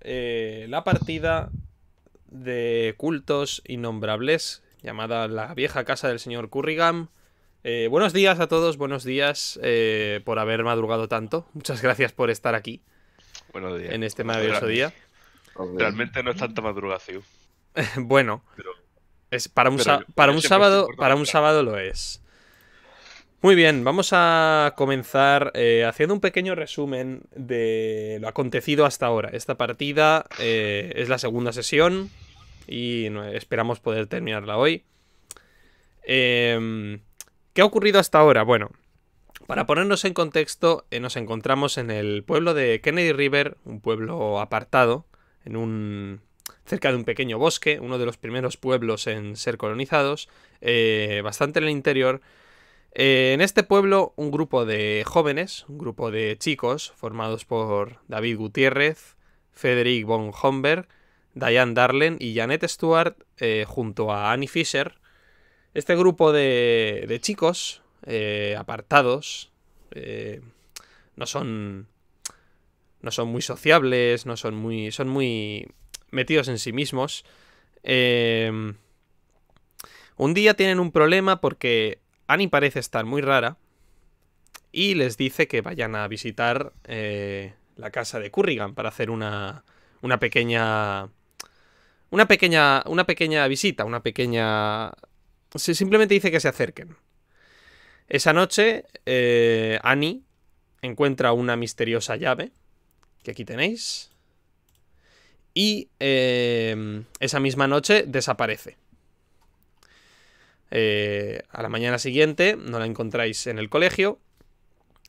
Eh, la partida de cultos innombrables llamada la vieja casa del señor Currigan. Eh, buenos días a todos, buenos días eh, por haber madrugado tanto. Muchas gracias por estar aquí. Buenos En este maravilloso día. Realmente no es tanta madrugación. bueno, es para para un sábado, para un sábado lo es. Muy bien, vamos a comenzar eh, haciendo un pequeño resumen de lo acontecido hasta ahora. Esta partida eh, es la segunda sesión y esperamos poder terminarla hoy. Em, ¿Qué ha ocurrido hasta ahora? Bueno, para ponernos en contexto, eh, nos encontramos en el pueblo de Kennedy River, un pueblo apartado, en un cerca de un pequeño bosque, uno de los primeros pueblos en ser colonizados, bastante en el interior eh, en este pueblo, un grupo de jóvenes, un grupo de chicos, formados por David Gutiérrez, Frederick von Homberg, Diane Darlen y Janet Stewart, eh, junto a Annie Fisher, este grupo de, chicos eh, apartados no son no son muy sociables, no son muy. son muy metidos en sí mismos. un día tienen un problema porque Annie parece estar muy rara y les dice que vayan a visitar eh, la casa de Currigan para hacer una, pequeña... Una pequeña, una pequeña visita, una pequeña... simplemente dice que se acerquen. Esa noche, eh, Annie encuentra una misteriosa llave, que aquí tenéis, y eh, esa misma noche desaparece. Eh, a la mañana siguiente no la encontráis en el colegio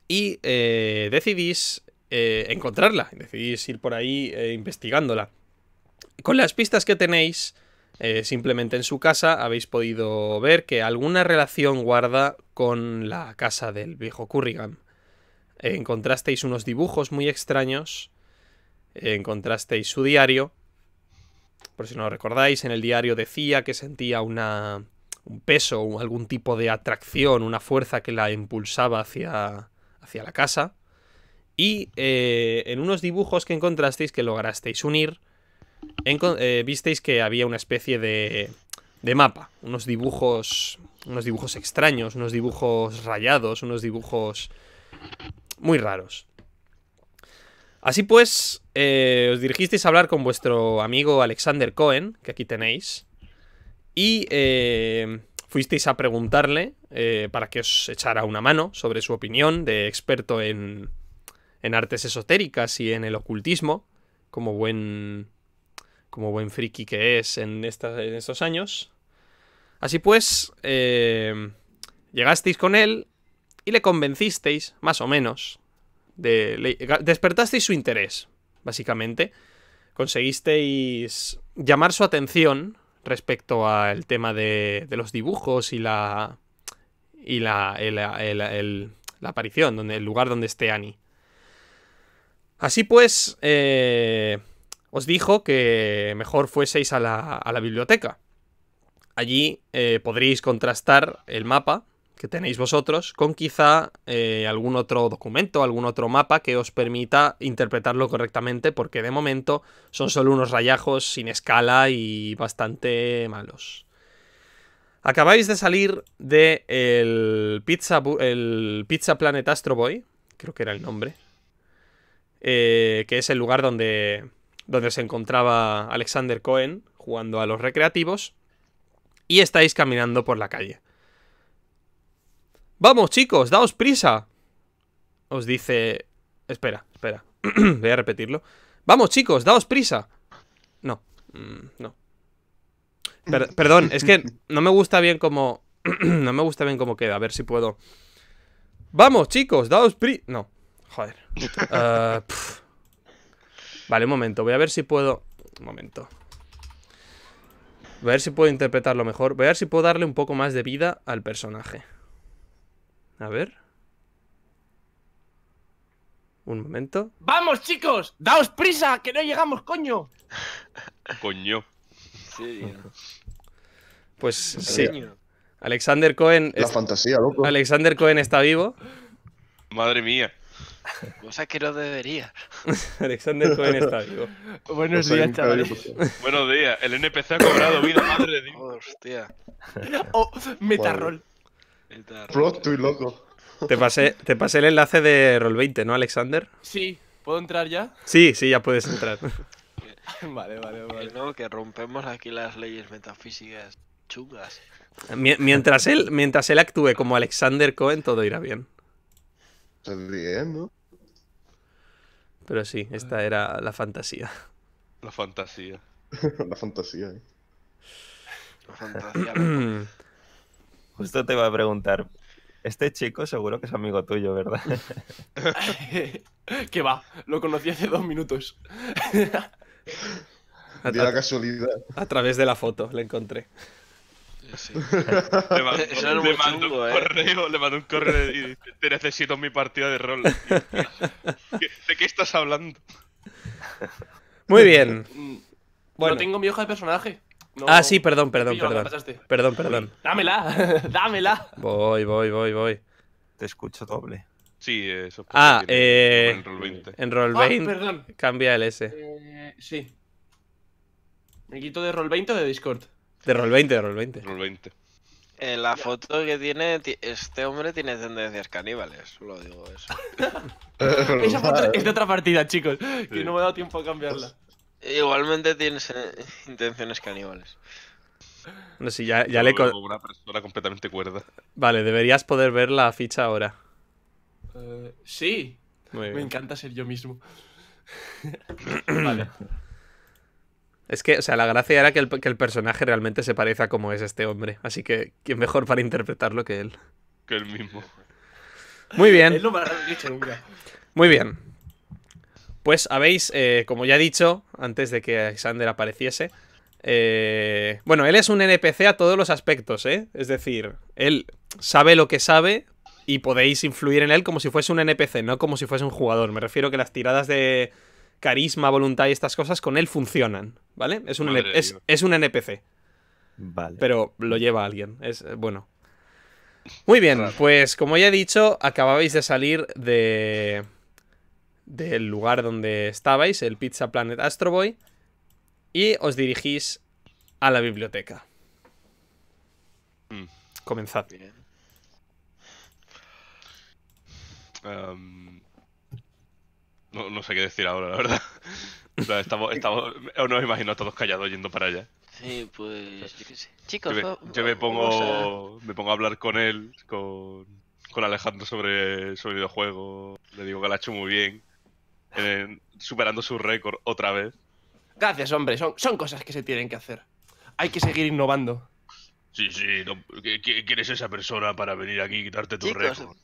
y eh, decidís eh, encontrarla, decidís ir por ahí investigándola. Con las pistas que tenéis, simplemente en su casa, habéis podido ver que alguna relación guarda con la casa del viejo Currigan. encontrasteis unos dibujos muy extraños, encontrasteis su diario, por si no lo recordáis, en el diario decía que sentía una un peso algún tipo de atracción, una fuerza que la impulsaba hacia, hacia la casa. Y eh, en unos dibujos que encontrasteis, que lograsteis unir, eh, visteis que había una especie de, de mapa, unos dibujos, unos dibujos extraños, unos dibujos rayados, unos dibujos muy raros. Así pues, eh, os dirigisteis a hablar con vuestro amigo Alexander Cohen, que aquí tenéis, y eh, fuisteis a preguntarle eh, para que os echara una mano sobre su opinión de experto en, en artes esotéricas y en el ocultismo, como buen, como buen friki que es en, estos años. Así pues, eh, llegasteis con él y le convencisteis, más o menos, de, despertasteis su interés, básicamente. Conseguisteis llamar su atención respecto al tema de, los dibujos y la. y la. la aparición, donde, el lugar donde esté Annie. Así pues, eh, os dijo que mejor fueseis a la, a la biblioteca. Allí eh, podréis contrastar el mapa que tenéis vosotros con quizá eh, algún otro documento, algún otro mapa que os permita interpretarlo correctamente, porque de momento son solo unos rayajos sin escala y bastante malos. Acabáis de salir de Pizza, el Pizza Planet Astro Boy, creo que era el nombre, eh, que es el lugar donde, donde se encontraba Alexander Cohen jugando a los recreativos, y estáis caminando por la calle. Vamos, chicos, daos prisa. Os dice... Espera, espera. Voy a repetirlo. Vamos, chicos, daos prisa. No, mm, no. perdón, es que no me gusta bien cómo, no me gusta bien cómo queda. A ver si puedo... Vamos, chicos, daos prisa No, joder. Eh, vale, un momento. Voy a ver si puedo... Un momento. Voy a ver si puedo interpretarlo mejor. Voy a ver si puedo darle un poco más de vida al personaje. A ver. Un momento. ¡Vamos, chicos! ¡Daos prisa! ¡Que no llegamos, coño! coño. pues sí. Alexander Cohen. La fantasía, loco. Alexander Cohen está vivo. Madre mía. Cosa que no debería. Alexander Cohen está vivo. Buenos pues días, chavales. Pues Buenos días. El NPC ha cobrado vida, madre de Dios. Hostia. oh, Metarrol. Pues, Plot y loco. Te pasé, te el enlace de Roll20, ¿no, Alexander? Sí, ¿puedo entrar ya? Sí, sí, ya puedes entrar. vale, vale, vale. No, que rompemos aquí las leyes metafísicas chungas. Mientras él, mientras él actúe como Alexander Cohen, todo irá bien. Pues bien, ¿no? Pero sí, esta era la fantasía. La fantasía. la fantasía, ¿eh? La fantasía. Justo te iba a preguntar. Este chico seguro que es amigo tuyo, ¿verdad? que va, lo conocí hace dos minutos. a A través de la foto, le encontré. Le, mando, un ¿eh? correo, le mando un correo y te necesito mi partida de rol. ¿De qué estás hablando? Muy bien. Mm, bueno. No tengo mi hoja de personaje ah, sí, perdón, perdón, perdón. Perdón, perdón. Dámela, dámela. Voy, voy, voy, voy. Te escucho doble. Sí, eso. Ah, eh, en Roll20. En Roll20 cambia el S. Eh, sí. ¿Me quito de Roll20 o de Discord? De Roll20, de Roll20. Roll20. En eh, la foto que tiene, este hombre tiene tendencias caníbales, lo digo eso. Esa foto es de otra partida, chicos, que no me ha dado tiempo a cambiarla. Igualmente tienes eh, intenciones caníbales. No sé, ya, le. Como una persona completamente cuerda. Vale, deberías poder ver la ficha ahora. Eh, sí, me encanta ser yo mismo. vale. Es que, o sea, la gracia era que el, personaje realmente se parezca como es este hombre. Así que, ¿quién mejor para interpretarlo que él? Que el mismo. Muy bien, nunca. muy bien. Pues habéis, eh, como ya he dicho, antes de que Alexander apareciese, eh, bueno, él es un NPC a todos los aspectos, ¿eh? Es decir, él sabe lo que sabe y podéis influir en él como si fuese un NPC, no como si fuese un jugador. Me refiero que las tiradas de carisma, voluntad y estas cosas con él funcionan, ¿vale? Es un, NPC. Vale. Pero lo lleva alguien, es bueno. Muy bien, pues como ya he dicho, acababais de salir de, del lugar donde estabais, el Pizza Planet Astroboy y os dirigís a la biblioteca. Mm. Comenzad. Em, no, sé qué decir ahora, la verdad. O estamos, no me imagino todos callados yendo para allá. Sí, pues yo Chicos, yo me, pongo, a... me pongo a hablar con él, con, Alejandro sobre, sobre videojuego Le digo que la ha hecho muy bien superando su récord otra vez. Gracias, hombre. Son, son cosas que se tienen que hacer. Hay que seguir innovando. Sí, sí. ¿Quién es esa persona para venir aquí y quitarte tu récord?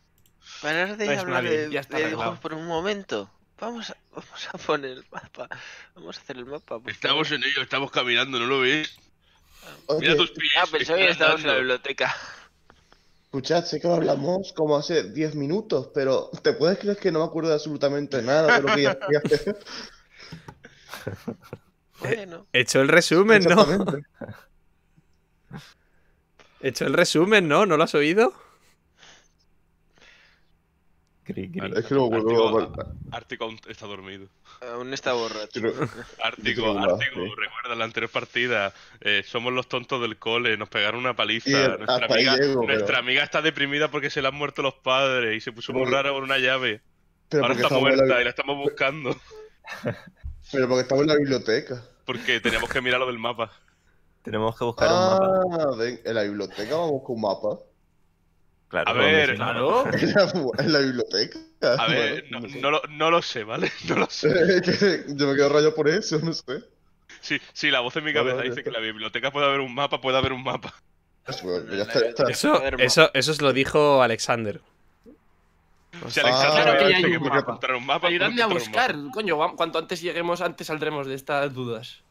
Para de hablar de, ya está por un momento. Vamos a, vamos a poner el mapa. Vamos a hacer el mapa. Estamos en ello, estamos caminando, ¿no lo ves? Mira tus pies. Ah, pensaba que estábamos en la biblioteca. Escuchad, sé que lo hablamos como hace 10 minutos, pero ¿te puedes creer que no me acuerdo absolutamente nada de lo que ya Bueno. He eh, hecho el resumen, ¿no? hecho el resumen, ¿no? ¿No lo has oído? Ártico aún está dormido. Aún está borracho. Ártico, recuerda la anterior partida. Eh, somos los tontos del cole, nos pegaron una paliza. nuestra, amiga, está deprimida porque se le han muerto los padres y se puso muy rara con una llave. Ahora está muerta y la estamos buscando. Pero porque estamos en la biblioteca. Porque teníamos que mirar lo del mapa. Tenemos que buscar un mapa. Ah, en la biblioteca vamos con un mapa a ver, claro. ¿En la, biblioteca. A ver, no, lo, no, lo, sé, ¿vale? No lo sé. Yo me quedo rayado por eso, no sé. Sí, sí, la voz en mi cabeza dice que en la biblioteca puede haber un mapa, puede haber un mapa. Pues eso, eso, eso se lo dijo Alexander. O sea, Alexander ah, Encontrar un mapa. a buscar, coño, cuanto antes lleguemos, antes saldremos de estas dudas.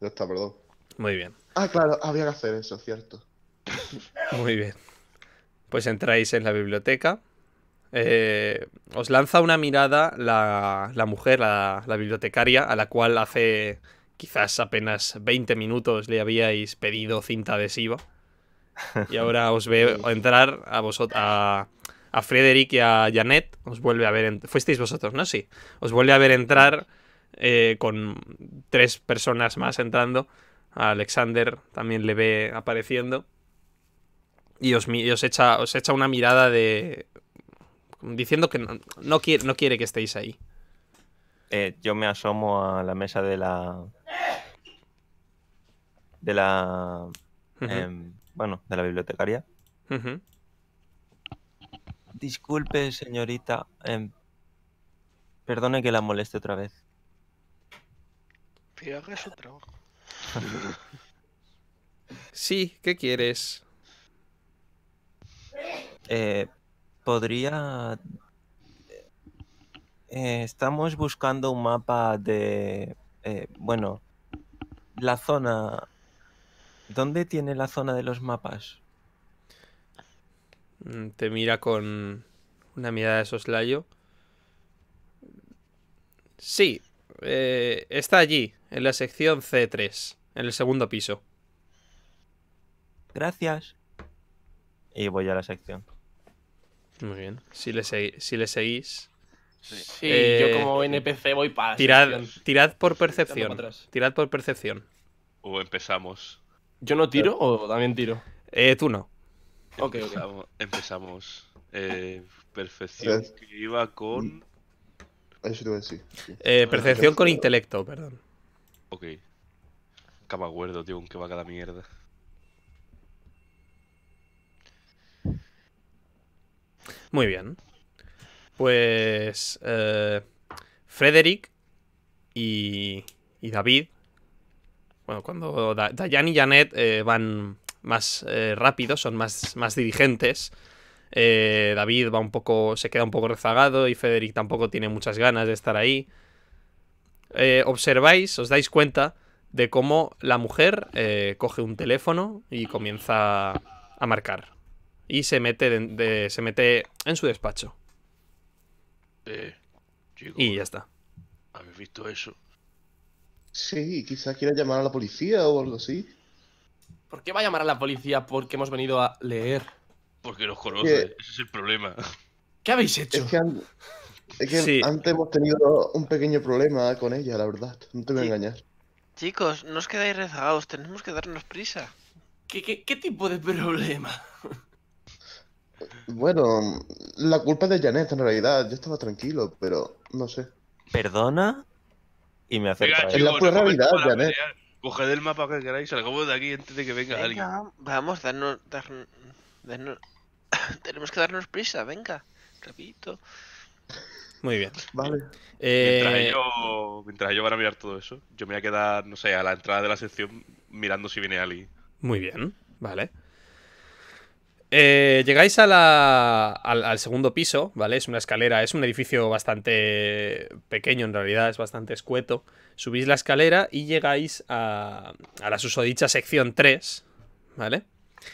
Ya está, perdón. Muy bien. Ah, claro, había que hacer eso, cierto. Muy bien. Pues entráis en la biblioteca. Eh, os lanza una mirada la, mujer, la, la, bibliotecaria, a la cual hace quizás apenas 20 minutos le habíais pedido cinta adhesiva. Y ahora os ve entrar a vosotros. A, Frederick y a Janet. Os vuelve a ver. Fuisteis vosotros, ¿no? Os vuelve a ver entrar eh, con tres personas más entrando. A Alexander también le ve apareciendo y os, os, echa, una mirada de... diciendo que no, quiere, que estéis ahí. Eh, yo me asomo a la mesa de la... de la... Em, bueno, de la bibliotecaria. Disculpe, señorita. Em, perdone que la moleste otra vez. Pero haga su trabajo. sí, ¿qué quieres? Eh, podría. Eh, estamos buscando un mapa de. Eh, bueno, la zona. ¿Dónde tiene la zona de los mapas? Mm, te mira con una mirada de soslayo. Sí, está allí, en la sección C3, en el segundo piso. Gracias y voy a la sección. Muy bien. Si le, si seguís. Sí, eh, yo como NPC voy para. Tirad, tirad por percepción. Tirad por percepción. O empezamos. ¿Yo no tiro o también tiro? Eh, tú no. Ok, Empezamos. empezamos. Eh, perfección eh, que iba con. Mm, percepción con intelecto, perdón. Ok. Cama me acuerdo, tío, que va cada mierda. Muy bien. Pues eh, Frederick y, David, bueno, cuando Dayan y Janet eh, van más eh, rápido, son más, más dirigentes, David va un poco, se queda un poco rezagado y Frederick tampoco tiene muchas ganas de estar ahí. observáis, os dais cuenta de cómo la mujer coge un teléfono y comienza a marcar y se mete, de, se mete en su despacho. Eh, y ya está. ¿Habéis visto eso? Sí, quizás quiera llamar a la policía o algo así. ¿Por qué va a llamar a la policía? Porque hemos venido a leer. Porque nos conoce, ese es el problema. ¿Qué habéis hecho? Es que, antes hemos tenido un pequeño problema con ella, la verdad. No te voy a engañar. Chicos, no os quedáis rezagados, tenemos que darnos prisa. ¿Qué, qué, qué tipo de problema? Bueno, la culpa es de Janet en realidad. Yo estaba tranquilo, pero no sé. ¿Perdona? Y me acerca. Es la pura realidad, Janet. el mapa que queráis, de aquí antes de que venga, Vamos, darnos, darnos, tenemos que darnos prisa, venga. Repito. Muy bien. Vale. Eh, mientras, yo, mientras ellos van a mirar todo eso, yo me voy a quedar, no sé, a la entrada de la sección mirando si viene alguien. Muy bien, vale. Eh, llegáis al, segundo piso, ¿vale? Es una escalera, es un edificio bastante pequeño en realidad, es bastante escueto. Subís la escalera y llegáis a, la susodicha sección 3, ¿vale?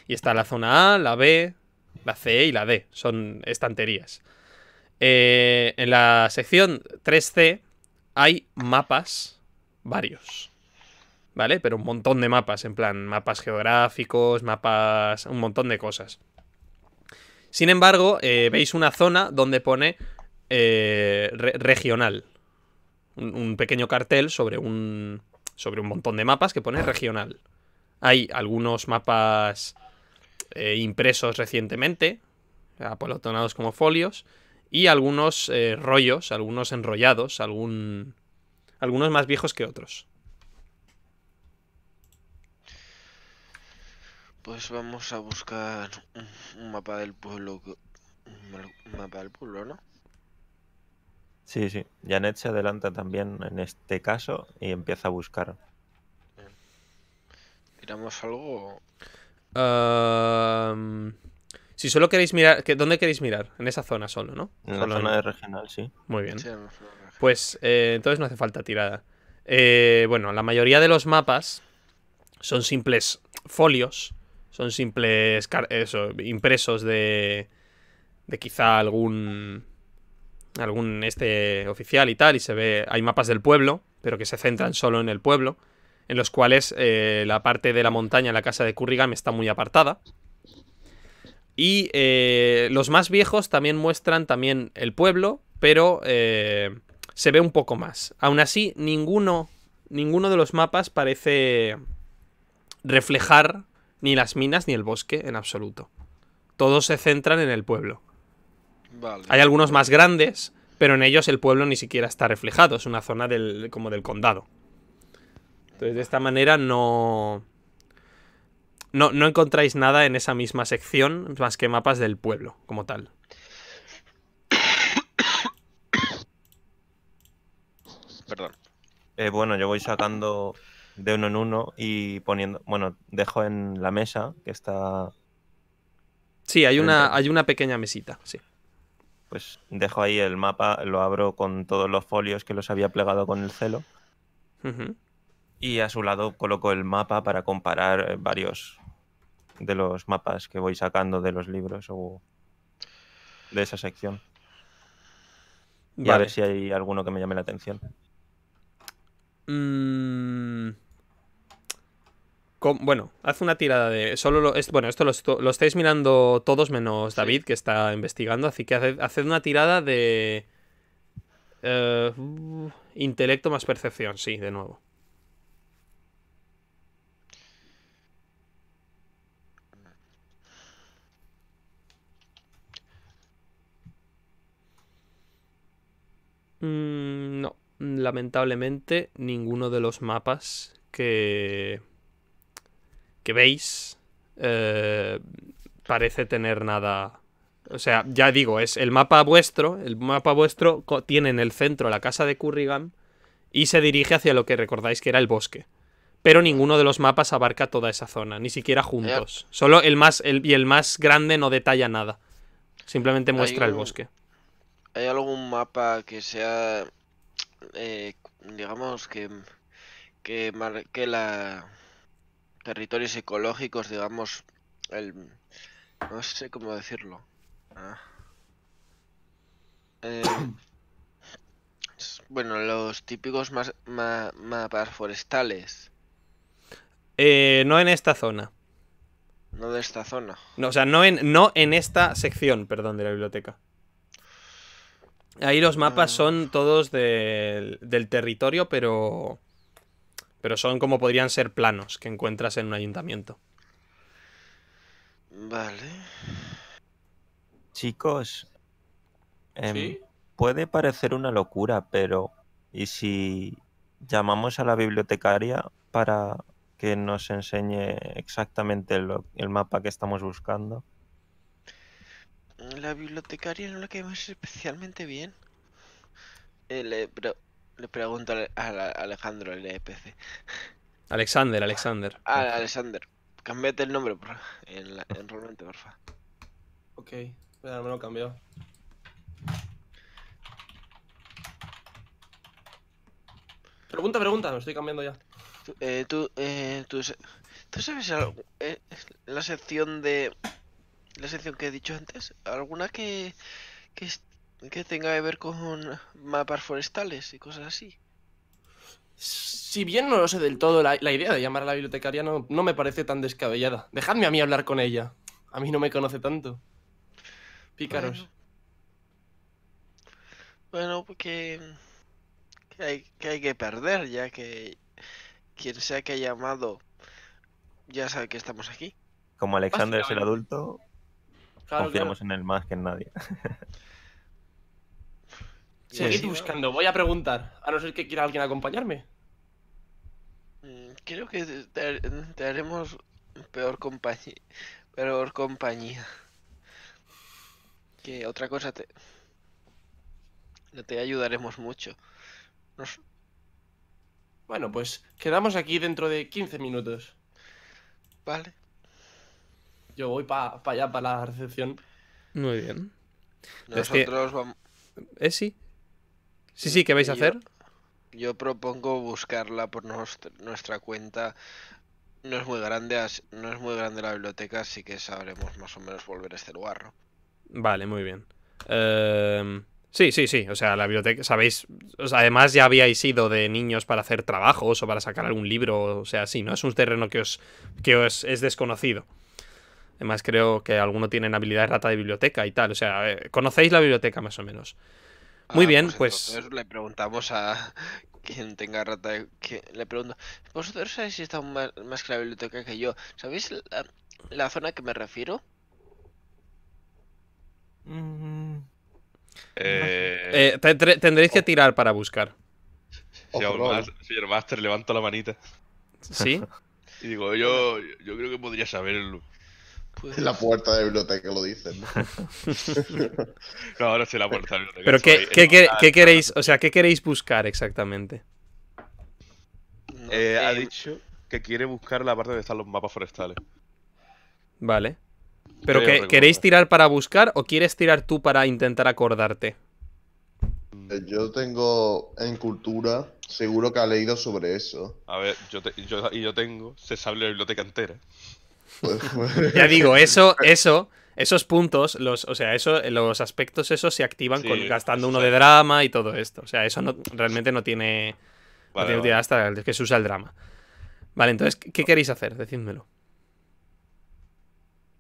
Y está la zona A, la B, la C y la D, son estanterías. Eh, en la sección 3C hay mapas varios. ¿Vale? Pero un montón de mapas, en plan, mapas geográficos, mapas, un montón de cosas. Sin embargo, eh, veis una zona donde pone eh, regional. Un, pequeño cartel sobre un, sobre un montón de mapas que pone regional. Hay algunos mapas eh, impresos recientemente, apolotonados como folios, y algunos rollos, algunos enrollados, algunos más viejos que otros. Pues vamos a buscar un mapa del pueblo. Un mapa del pueblo, ¿no? Sí, sí. Janet se adelanta también en este caso y empieza a buscar. ¿Tiramos algo? si solo queréis mirar. ¿Dónde queréis mirar? En esa zona solo, ¿no? En la zona de regional, sí. Muy bien. pues eh, entonces no hace falta tirada. Eh, bueno, la mayoría de los mapas son simples folios son simples impresos de, de quizá algún algún este oficial y tal y se ve hay mapas del pueblo, pero que se centran solo en el pueblo, en los cuales eh, la parte de la montaña, la casa de Currigan está muy apartada. Y eh, los más viejos también muestran también el pueblo, pero eh, se ve un poco más. Aún así, ninguno, ninguno de los mapas parece reflejar ni las minas ni el bosque en absoluto. Todos se centran en el pueblo. Hay algunos más grandes, pero en ellos el pueblo ni siquiera está reflejado. Es una zona del, como del condado. Entonces, de esta manera no, no. No encontráis nada en esa misma sección más que mapas del pueblo, como tal. Perdón. Eh, bueno, yo voy sacando de uno en uno y poniendo, bueno, dejo en la mesa que está... Sí, hay una, hay una pequeña mesita, sí. Pues dejo ahí el mapa, lo abro con todos los folios que los había plegado con el celo. Y a su lado coloco el mapa para comparar eh, varios de los mapas que voy sacando de los libros o de esa sección. a ver si hay alguno que me llame la atención. Mm, bueno, haz una tirada de. Solo bueno, esto lo, estáis mirando todos menos David, que está investigando, así que haced, una tirada de. Eh, uh, intelecto más percepción, sí, de nuevo. Mm, no, lamentablemente ninguno de los mapas que que veis eh, parece tener nada. O sea, ya digo, es el mapa vuestro. El mapa vuestro tiene en el centro la casa de Currigan y se dirige hacia lo que recordáis que era el bosque. Pero ninguno de los mapas abarca toda esa zona, ni siquiera juntos. Solo el más y el más grande no detalla nada. Simplemente muestra el bosque. ¿Hay algún mapa que sea, eh, digamos que que marque la territorios ecológicos, digamos, el... No sé cómo decirlo. Ah. Eh, bueno, los típicos mapas forestales. Eh, no en esta zona. No de esta zona. No, o sea, no en, no en esta sección, perdón, de la biblioteca. Ahí los mapas ah. son todos del territorio, pero pero son como podrían ser planos que encuentras en un ayuntamiento. Vale. Chicos, em, puede parecer una locura, pero ¿y si llamamos a la bibliotecaria para que nos enseñe exactamente el, mapa que estamos buscando? La bibliotecaria no la que especialmente bien. El, eh, le pregunto a Alejandro, el EPC. Alexander, Alexander. Ah, Alexander. Cambiate el nombre en, la, en porfa. Ok, pero me lo cambió. Pregunta, pregunta, me estoy cambiando ya. tú, eh, eh, tú, sabes eh, la sección de. La sección que he dicho antes? ¿Alguna que, que, que tenga que ver con mapas forestales y cosas así. Si bien no lo sé del todo, la, idea de llamar a la bibliotecaria no, no, me parece tan descabellada. Dejadme a mí hablar con ella. A mí no me conoce tanto. Pícaros. Bueno, porque... Que hay, que hay perder, ya que quien sea que haya llamado ya sabe que estamos aquí. Como Alexander es el adulto, confiamos en él más que en nadie. Seguid buscando, voy a preguntar. A no ser que quiera alguien acompañarme. Mm, creo que te, haremos peor compañía. compañía. Que otra cosa te. No te ayudaremos mucho. Bueno, pues quedamos aquí dentro de 15 minutos. Vale. Yo voy para allá, para la recepción. Muy bien. Nosotros vamos. Es eh, sí, Sí, sí, ¿qué vais a hacer? Yo propongo buscarla por nuestra, cuenta. No es muy grande, no es muy grande la biblioteca, así que sabremos más o menos volver a este lugar, ¿no? Vale, muy bien. Em, sí, sí, sí. O sea, la biblioteca, sabéis. además, ya habíais ido de niños para hacer trabajos o para sacar algún libro. O sea, sí, ¿no? Es un terreno que os. es desconocido. Además, creo que alguno tienen habilidad rata de biblioteca y tal. O sea, eh, conocéis la biblioteca más o menos. Muy ah, bien, pues, pues le preguntamos a quien tenga rata. le pregunto: ¿Vosotros sabéis si está más, más que que yo? ¿Sabéis la, zona a que me refiero? Mm. Eh, tendréis que oh. tirar para buscar. Señor, Master, señor levanto la manita. ¿Sí? Y digo, yo, yo creo que podría saberlo. Pues la puerta de biblioteca lo dicen. No, no, sé la puerta de biblioteca. Pero ¿qué, queréis? O sea, ¿qué queréis buscar exactamente? Eh, ha dicho que quiere buscar la parte donde están los mapas forestales. Vale. ¿Pero qué queréis tirar para buscar o quieres tirar tú para intentar acordarte? Eh, yo tengo en cultura, seguro que ha leído sobre eso. A ver, yo, y yo tengo, se sabe la biblioteca entera. ya digo, eso, eso, esos puntos, los, o sea, eso, los aspectos esos se activan gastando uno de drama y todo esto. O sea, eso no, realmente no tiene, utilidad hasta que se usa el drama. Vale, entonces, ¿qué queréis hacer? Decídmelo.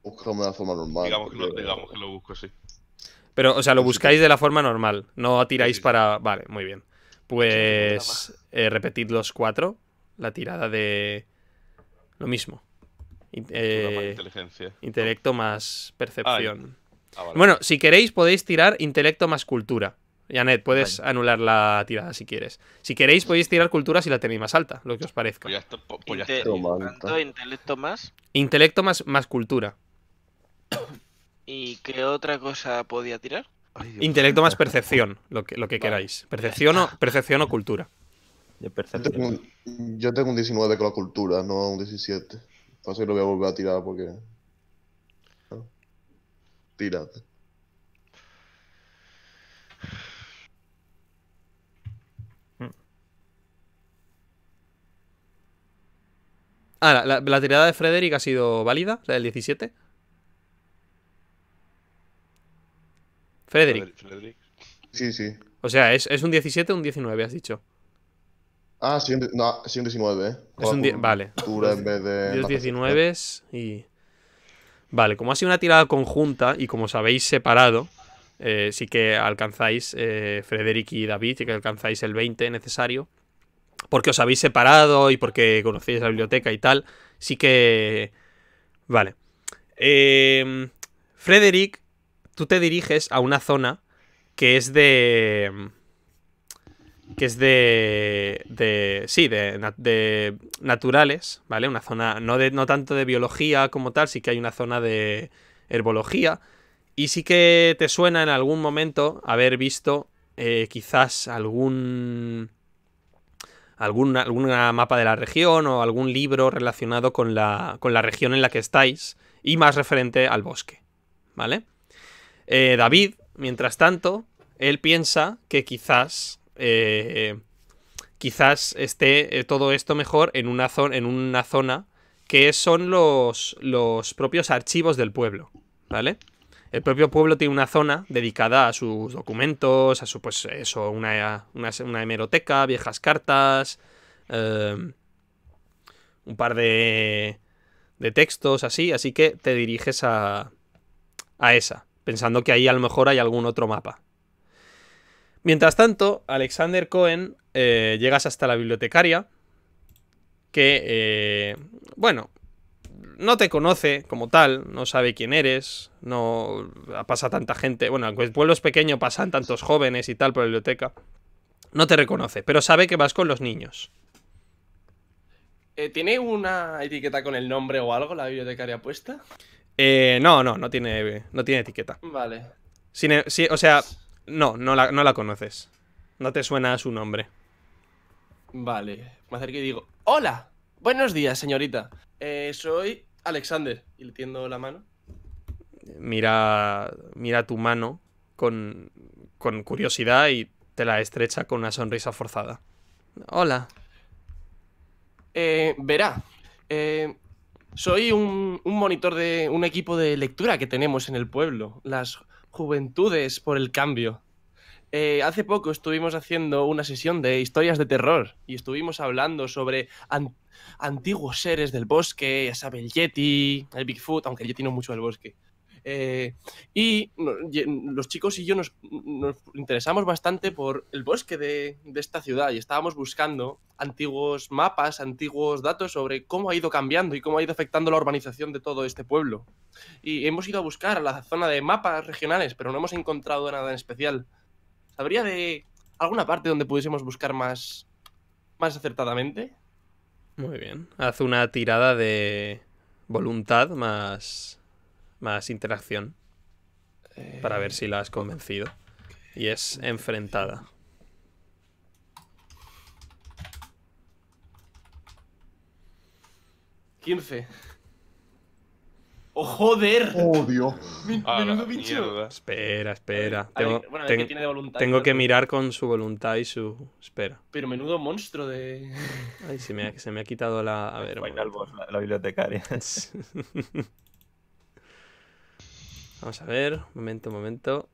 de la forma normal. Digamos que, lo, busco, sí. Pero, o sea, lo buscáis de la forma normal. No tiráis para. Vale, muy bien. Pues. Eh, repetid los cuatro. La tirada de. Lo mismo. Eh, inteligencia. Intelecto más percepción. Ah, bueno, si queréis podéis tirar intelecto más cultura. Janet, puedes anular la tirada si quieres. Si queréis podéis tirar cultura si la tenéis más alta, lo que os parezca. Pues pues intelecto más? Intelecto más, más cultura. ¿Y qué otra cosa podía tirar? intelecto más percepción, lo que, lo que queráis. Percepción o, percepción o cultura. Yo, tengo, un, yo tengo un 19 con la cultura, no un 17. Pasa que lo voy a volver a tirar porque. Tírate. Hmm. Ah, la, tirada de Frederick ha sido válida, la del 17. Frederick. Sí, sí. O sea, es, es un 17 o un 19, has dicho. Ah, sí, no, 19, ¿eh? Es un vale. en 19 y... Vale, como ha sido una tirada conjunta y como os habéis separado, eh, sí que alcanzáis, eh, Frederick y David, sí que alcanzáis el 20 necesario. Porque os habéis separado y porque conocéis la biblioteca y tal, sí que... Vale. Em, Frederick, tú te diriges a una zona que es de que es de, de sí, de, de, naturales, ¿vale? Una zona, no, de, no tanto de biología como tal, sí que hay una zona de herbología. Y sí que te suena en algún momento haber visto eh, quizás algún, algún alguna mapa de la región o algún libro relacionado con la, con la región en la que estáis y más referente al bosque, ¿vale? Eh, David, mientras tanto, él piensa que quizás eh, quizás esté eh, todo esto mejor en una, zona, en una zona que son los, los propios archivos del pueblo, ¿vale? El propio pueblo tiene una zona dedicada a sus documentos, a su, pues eso, una, hemeroteca, viejas cartas, em, un par de, de textos, así, así que te diriges a, a esa, pensando que ahí a lo mejor hay algún otro mapa. Mientras tanto, Alexander Cohen eh, llegas hasta la bibliotecaria, que, eh, bueno, no te conoce como tal, no sabe quién eres, no pasa tanta gente, bueno, en pueblos pequeño pasan tantos jóvenes y tal por la biblioteca, no te reconoce, pero sabe que vas con los niños. Eh, ¿Tiene una etiqueta con el nombre o algo la bibliotecaria puesta? no, no, no tiene, no tiene etiqueta. Vale. Sin, e, o sea, no, no la, conoces. No te suena su nombre. Vale, me acerco y digo, hola, buenos días, señorita. Eh, soy Alexander. Y le tiendo la mano. Mira, mira tu mano con, con curiosidad y te la estrecha con una sonrisa forzada. Hola. Eh, verá, eh, soy un, un, monitor de un equipo de lectura que tenemos en el pueblo. Las Juventudes por el Cambio. Eh, hace poco estuvimos haciendo una sesión de historias de terror y estuvimos hablando sobre antiguos seres del bosque, ya sabe, el Yeti, el Bigfoot, aunque el Yeti no mucho del bosque. Eh, y los chicos y yo nos, interesamos bastante por el bosque de, esta ciudad y estábamos buscando antiguos mapas, antiguos datos sobre cómo ha ido cambiando y cómo ha ido afectando la urbanización de todo este pueblo. Y hemos ido a buscar a la zona de mapas regionales, pero no hemos encontrado nada en especial. ¿Sabría de alguna parte donde pudiésemos buscar más, más acertadamente? Muy bien. Haz una tirada de voluntad más más interacción para ver si la has convencido. Y es enfrentada. ¿15? ¡Oh, joder! ¡Oh, Dios! Menudo Espera, espera. Tengo, que tengo que mirar con su voluntad y su. Espera. Pero menudo monstruo de. Ay, se me ha, quitado la. A ver. la, la bibliotecaria. Vamos a ver, momento, momento.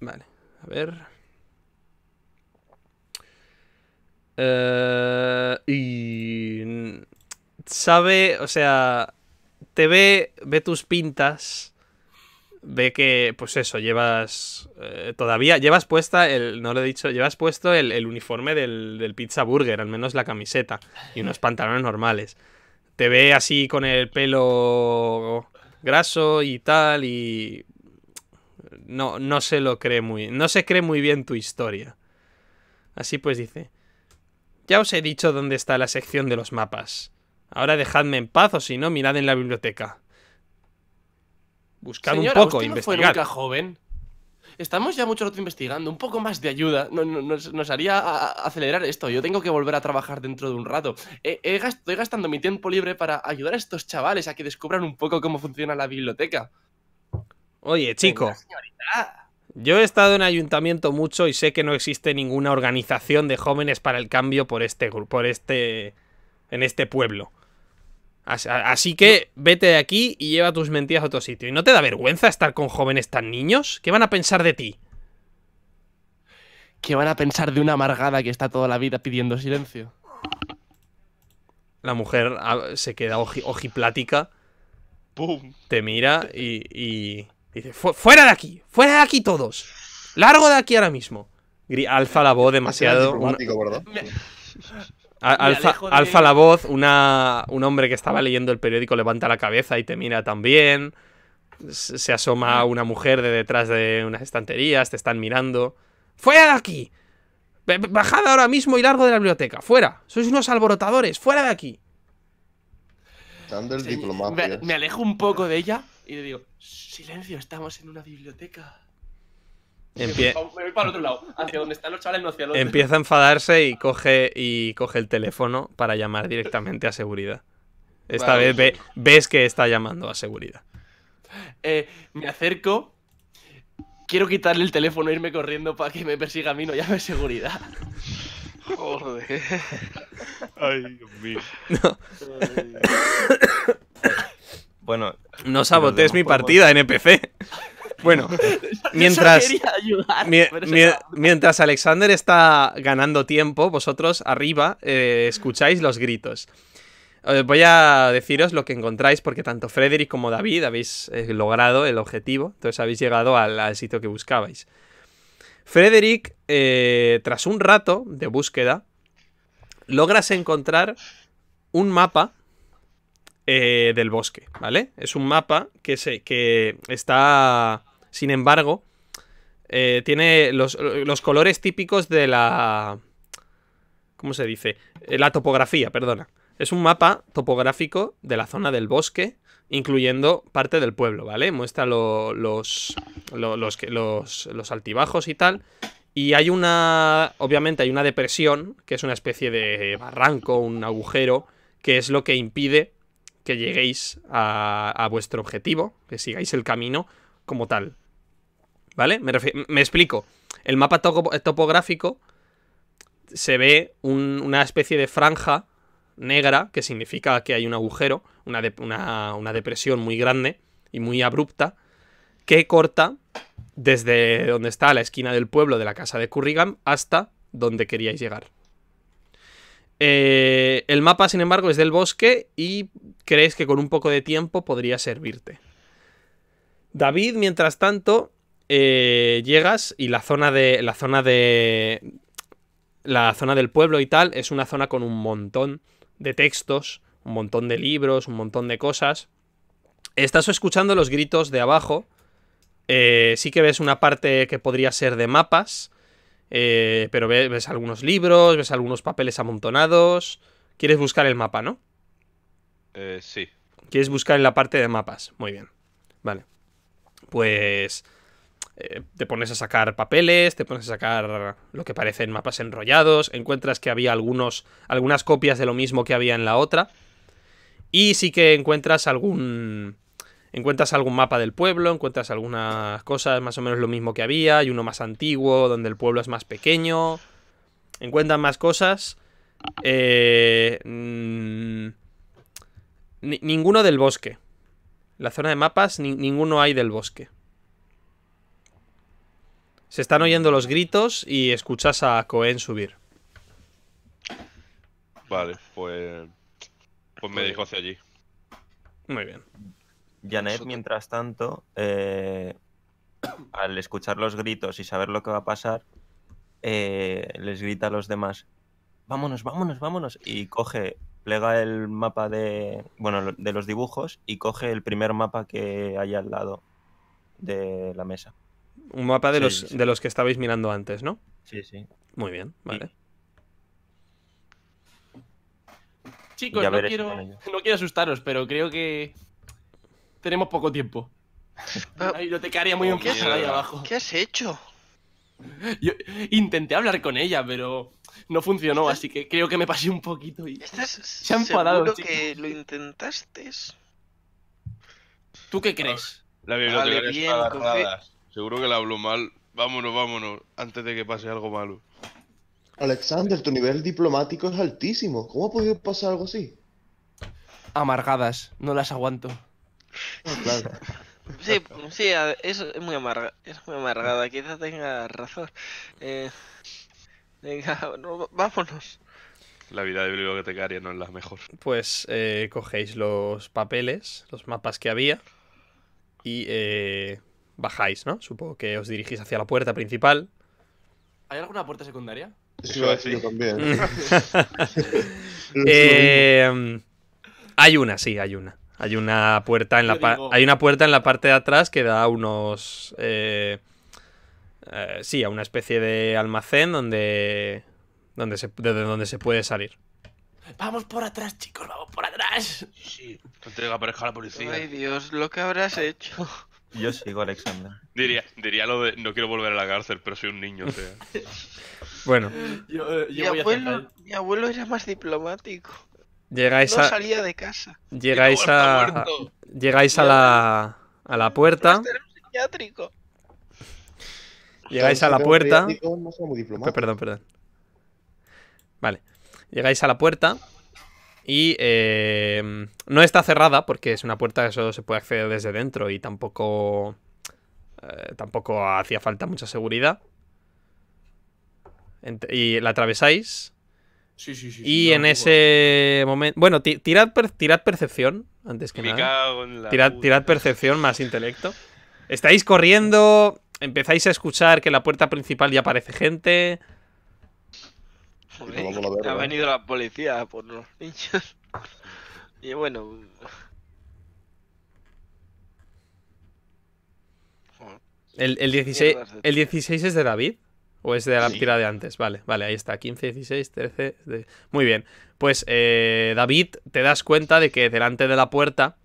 Vale, a ver. Eh, y sabe, o sea, te ve, ve tus pintas, ve que, pues eso, llevas eh, todavía, llevas puesta el, no lo he dicho, llevas puesto el, uniforme del, del, pizza burger, al menos la camiseta y unos pantalones normales. Te ve así con el pelo graso y tal, y no, no se lo cree muy, no se cree muy bien tu historia. Así pues dice, ya os he dicho dónde está la sección de los mapas. Ahora dejadme en paz o si no, mirad en la biblioteca. Buscad un poco, no investigad estamos ya mucho rato investigando, un poco más de ayuda nos, haría acelerar esto. Yo tengo que volver a trabajar dentro de un rato. estoy gastando mi tiempo libre para ayudar a estos chavales a que descubran un poco cómo funciona la biblioteca. Oye, chico. yo he estado en ayuntamiento mucho y sé que no existe ninguna organización de jóvenes para el cambio por este por este en este pueblo. Así que vete de aquí y lleva tus mentiras a otro sitio. ¿Y no te da vergüenza estar con jóvenes tan niños? ¿Qué van a pensar de ti? ¿Qué van a pensar de una amargada que está toda la vida pidiendo silencio? La mujer ah, se queda ojiplática. Te mira y, dice: ¡Fuera de aquí! ¡Fuera de aquí todos! ¡Largo de aquí ahora mismo! Alza la voz demasiado. Alfa, la voz, un hombre que estaba leyendo el periódico levanta la cabeza y te mira también. Se asoma ah. una mujer de detrás de unas estanterías, te están mirando. ¡Fuera de aquí! Bajad ahora mismo y largo de la biblioteca. ¡Fuera! ¡Sois unos alborotadores! ¡Fuera de aquí! me, alejo un poco de ella y le digo: Silencio, estamos en una biblioteca. Me voy para otro lado, hacia donde están los chavales, Empieza a enfadarse y coge, y coge el teléfono para llamar directamente a seguridad. Esta vez ves que está llamando a seguridad. Eh, me acerco. Quiero quitarle el teléfono e irme corriendo para que me persiga a mí, no llame seguridad. Joder. Ay, Dios mío. bueno. No sabotees mi partida, NPC. Bueno, mientras, mientras Alexander está ganando tiempo, vosotros arriba eh, escucháis los gritos. Os eh, voy a deciros lo que encontráis porque tanto Frederick como David habéis eh, logrado el objetivo, entonces habéis llegado al, sitio que buscabais. Frederick, tras un rato de búsqueda, logras encontrar un mapa del bosque, ¿vale? Es un mapa que, se, que está sin embargo, eh, tiene los, colores típicos de la... ¿Cómo se dice? Eh, la topografía, perdona. Es un mapa topográfico de la zona del bosque, incluyendo parte del pueblo, ¿vale? Muestra los, los, los, los altibajos y tal. Y hay una... Obviamente hay una depresión, que es una especie de barranco, un agujero, que es lo que impide que lleguéis a, a vuestro objetivo, que sigáis el camino como tal. ¿Vale? Me, explico. El mapa topográfico se ve una especie de franja negra, que significa que hay un agujero, una, depresión muy grande y muy abrupta, que corta desde donde está la esquina del pueblo de la casa de Currigan hasta donde queríais llegar. Eh, el mapa, sin embargo, es del bosque y crees que con un poco de tiempo podría servirte. David, mientras tanto, eh, llegas y la zona de. La zona de. La zona del pueblo y tal es una zona con un montón de textos, un montón de libros, un montón de cosas. Estás escuchando los gritos de abajo. Eh, sí que ves una parte que podría ser de mapas. Eh, pero ves, algunos libros, ves algunos papeles amontonados. ¿Quieres buscar el mapa, no? sí. ¿Quieres buscar en la parte de mapas? Muy bien. Vale. Pues eh, te pones a sacar papeles, te pones a sacar lo que parecen mapas enrollados, encuentras que había algunos, algunas copias de lo mismo que había en la otra. Y sí que encuentras algún. Encuentras algún mapa del pueblo, encuentras algunas cosas más o menos lo mismo que había, y uno más antiguo, donde el pueblo es más pequeño. Encuentras más cosas. Eh, mm, ninguno del bosque. La zona de mapas, ninguno hay del bosque. Se están oyendo los gritos y escuchas a Cohen subir. Vale, pues. Pues me dijo hacia allí. Muy bien. Janet, mientras tanto, eh, al escuchar los gritos y saber lo que va a pasar, eh, les grita a los demás: Vámonos, vámonos, vámonos. Y coge, plega el mapa de. Bueno, de los dibujos y coge el primer mapa que hay al lado de la mesa. Un mapa de, los, de los que estabais mirando antes, ¿no? Sí, sí. Muy bien, vale. Chicos, no quiero, asustaros, pero creo que tenemos poco tiempo. te bibliotecaria muy ahí abajo. ¿Qué has hecho? intenté hablar con ella, pero no funcionó, así que creo que me pasé un poquito y se han enfadado. que lo intentaste? ¿Tú qué crees? La biblioteca Seguro que le hablo mal. Vámonos, vámonos, antes de que pase algo malo. Alexander, tu nivel diplomático es altísimo. ¿Cómo ha podido pasar algo así? Amargadas, no las aguanto. Ah, claro. Sí, sí, es muy amarga, es muy amargada, quizás tenga razón. Eh, venga, vámonos. La vida de bibliotecaria no es la mejor. Pues eh, cogéis los papeles, los mapas que había, y eh, bajáis, ¿no? Supongo que os dirigís hacia la puerta principal. ¿Hay alguna puerta secundaria? Sí, Yo también. Em, hay una, sí, hay una. Hay una puerta en la hay una puerta en la parte de atrás que da a unos eh, eh sí, a una especie de almacén donde donde se, donde se puede salir. Vamos por atrás, chicos, vamos por atrás. Sí, no te a a la policía. Ay, Dios, lo que habrás hecho. Yo sigo, Alexander. Diría, diría lo de no quiero volver a la cárcel, pero soy un niño. bueno. mi, abuelo, era más diplomático. Llegáis a... salía de casa. Llegáis a... Llegáis a la... a la puerta. Este llegáis a la puerta. Perdón, perdón. Vale. Llegáis a la puerta y em, no está cerrada porque es una puerta que solo se puede acceder desde dentro y tampoco... Eh, tampoco hacía falta mucha seguridad. y la atravesáis. Sí, sí, sí. Y en ese momento... Bueno, tirad, percepción, antes que Me nada. Tirad, tirad percepción más intelecto. Estáis corriendo, empezáis a escuchar que en la puerta principal ya aparece gente ha venido la policía por los niños. Y bueno. El, 16, ¿El 16 es de David? ¿O es de la tira de antes? Vale, vale, ahí está. 15, 16, 13. Muy bien. Pues eh, David, te das cuenta de que delante de la puerta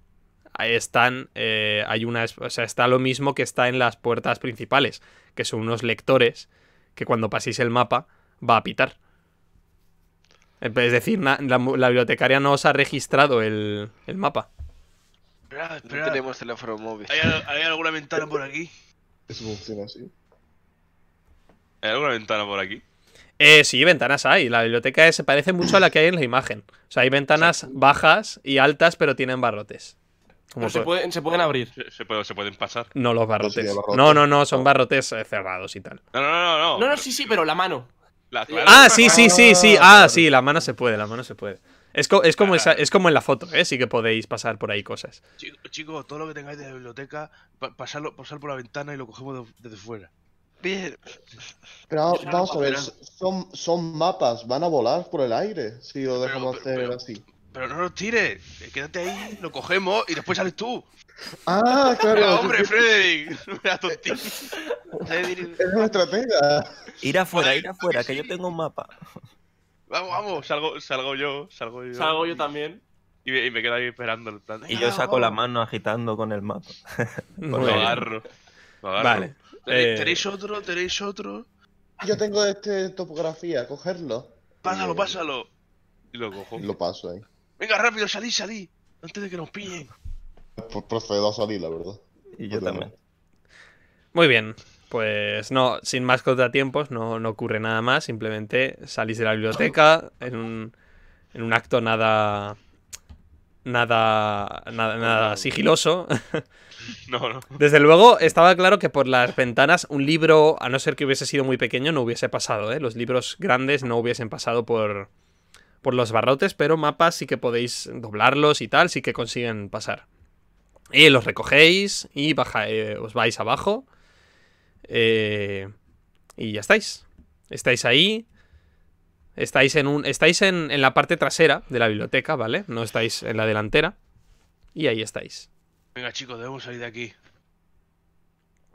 están. Eh, hay una. O sea, está lo mismo que está en las puertas principales, que son unos lectores que cuando paséis el mapa va a pitar. Es decir, la, bibliotecaria no os ha registrado el, mapa. No tenemos teléfono móvil. ¿Hay, alguna ventana por aquí? Eso funciona así. ¿Hay alguna ventana por aquí? Eh, sí, ventanas hay. La biblioteca se parece mucho a la que hay en la imagen. O sea, hay ventanas bajas y altas, pero tienen barrotes. se, pueden, abrir. Se, se, pueden pasar. No, los barrotes. No, no, no, son barrotes eh, cerrados y tal. No, no, no, no. No, no, sí, sí, pero la mano ah, sí, sí, sí, ah, sí. Ah, sí, la mano se puede, la mano se puede. Es, como, es como en la foto, ¿eh? Sí que podéis pasar por ahí cosas. Chicos, todo lo que tengáis de la biblioteca, pasarlo, pasar por la ventana y lo cogemos desde fuera. Pero vamos a ver, son, son mapas, van a volar por el aire si lo dejamos hacer así. Pero no los tires, eh, quédate ahí, lo cogemos y después sales tú. Ah, claro. hombre, Frederick, es una estratega. Ir afuera, ir afuera, que yo tengo un mapa. Vamos, vamos, salgo, salgo yo, salgo yo. Salgo yo también. Y me, y quedo ahí esperando Y ah, yo saco la mano agitando con el mapa. lo agarro. Lo agarro. Vale. Eh, ¿Tenéis otro? ¿Tenéis otro? Yo tengo este topografía, cogerlo. Pásalo, eh, pásalo. Y lo cojo. Lo paso ahí. Venga, rápido, salí, salí. Antes de que nos pillen. Procedo a salir, la verdad. Y yo pues también. Muy bien. Pues no, sin más contratiempos, no, no ocurre nada más. Simplemente salís de la biblioteca en un, acto nada, nada. Nada, nada, sigiloso. No, no. Desde luego, estaba claro que por las ventanas un libro, a no ser que hubiese sido muy pequeño, no hubiese pasado. ¿eh? Los libros grandes no hubiesen pasado por, por los barrotes, pero mapas sí que podéis doblarlos y tal, sí que consiguen pasar. Y los recogéis y baja, eh, os vais abajo. Eh, y ya estáis. Estáis ahí. Estáis en un. Estáis en, la parte trasera de la biblioteca, ¿vale? No estáis en la delantera. Y ahí estáis. Venga, chicos, debemos salir de aquí.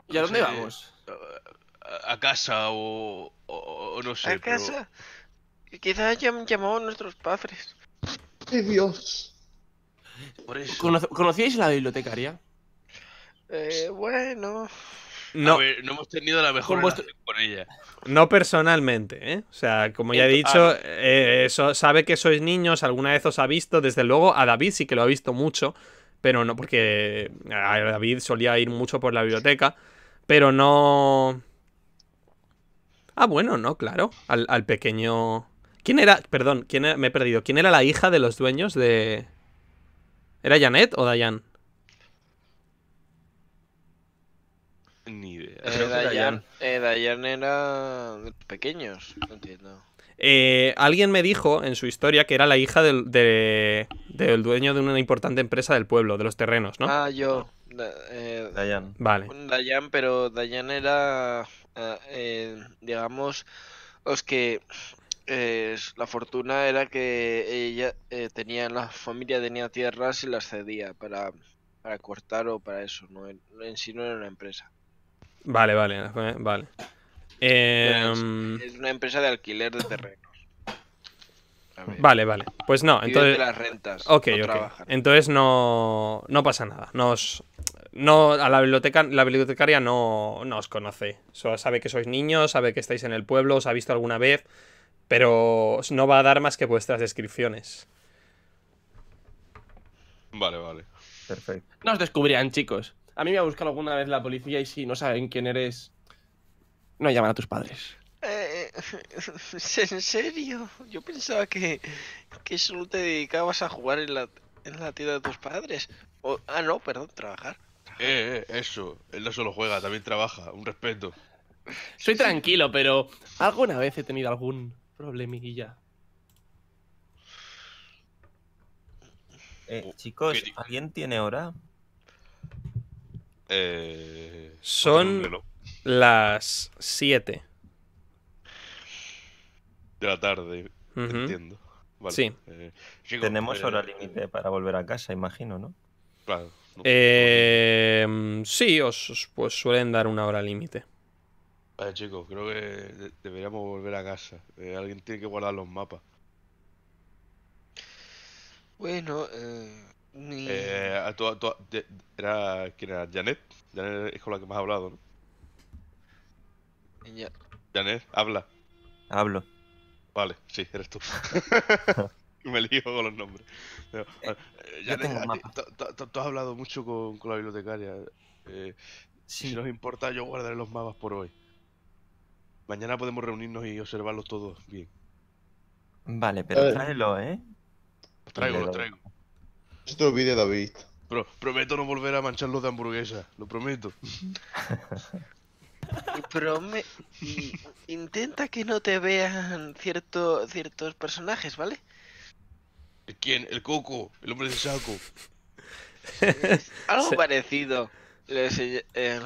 ¿Y a dónde vamos? Eh, a, casa o, no sé. ¿A casa? Quizás hayan llamado a nuestros padres. Dios! ¿Conocíais la bibliotecaria? Eh, bueno. No. no hemos tenido la mejor con, con ella. No personalmente, ¿eh? O sea, como ya he dicho, eh, sabe que sois niños, alguna vez os ha visto, desde luego a David sí que lo ha visto mucho, pero no, porque a David solía ir mucho por la biblioteca, pero no... Ah, bueno, no, claro, al pequeño... ¿Quién era, perdón, quién me he perdido, quién era la hija de los dueños de... ¿Era Janet o Dayan? Ni idea. Eh, Dayan, Dayan eh, era pequeños, no entiendo. Eh, alguien me dijo en su historia que era la hija del, del dueño de una importante empresa del pueblo, de los terrenos, ¿no? Ah, yo. Dayan. Vale. Dayan, pero Dayan era, digamos, los que eh, la fortuna era que ella eh, tenía, la familia tenía tierras y las cedía para, para cortar o para eso, no en, sí no era una empresa. Vale, vale, eh, vale. Em, es, una empresa de alquiler de terrenos. Vale, vale. Pues no, entonces. las rentas. Ok, Entonces no, no pasa nada. Nos, no, a la, biblioteca, la bibliotecaria no, os conoce. sabe que sois niños, sabe que estáis en el pueblo, os ha visto alguna vez pero no va a dar más que vuestras descripciones. Vale, vale. Perfecto. No os descubrirán, chicos. A mí me ha buscado alguna vez la policía y si no saben quién eres, no llaman a tus padres. Eh, ¿En serio? Yo pensaba que, solo te dedicabas a jugar en la, tienda de tus padres. ah, no, perdón, trabajar. Eh, eh, eso. Él no solo juega, también trabaja. Un respeto. Soy tranquilo, pero alguna vez he tenido algún problemilla. Eh, chicos, ¿alguien tiene hora? Eh, Son las 7 de la tarde, entiendo. Sí. Eh, Tenemos hora eh, límite para volver a casa, imagino, ¿no? Claro. No, eh, mm, sí, os, pues suelen dar una hora límite. Vale, chicos, creo que deberíamos volver a casa. Eh, alguien tiene que guardar los mapas. Bueno, eh, eh era, ¿Quién era? ¿Janet? Janet es con la que más has hablado, ¿no? Ya. Janet, habla. Hablo. Vale, sí, eres tú. Me lío con los nombres. Janet, tú has hablado mucho con, la bibliotecaria. Eh, si nos importa, yo guardaré los mapas por hoy. Mañana podemos reunirnos y observarlos todos bien. Vale, pero eh. tráelo, ¿eh? Los traigo, los traigo. No te olvide, David. prometo no volver a mancharlos de hamburguesa, lo prometo. intenta que no te vean ciertos personajes, ¿vale? ¿Quién? El coco, el hombre de saco. Algo parecido. Le, eh,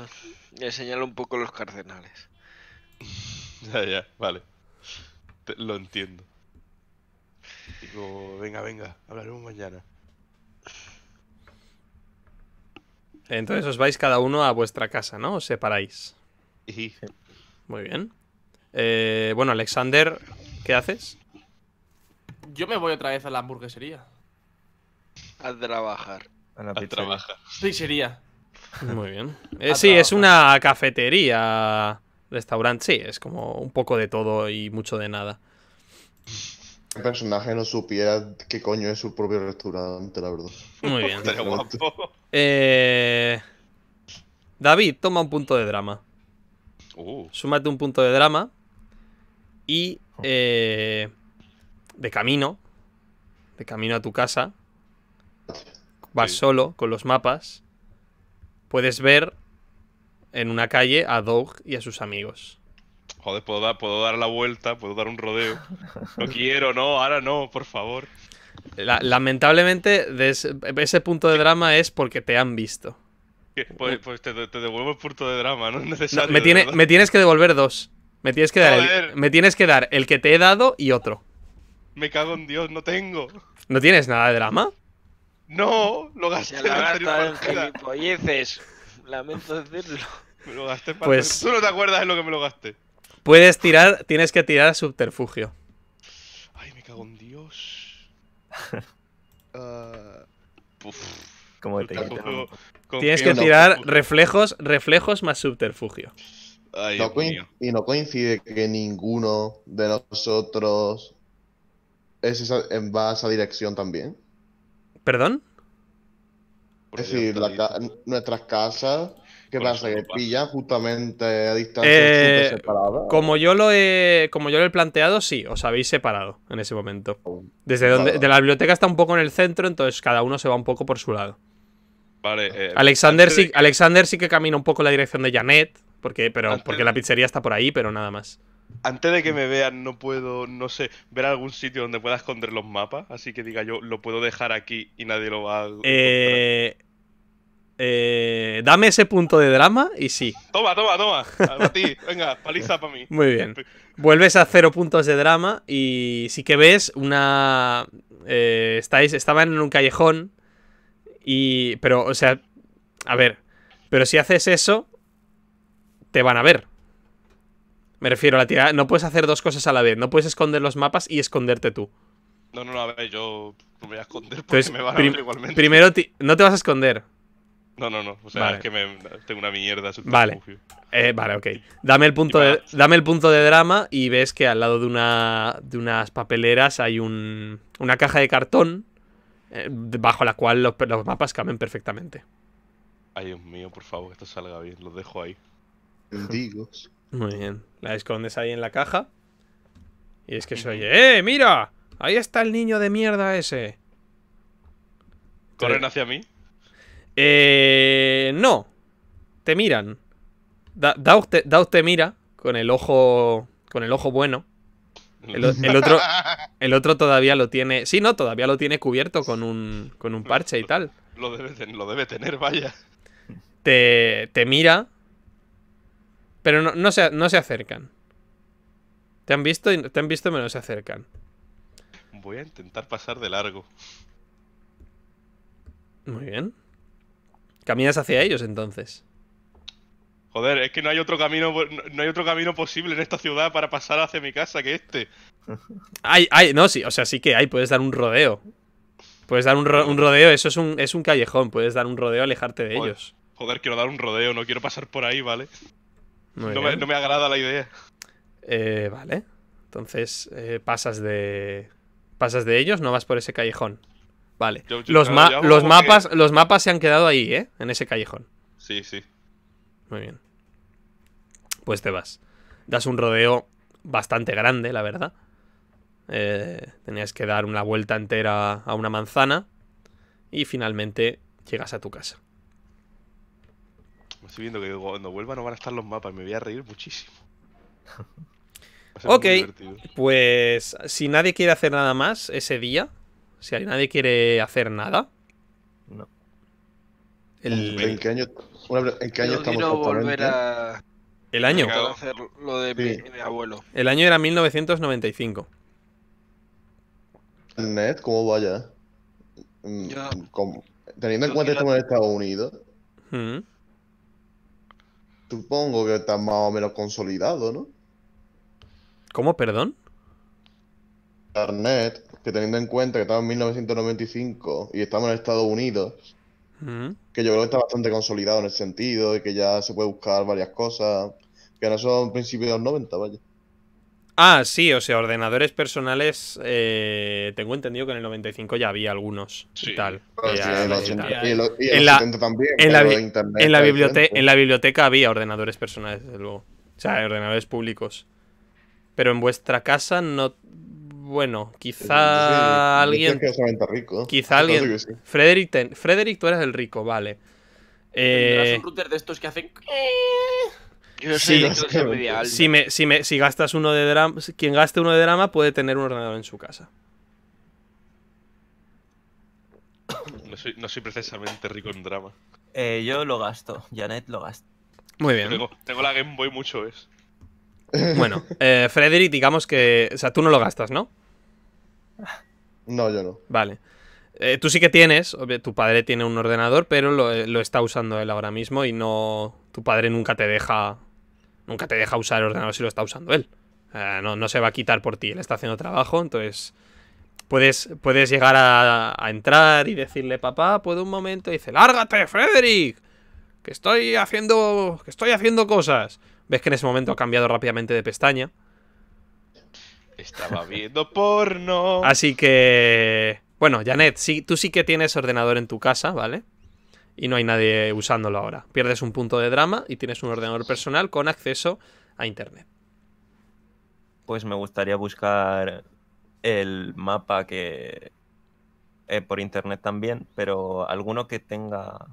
le señalo un poco los cardenales. Ya, ya, vale. lo entiendo. Digo, venga, venga, hablaremos mañana. Entonces os vais cada uno a vuestra casa, ¿no? Os separáis. Sí. Muy bien. Eh, bueno, Alexander, ¿qué haces? Yo me voy otra vez a la hamburguesería. A trabajar. A, la a trabajar. Sí, sería. Muy bien. Eh, sí, es una cafetería restaurante. Sí, es como un poco de todo y mucho de nada. El personaje no supiera qué coño es su propio restaurante, la verdad. Muy bien. Eh, David, toma un punto de drama. Uh. Súmate un punto de drama. Y eh, de camino, de camino a tu casa, vas solo con los mapas, puedes ver en una calle a Doug y a sus amigos. Joder, puedo dar, la vuelta, puedo dar un rodeo. No quiero, no, ahora no, por favor. lamentablemente, ese punto de drama es porque te han visto. Pues, pues te, devuelvo el punto de drama, no es necesario. me, tienes que devolver dos. Me tienes que, dar el, me tienes que dar el que te he dado y otro. Me cago en Dios, no tengo. ¿No tienes nada de drama? No, lo gasté. Se la Lamento decirlo. Me lo gasté para pues, Tú no te acuerdas de lo que me lo gasté. Puedes tirar, tienes que tirar subterfugio. Ay, me cago en Dios. Ah, ¿Cómo te Tienes que tirar reflejos, reflejos más subterfugio. y no coincide que ninguno de nosotros es va a esa dirección también. ¿Perdón? es decir, nuestras casas, ¿qué pasa? Que pilla justamente a distancia eh, Como yo lo he. Como yo lo he planteado, sí, os habéis separado en ese momento. Oh, Desde donde. De la biblioteca está un poco en el centro, entonces cada uno se va un poco por su lado. Vale, eh, Alexander, sí, Alexander sí que camina un poco en la dirección de Janet, porque, pero, porque la pizzería está por ahí, pero nada más. Antes de que me vean, no puedo, no sé, ver algún sitio donde pueda esconder los mapas. Así que diga yo, lo puedo dejar aquí y nadie lo va a. Eh, eh, dame ese punto de drama y sí. Toma, toma, toma. A ti, venga, paliza para mí. Muy bien. Vuelves a cero puntos de drama y sí que ves una. Eh, estáis, estaban en un callejón y. Pero, o sea. A ver. Pero si haces eso, te van a ver. Me refiero a la tirada. No puedes hacer dos cosas a la vez. No puedes esconder los mapas y esconderte tú. No, no, no, a ver, yo no me voy a esconder porque me va a ver igualmente. Primero, no te vas a esconder. No, no, no. O sea, es que me, tengo una mierda. Vale. Eh, vale, ok. Dame el, punto de, dame el punto de drama y ves que al lado de, una, de unas papeleras hay un, una caja de cartón eh, bajo la cual los, mapas caben perfectamente. Ay, Dios mío, por favor, que esto salga bien. Lo dejo ahí. Mendigos. Muy bien. La escondes ahí en la caja. Y es que se oye, ¡eh, mira! Ahí está el niño de mierda ese. ¿Corren hacia mí? Eh, no. Te miran. Da te, mira con el ojo con el ojo bueno. El, otro, el otro todavía lo tiene. Sí, no, todavía lo tiene cubierto con un, con un parche y tal. Lo debe, lo debe tener, vaya. Te, te mira pero no, se, no se acercan. Te han visto te han visto, pero no se acercan. Voy a intentar pasar de largo. Muy bien. Caminas hacia ellos entonces. Joder, es que no hay otro camino, no hay otro camino posible en esta ciudad para pasar hacia mi casa que este. Ay, ay, no, sí, o sea, sí que hay, puedes dar un rodeo. Puedes dar un, rodeo, eso es un, callejón, puedes dar un rodeo, alejarte de ellos. Joder, quiero dar un rodeo, no quiero pasar por ahí, ¿vale? No me, agrada la idea. Eh, vale. Entonces eh, pasas de. Pasas de ellos, no vas por ese callejón. Vale. los, los mapas, los mapas se han quedado ahí, ¿eh? En ese callejón. Sí, sí. Muy bien. Pues te vas. Das un rodeo bastante grande, la verdad. Eh, tenías que dar una vuelta entera a una manzana. Y finalmente llegas a tu casa. Me estoy viendo que cuando vuelva no van a estar los mapas, me voy a reír muchísimo. Ok, pues si nadie quiere hacer nada más ese día, si nadie quiere hacer nada. No. El... ¿En qué año, estamos? volver El año. Hacer lo de mi, El año era 1995. Net, ¿cómo vaya? Teniendo en cuenta que estamos en Estados Unidos. Supongo que está más o menos consolidado, ¿no? ¿Cómo, perdón? Internet, que teniendo en cuenta que estamos en 1995 y estamos en Estados Unidos, mm. que yo creo que está bastante consolidado en el sentido de que ya se puede buscar varias cosas, que no son principios de los 90, vaya. Ah, sí, o sea, ordenadores personales. Eh, tengo entendido que en el 95 ya había algunos. Y tal. En la biblioteca En la biblioteca había ordenadores personales, desde luego. O sea, ordenadores públicos. Pero en vuestra casa no. Bueno, quizá alguien. Quizá alguien. Frederick, tú eres el rico, vale. Eh... un router de estos que hacen si, gastas uno de drama, quien gaste uno de drama puede tener un ordenador en su casa. No soy, precisamente rico en drama. Eh, yo lo gasto, Janet lo gasta. Muy bien. Tengo, la Game Boy mucho, es. Bueno, eh, Frederick, digamos que. O sea, tú no lo gastas, ¿no? No, yo no. Vale. Eh, tú sí que tienes, tu padre tiene un ordenador, pero lo, lo, está usando él ahora mismo y no. Tu padre nunca te deja nunca te deja usar el ordenador si lo está usando él. no, se va a quitar por ti, él está haciendo trabajo, entonces puedes, puedes llegar a, entrar y decirle, papá, ¿puedo un momento? Y dice, lárgate, Frederick, que estoy haciendo, que estoy haciendo cosas. Ves que en ese momento ha cambiado rápidamente de pestaña. Estaba viendo porno. Así que... Bueno, Janet, sí, tú sí que tienes ordenador en tu casa, ¿vale? y no hay nadie usándolo ahora. Pierdes un punto de drama y tienes un ordenador personal con acceso a Internet. Pues me gustaría buscar el mapa que eh, por Internet también, pero alguno que tenga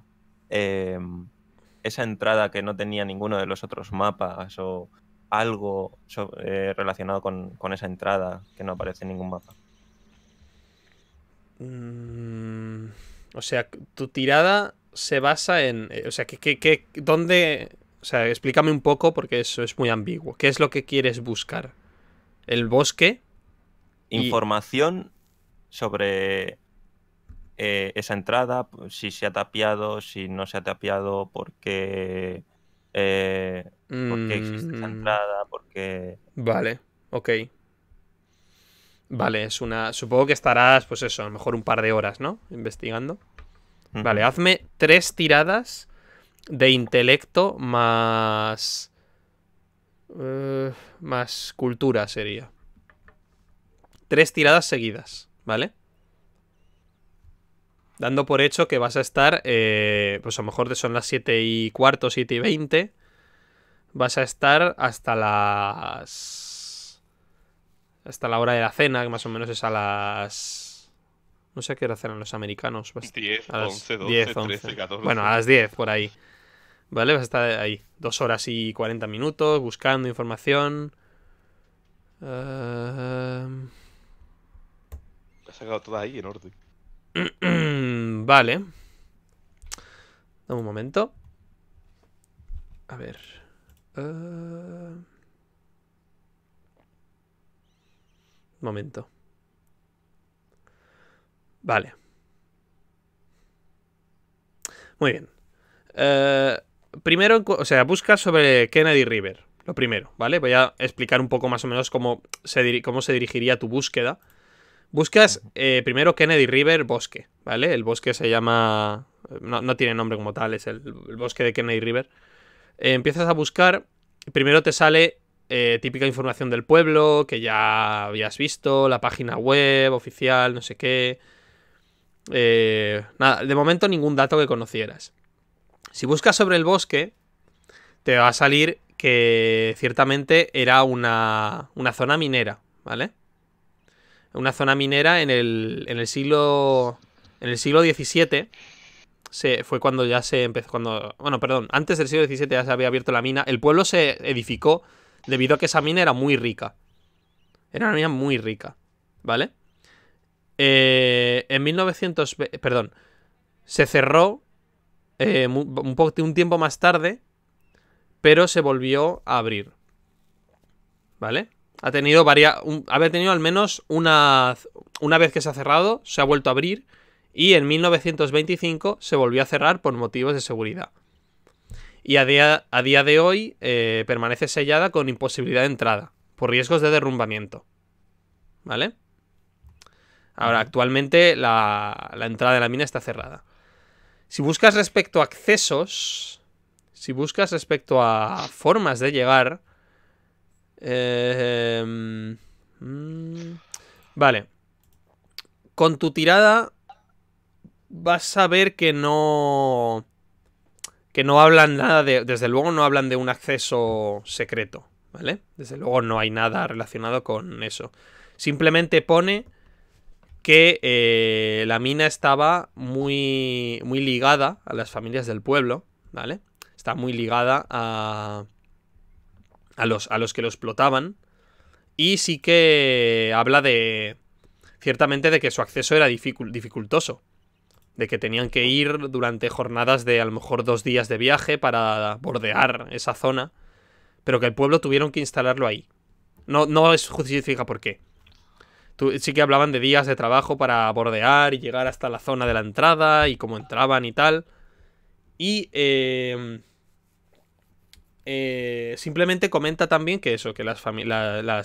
em, esa entrada que no tenía ninguno de los otros mapas o algo eh, relacionado con, esa entrada que no aparece en ningún mapa. Mm, o sea, tu tirada se basa en. Eh, o sea, que, ¿dónde.? O sea, explícame un poco porque eso es muy ambiguo. ¿Qué es lo que quieres buscar? ¿El bosque? Información sobre eh, esa entrada, si se ha tapiado, si no se ha tapiado, por qué, eh, por qué existe esa mm. entrada, por qué... Vale, ok. Vale, es una... Supongo que estarás, pues eso, a lo mejor un par de horas, ¿no? Investigando. Vale, hazme tres tiradas de intelecto más... Eh, más cultura sería. Tres tiradas seguidas, ¿vale? Dando por hecho que vas a estar, eh, pues a lo mejor son las 7 y cuarto, 7 y 20. Vas a estar hasta las... Hasta la hora de la cena, que más o menos es a las no sé a qué hora cerran los americanos. 10, a las 11, 12, 13, 14. Bueno, a las 10, por ahí. ¿Vale? Vas a estar ahí. Dos horas y 40 minutos buscando información. Uh... He sacado toda ahí en orden. vale. Dame un momento. A ver. Eh. Un Momento. Vale. Muy bien. Eh, primero, o sea, busca sobre Kennedy River. Lo primero, ¿vale? Voy a explicar un poco más o menos cómo se, cómo se dirigiría tu búsqueda. Buscas eh, primero Kennedy River Bosque, ¿vale? El bosque se llama... No, tiene nombre como tal, es el, bosque de Kennedy River. Eh, empiezas a buscar, primero te sale típica información del pueblo, que ya habías visto, la página web oficial, no sé qué, eh, nada, de momento ningún dato que conocieras. Si buscas sobre el bosque, te va a salir que ciertamente era una, zona minera, ¿vale? Una zona minera en el, siglo. En el siglo XVII se, fue cuando ya se empezó. Cuando, bueno, perdón, antes del siglo XVII ya se había abierto la mina. El pueblo se edificó debido a que esa mina era muy rica. Era una mina muy rica, ¿vale? Eh, en 1900, perdón, se cerró eh, un, tiempo más tarde, pero se volvió a abrir. ¿Vale? Ha tenido varias. haber tenido al menos una. Una vez que se ha cerrado, se ha vuelto a abrir. Y en 1925 se volvió a cerrar por motivos de seguridad. Y a día, a día de hoy eh, permanece sellada con imposibilidad de entrada, por riesgos de derrumbamiento. ¿Vale? Ahora, actualmente la, entrada de la mina está cerrada. Si buscas respecto a accesos, si buscas respecto a formas de llegar... Em, mm, vale. Con tu tirada vas a ver que no... Que no hablan nada de... Desde luego no hablan de un acceso secreto, ¿vale? Desde luego no hay nada relacionado con eso. Simplemente pone que eh, la mina estaba muy, muy ligada a las familias del pueblo, ¿vale? Está muy ligada a, a, los, a los que lo explotaban. Y sí que habla de, ciertamente, de que su acceso era dificultoso. De que tenían que ir durante jornadas de a lo mejor dos días de viaje para bordear esa zona. Pero que el pueblo tuvieron que instalarlo ahí. No, no es justifica por qué sí que hablaban de días de trabajo para bordear y llegar hasta la zona de la entrada y cómo entraban y tal. Y em, eh, simplemente comenta también que eso, que las, la,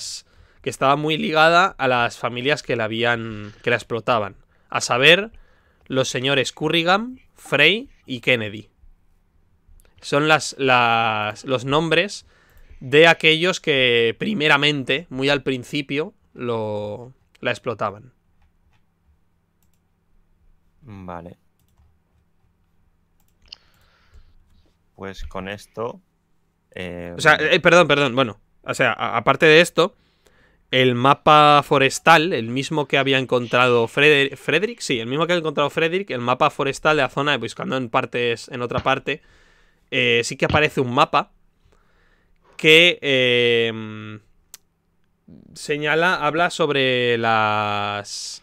que estaba muy ligada a las familias que la habían que la explotaban, a saber, los señores Currigan, Frey y Kennedy. Son las, los nombres de aquellos que primeramente, muy al principio, lo la explotaban. Vale. Pues con esto. Eh, o sea, eh, perdón, perdón. Bueno, o sea, aparte de esto, el mapa forestal, el mismo que había encontrado Frederick, sí, el mismo que había encontrado Frederick, el mapa forestal de la zona, buscando pues en partes, en otra parte, eh, sí que aparece un mapa que señala, habla sobre las...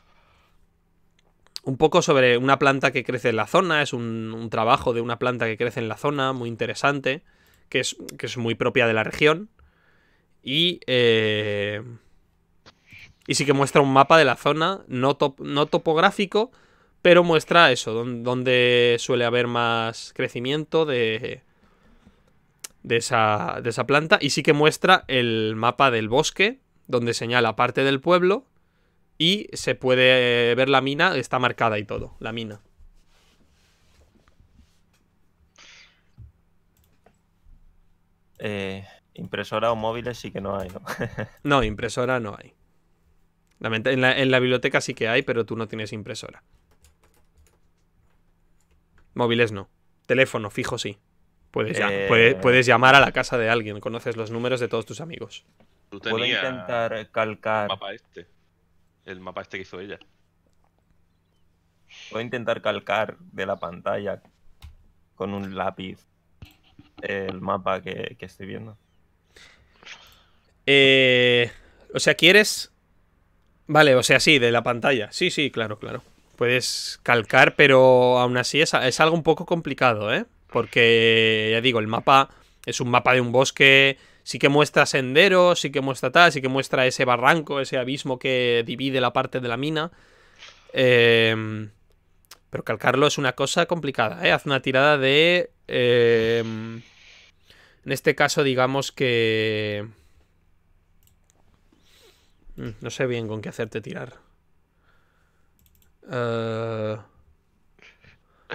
Un poco sobre una planta que crece en la zona, es un, trabajo de una planta que crece en la zona, muy interesante, que es, que es muy propia de la región. Y... Eh, y sí que muestra un mapa de la zona, no, no topográfico, pero muestra eso, donde, suele haber más crecimiento de, de, esa, de esa planta. Y sí que muestra el mapa del bosque donde señala parte del pueblo y se puede eh, ver la mina, está marcada y todo, la mina. Eh, impresora o móviles sí que no hay, ¿no? no, impresora no hay. en la biblioteca sí que hay, pero tú no tienes impresora. Móviles no. Teléfono, fijo sí. Eh, puedes, llamar a la casa de alguien, conoces los números de todos tus amigos. Puedo intentar calcar. El mapa este. El mapa este que hizo ella. Puedo intentar calcar de la pantalla con un lápiz el mapa que, estoy viendo. Eh, o sea, ¿quieres? Vale, o sea, sí, de la pantalla. Sí, sí, claro, claro. Puedes calcar, pero aún así es algo un poco complicado, ¿eh? Porque, ya digo, el mapa es un mapa de un bosque. Sí que muestra senderos, sí que muestra tal, sí que muestra ese barranco, ese abismo que divide la parte de la mina. Em, pero calcarlo es una cosa complicada, ¿eh? Haz una tirada de... Em, en este caso, digamos que... Mm, no sé bien con qué hacerte tirar. Eh,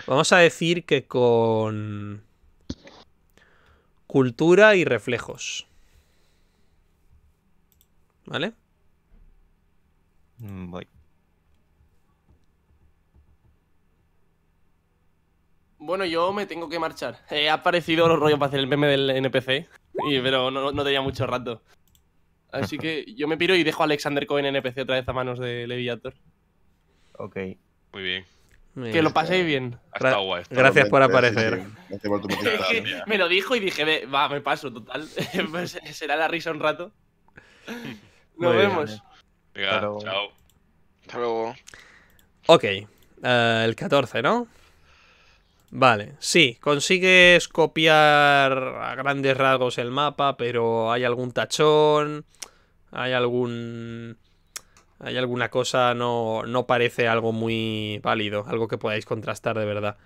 Vamos a decir que con cultura y reflejos. ¿Vale? Mm, voy. Bueno, yo me tengo que marchar. Eh, ha aparecido los rollos para hacer el meme del NPC, pero no, tenía mucho rato. Así que yo me piro y dejo a Alexander Cohen NPC otra vez a manos de Leviator. Ok. Muy bien que lo paséis bien. Gracias por aparecer. me lo dijo y dije, va, me paso, total. Pues, será la risa un rato. Nos vemos. chao. Hasta luego. Ok. Eh, el 14, ¿no? Vale, sí, consigues copiar a grandes rasgos el mapa, pero hay algún tachón, hay algún hay alguna cosa, no, parece algo muy válido, algo que podáis contrastar de verdad.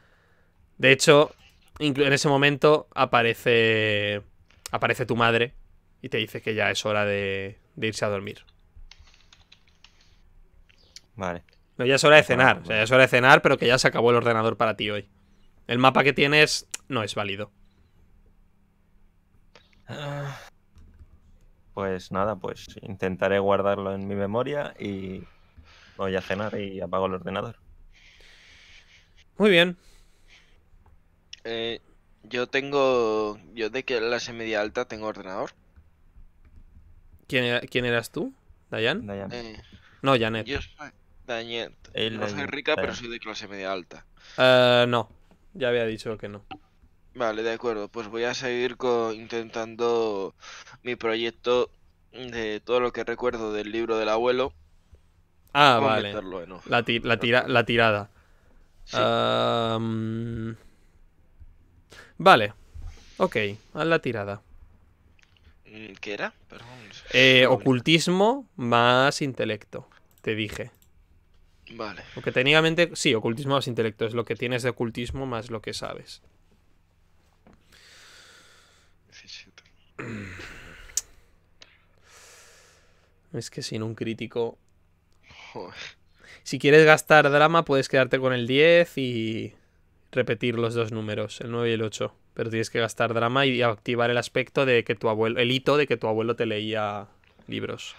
De hecho, en ese momento aparece, aparece tu madre y te dice que ya es hora de, de irse a dormir. Vale. No, ya es hora de ah, cenar. ya es hora de cenar, pero que ya se acabó el ordenador para ti hoy. El mapa que tienes no es válido. Ah. Pues nada, pues intentaré guardarlo en mi memoria y voy a cenar y apago el ordenador. Muy bien. Eh, yo tengo. Yo de clase media alta tengo ordenador. ¿Quién, eras tú? ¿Dayan? Eh, no, Janet. Yo soy Dayan. No soy rica, pero soy de clase media alta. Eh, no, ya había dicho que no. Vale, de acuerdo. Pues voy a seguir con, intentando mi proyecto de todo lo que recuerdo del libro del abuelo. Ah, vale. La, tira la, tirada. Vale. Ok, haz la tirada. Mm, ¿Qué era? Perdón. Eh, ocultismo más intelecto, te dije. Vale. Porque técnicamente, sí, ocultismo más intelecto es lo que tienes de ocultismo más lo que sabes. Es que sin un crítico. Si quieres gastar drama, puedes quedarte con el 10 y repetir los dos números, el 9 y el 8. Pero tienes que gastar drama y activar el aspecto de que tu abuelo, el hito de que tu abuelo te leía libros.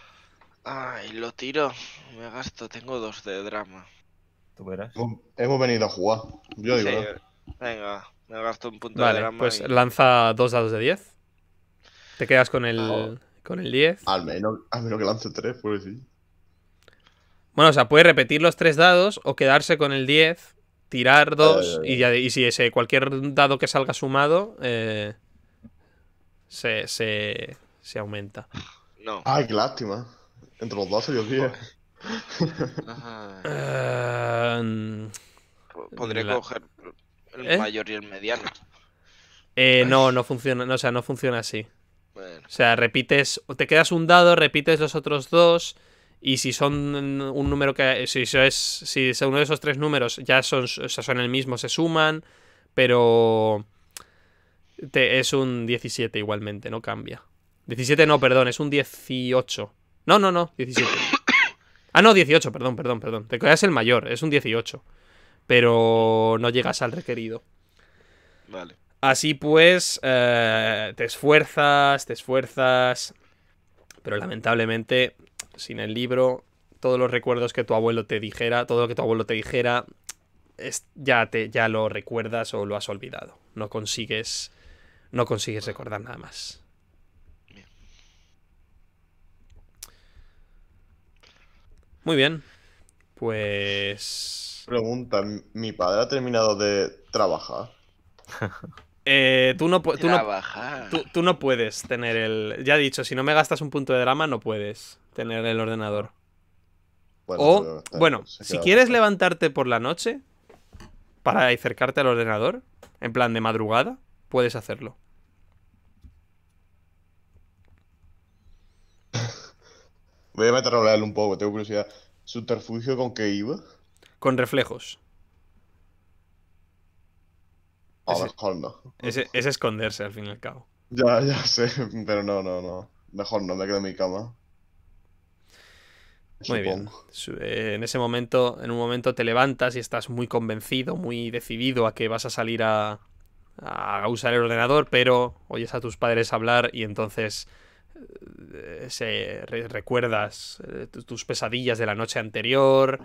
Ay, lo tiro. Me gasto, tengo dos de drama. Tú verás. Hemos venido a jugar. Yo digo. venga, me gasto un punto de drama. Pues lanza dos dados de 10. Te quedas con el, ah, con el 10. Al menos, que lance 3, pues sí. Bueno, o sea, puede repetir los 3 dados o quedarse con el 10, tirar 2 y, ya, y si ese, cualquier dado que salga sumado eh, se, se, se, aumenta. No. Ay, qué lástima. Entre los dos salió 10. Eh, podría coger el ¿Eh? mayor y el mediano. no, no funciona, o sea, no funciona así. O sea, repites, te quedas un dado, repites los otros dos. Y si son un número que. Si, es, si uno de esos tres números ya son, el mismo, se suman. Pero. Te, es un 17 igualmente, no cambia. 17 no, perdón, es un 18. No, no, no, 17. Ah, no, 18, perdón, perdón, perdón. Te quedas el mayor, es un 18. Pero no llegas al requerido. Vale. Así pues, eh, te esfuerzas, te esfuerzas, pero lamentablemente, sin el libro, todos los recuerdos que tu abuelo te dijera, todo lo que tu abuelo te dijera, es, ya, te, ya lo recuerdas o lo has olvidado. No consigues, no consigues recordar nada más. Muy bien. Pues. Pregunta: ¿mi padre ha terminado de trabajar? Eh, tú, no, tú, no, puedes tener el. Ya he dicho, si no me gastas un punto de drama, no puedes tener el ordenador. Bueno, o, bueno, si quieres levantarte por la noche para acercarte al ordenador, en plan de madrugada, puedes hacerlo. Voy a meter a un poco, tengo curiosidad. ¿Subterfugio con qué iba? Con reflejos es, esconderse al fin y al cabo. Ya, ya sé, pero no, no, no. Mejor no, me quedo en mi cama. Muy bien. Eh, en ese momento, en un momento te levantas y estás muy convencido, muy decidido a que vas a salir a, a usar el ordenador, pero oyes a tus padres hablar y entonces eh, se recuerdas eh, tus pesadillas de la noche anterior,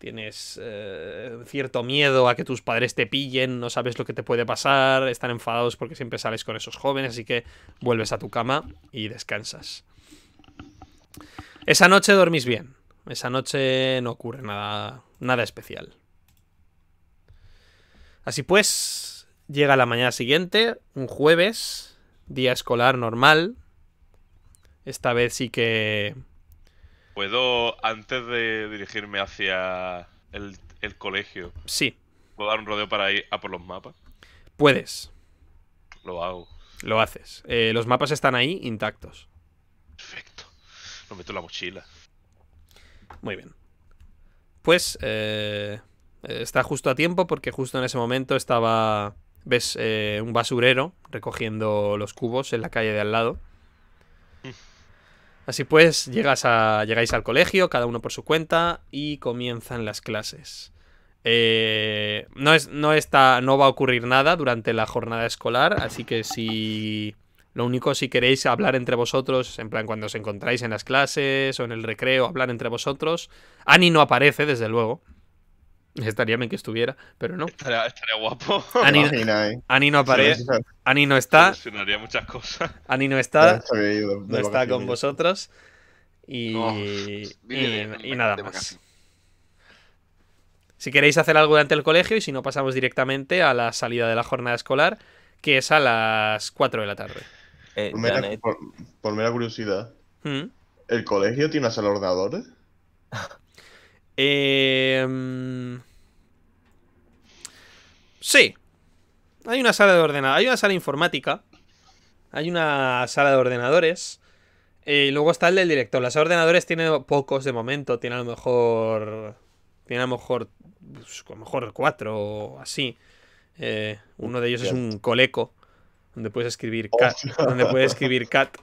tienes eh, cierto miedo a que tus padres te pillen, no sabes lo que te puede pasar, están enfadados porque siempre sales con esos jóvenes, así que vuelves a tu cama y descansas. Esa noche dormís bien. Esa noche no ocurre nada, nada especial. Así pues, llega la mañana siguiente, un jueves, día escolar normal. Esta vez sí que ¿Puedo, antes de dirigirme hacia el, colegio? Sí. ¿Puedo dar un rodeo para ir a por los mapas? Puedes. Lo hago. Lo haces. Eh, los mapas están ahí intactos. Perfecto. Lo meto en la mochila. Muy bien. Pues eh, eh, está justo a tiempo porque justo en ese momento estaba, ves, un basurero recogiendo los cubos en la calle de al lado. Así pues, llegas a, llegáis al colegio, cada uno por su cuenta, y comienzan las clases. Eh, no, es, no, está, no va a ocurrir nada durante la jornada escolar, así que si... Lo único, si queréis hablar entre vosotros, en plan cuando os encontráis en las clases o en el recreo, hablar entre vosotros. Ani no aparece, desde luego. Estaría bien que estuviera, pero no. Estaría, guapo. Ani, no, aparece. Ani no está. muchas cosas. Ani no está. No está con vosotros. Y, oh, y, nada más. Si queréis hacer algo durante el colegio y si no, pasamos directamente a la salida de la jornada escolar, que es a las 4 de la tarde. Eh, por, mera, curiosidad, ¿Mm? ¿el colegio tiene los ordenadores? Em, sí. Hay una sala de ordenadores Hay una sala informática. Hay una sala de ordenadores. Eh, y luego está el del director. Las ordenadores tiene pocos de momento. Tiene a lo mejor. Tiene a lo mejor. Pues, a lo mejor cuatro o así. Eh, uno de ellos es un coleco. Donde puedes escribir oh, Donde puedes escribir cat.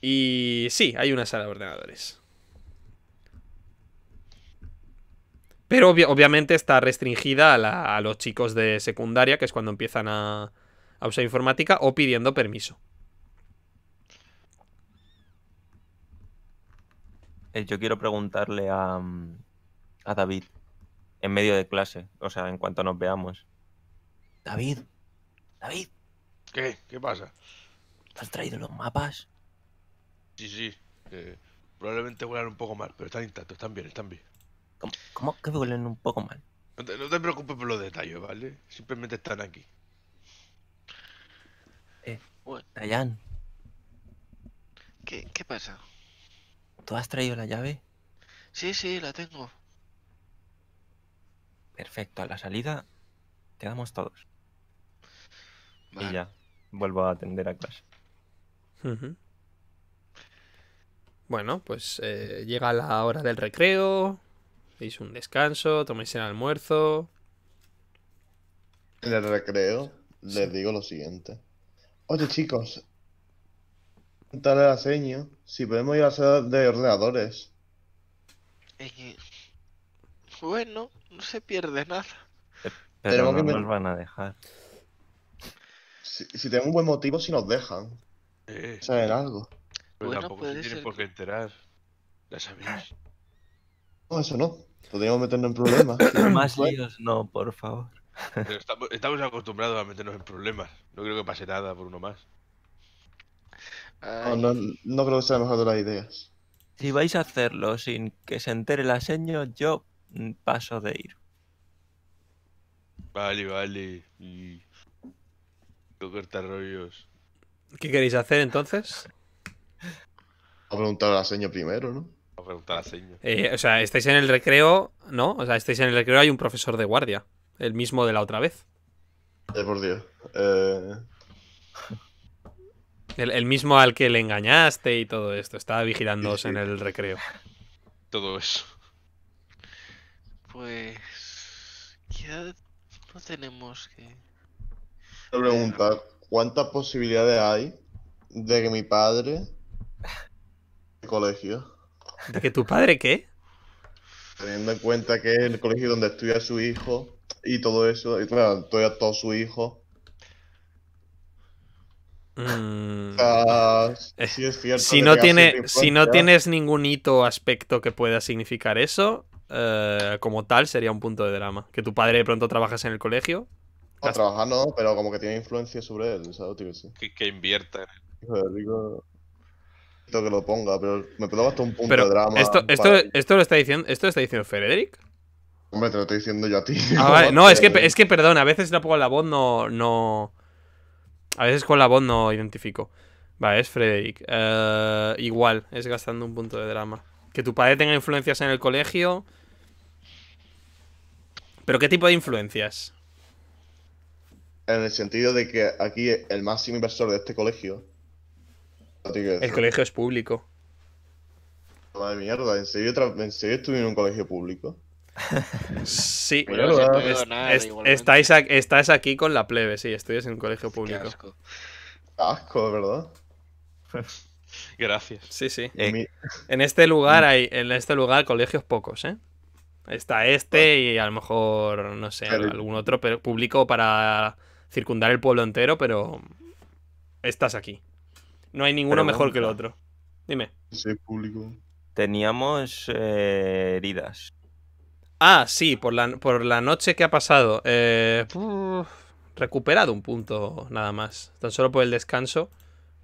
Y sí, hay una sala de ordenadores. Pero obviamente está restringida a, los chicos de secundaria, que es cuando empiezan a, usar informática, o pidiendo permiso. Eh, yo quiero preguntarle a, a David en medio de clase, o sea, en cuanto nos veamos. David, David. ¿Qué? ¿Qué pasa? ¿Te has traído los mapas? Sí, sí. probablemente huele un poco mal, pero están intactos, están bien, están bien. ¿Cómo, que que huelen un poco mal? No te, preocupes por los detalles, ¿vale? Simplemente están aquí. Eh, ¿Qué, pasa? ¿Tú has traído la llave? Sí, sí, la tengo. Perfecto, a la salida ...te damos todos. Y ya, vuelvo a atender a clase. Bueno, pues eh, llega la hora del recreo deis un descanso, toméis el almuerzo. En el recreo les digo lo siguiente. Oye chicos, tal la seña, si podemos ir a hacer de ordenadores. bueno, no se pierde nada. Pero no nos van a dejar. Si, si, tenemos un buen motivo, si nos dejan. Eh. Saben algo. Pero tampoco se tienen por qué enterar. Las amigas. No, eso no. Podríamos meternos en problemas. Más líos, no, por favor. estamos, acostumbrados a meternos en problemas. No creo que pase nada por uno más. No, creo que sea mejor de las ideas. Si vais a hacerlo sin que se entere la seño, yo paso de ir. Vale, vale. No cortar rollos. ¿Qué queréis hacer entonces? A preguntar a la seño primero, ¿no? Eh, o sea, estáis en el recreo, ¿no? O sea, estáis en el recreo, hay un profesor de guardia. El mismo de la otra vez. por Dios. Eh. El, mismo al que le engañaste y todo esto. Estaba vigilándoos en el recreo. Todo eso. Pues. Ya no tenemos que. cuánta pregunta: ¿cuántas posibilidades hay de que mi padre. de colegio? ¿De que tu padre qué? Teniendo en cuenta que es el colegio donde estudia su hijo y todo eso, y claro, estudia todo su hijo. Mm. si, no tiene, si no tienes ningún hito o aspecto que pueda significar eso, eh, como tal, sería un punto de drama. Que tu padre de pronto trabajas en el colegio. trabajar no, pero como que tiene influencia sobre él, Que, invierta en Digo, que lo ponga, pero me puedo gastar un punto de drama. Esto, lo está diciendo, ¿Esto está diciendo Frederick? Hombre, te lo estoy diciendo yo a ti. Ah, no, es que, es que perdón, a veces la pongo la voz no, no. A veces con la voz no identifico. Vale, es Frederick. Eh, igual, es gastando un punto de drama. Que tu padre tenga influencias en el colegio. ¿Pero qué tipo de influencias? En el sentido de que aquí el máximo inversor de este colegio el colegio es público. Madre mierda, ¿en serio, estuve en un colegio público? sí, estáis, aquí con la plebe, sí, estudias en un colegio público. asco. asco, ¿verdad? Gracias. Sí, sí. En este lugar hay, en este lugar colegios pocos, ¿eh? Está este y a lo mejor, no sé, algún otro público para circundar el pueblo entero, pero estás aquí. No hay ninguno mejor que el otro. Dime. Teníamos eh, heridas. Ah, sí, por la, por la noche que ha pasado. Eh, recuperado un punto nada más. Tan solo por el descanso.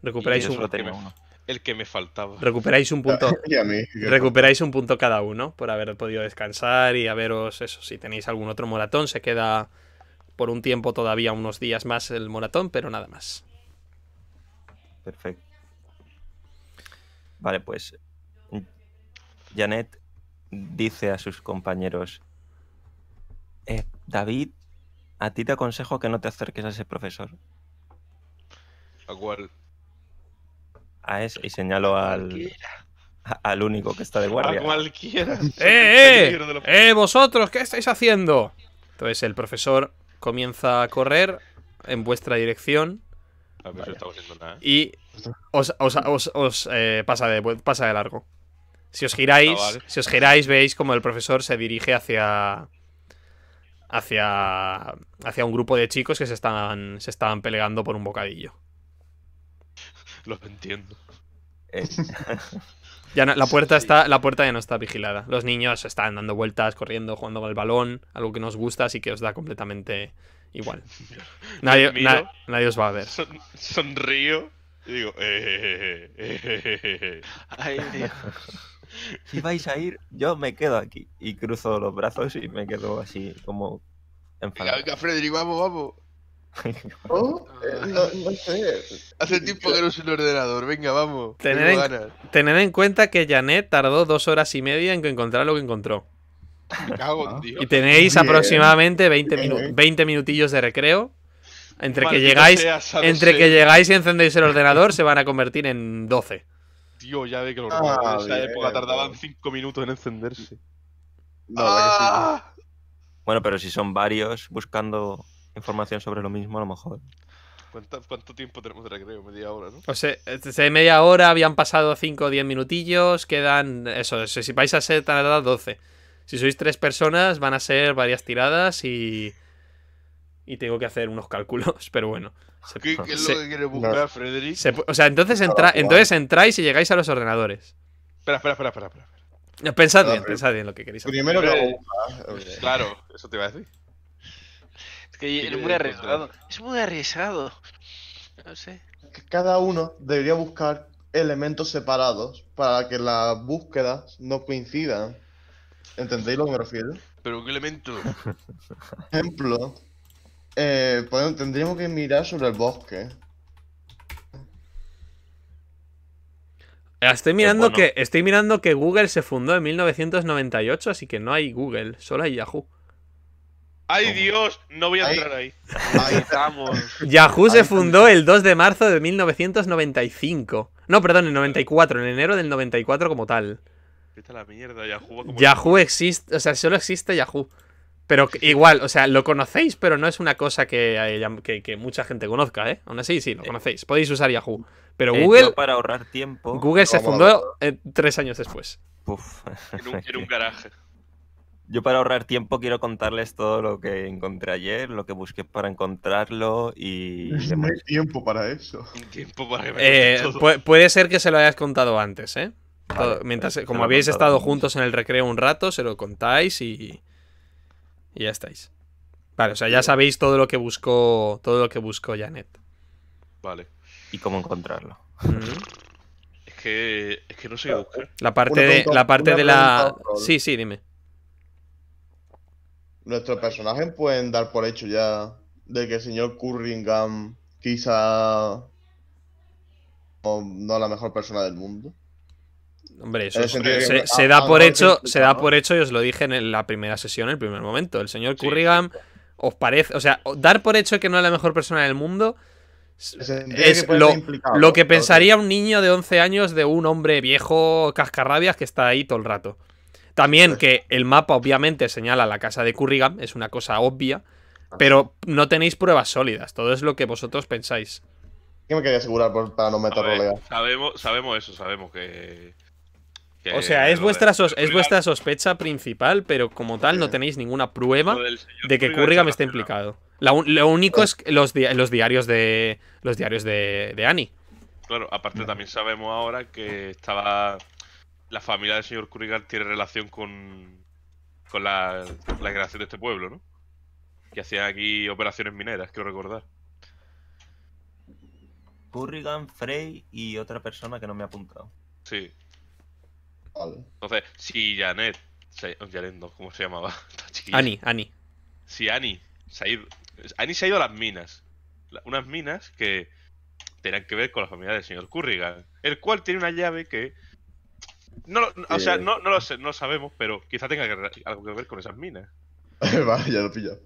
Recuperáis un punto. El que me faltaba. Recuperáis un punto. recuperáis un punto cada uno por haber podido descansar y haberos. Eso, si tenéis algún otro moratón, se queda por un tiempo todavía unos días más el moratón, pero nada más. Perfecto. Vale, pues Janet dice a sus compañeros, eh, David, a ti te aconsejo que no te acerques a ese profesor. ¿A cuál? A ese, y señalo al, al único que está de guardia. A cualquiera. ¡Eh, eh! ¡Eh, vosotros! ¿Qué estáis haciendo? Entonces el profesor comienza a correr en vuestra dirección Ah, pues ¿eh? Y os, eh, pasa, de, pasa de largo. Si os giráis, ah, si os veis como el profesor se dirige hacia. hacia. hacia un grupo de chicos que se estaban. se peleando por un bocadillo. Lo entiendo. Eh. Ya la puerta está, la puerta ya no está vigilada. Los niños están dando vueltas, corriendo, jugando con el balón, algo que nos gusta, así que os da completamente Igual. Nadie, os va a ver. sonrío y digo, si vais a ir, yo me quedo aquí. Y cruzo los brazos y me quedo así como enfadado. Venga, Freddy, vamos, vamos. ¿Oh? Ah. Hace tiempo que no uso el ordenador, venga, vamos. Tener en, en cuenta que Janet tardó dos horas y media en encontrar lo que encontró. Ah. Y tenéis aproximadamente 20, 20 minutillos de recreo. Entre que llegáis entre que llegáis y encendéis el ordenador, se van a convertir en 12. Tío, ya ve que los ah, época tardaban 5 minutos en encenderse. Ah. Bueno, pero si son varios buscando información sobre lo mismo, a lo mejor. ¿Cuánto, tiempo tenemos de recreo? Media hora, ¿no? O sea, desde media hora habían pasado 5 o 10 minutillos, quedan. Eso, si vais a ser edad 12. Si sois tres personas, van a ser varias tiradas y. Y tengo que hacer unos cálculos, pero bueno. ¿Qué, es lo que quiere buscar, o sea, entonces, entonces entráis y llegáis a los ordenadores. Espera, espera, espera, espera. espera. Pensad ah, bien, pensad bien lo que queréis hacer. Primero que Claro, eso te iba a decir. Es que es muy arriesgado. Es muy arriesgado. No sé. cada uno debería buscar elementos separados para que las búsquedas no coincidan. ¿Entendéis lo que me refiero? ¿Pero qué elemento? Eh, ejemplo, tendríamos que mirar sobre el bosque. Ah, estoy mirando, que, estoy mirando que Google se fundó en 1998, así que no hay Google, solo hay Yahoo. ¡Ay Dios! No voy a entrar ahí. Ahí, estamos. Yahoo se fundó el 2 de marzo de 1995. No, perdón, en 94, en enero del 94 como tal. Yahoo. existe, o sea, solo existe Yahoo. Pero igual, o sea, lo conocéis, pero no es una cosa que, que, mucha gente conozca, ¿eh? Aún así, sí, lo eh. conocéis. Podéis usar Yahoo. Pero eh, Google. para ahorrar tiempo. Google se fundó tres años después. Puf. En, un, garaje. Yo para ahorrar tiempo quiero contarles todo lo que encontré ayer, lo que busqué para encontrarlo y... No hay tiempo para eso. Eh, puede ser que se lo hayas contado antes, ¿eh? como habéis estado juntos en el recreo un rato, se lo contáis y, ya estáis. Vale, o sea, ya sabéis todo lo que buscó. Todo lo que buscó Janet. Vale. Y cómo encontrarlo. Mm. Es que. Es que no sé qué buscar. La parte de. la parte de la. Sí, sí, dime. Nuestro personaje pueden dar por hecho ya. De que el señor Curringham quizá. no la mejor persona del mundo. Hombre, eso se, da por hecho, se da por hecho, y os lo dije en la primera sesión, en el primer momento. El señor Currigan os parece, o sea, dar por hecho que no es la mejor persona del mundo es lo, que pensaría un niño de 11 años de un hombre viejo cascarrabias que está ahí todo el rato. También pues que el mapa obviamente señala la casa de Currigan, es una cosa obvia, pero no tenéis pruebas sólidas, todo es lo que vosotros pensáis. ¿Qué me quería asegurar para no meterlo legal? Sabemos, sabemos eso, sabemos que, o sea, es vuestra, es vuestra sospecha principal, pero como tal no eh, tenéis ninguna prueba de que Currigan esté implicado. lo único es los, los diarios de los diarios de, Annie. Claro, aparte también sabemos ahora que estaba la familia del señor Currigan tiene relación con con la, creación de este pueblo, ¿no? Que hacían aquí operaciones mineras, quiero recordar. Currigan, Frey y otra persona que no me ha apuntado. Sí, entonces, si Janet, oh, Janet ¿cómo se llamaba? Ani, Ani. Si Ani se ha ido, Ani se ha ido a las minas. Unas minas que tenían que ver con la familia del señor Currigan, el cual tiene una llave que no, o sea, eh. no, lo sé, no sabemos, pero quizá tenga algo que ver con esas minas. Vaya lo pillo.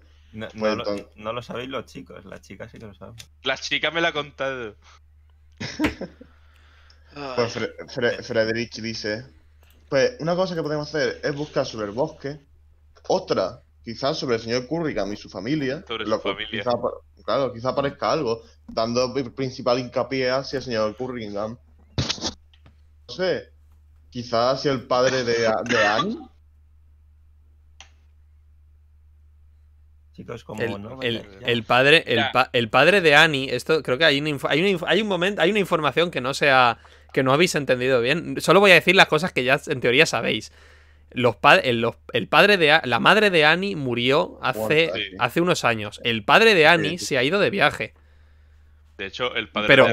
Pues no, lo, sabéis los chicos, las chicas sí que lo saben. La chica me la ha contado. pues eh. dice pues una cosa que podemos hacer es buscar sobre el bosque, otra quizás sobre el señor Currigan y su familia. Sobre su familia. claro, quizás aparezca algo, dando principal hincapié hacia el señor Currigan... No sé, quizás el padre de, de Annie. Chicos, como el, no, el, padre, el, padre de Annie, esto creo que hay, una, hay, hay un momento, hay una información que no sea que no habéis entendido bien. Solo voy a decir las cosas que ya en teoría sabéis. Los, el, padre de la madre de Annie murió hace, hace unos años. El padre de Annie se ha ido de viaje. De hecho, el padre pero,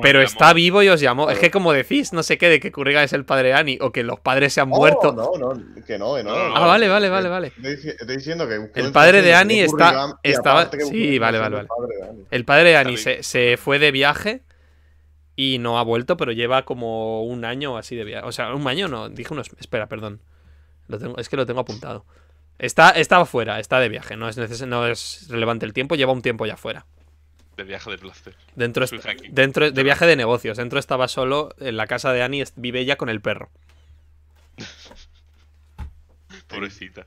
pero está vivo y os llamó. Es que como decís, no sé qué, de que Curriga es el padre de Annie o que los padres se han oh, muerto. No, no, no, Ah, vale, vale, vale, vale. Estoy diciendo que el padre de Annie está, estaba, sí, vale, vale, vale. El padre de Annie se, se fue de viaje y no ha vuelto, pero lleva como un año así de viaje. O sea, un año no, dije unos. Espera, perdón. Lo es que lo tengo apuntado. Está, afuera. fuera, está de viaje, no es, no es relevante el tiempo, lleva un tiempo ya fuera. De viaje de placer. Dentro, dentro de viaje de negocios. Dentro estaba solo en la casa de Annie, vive ella con el perro. Pobrecita.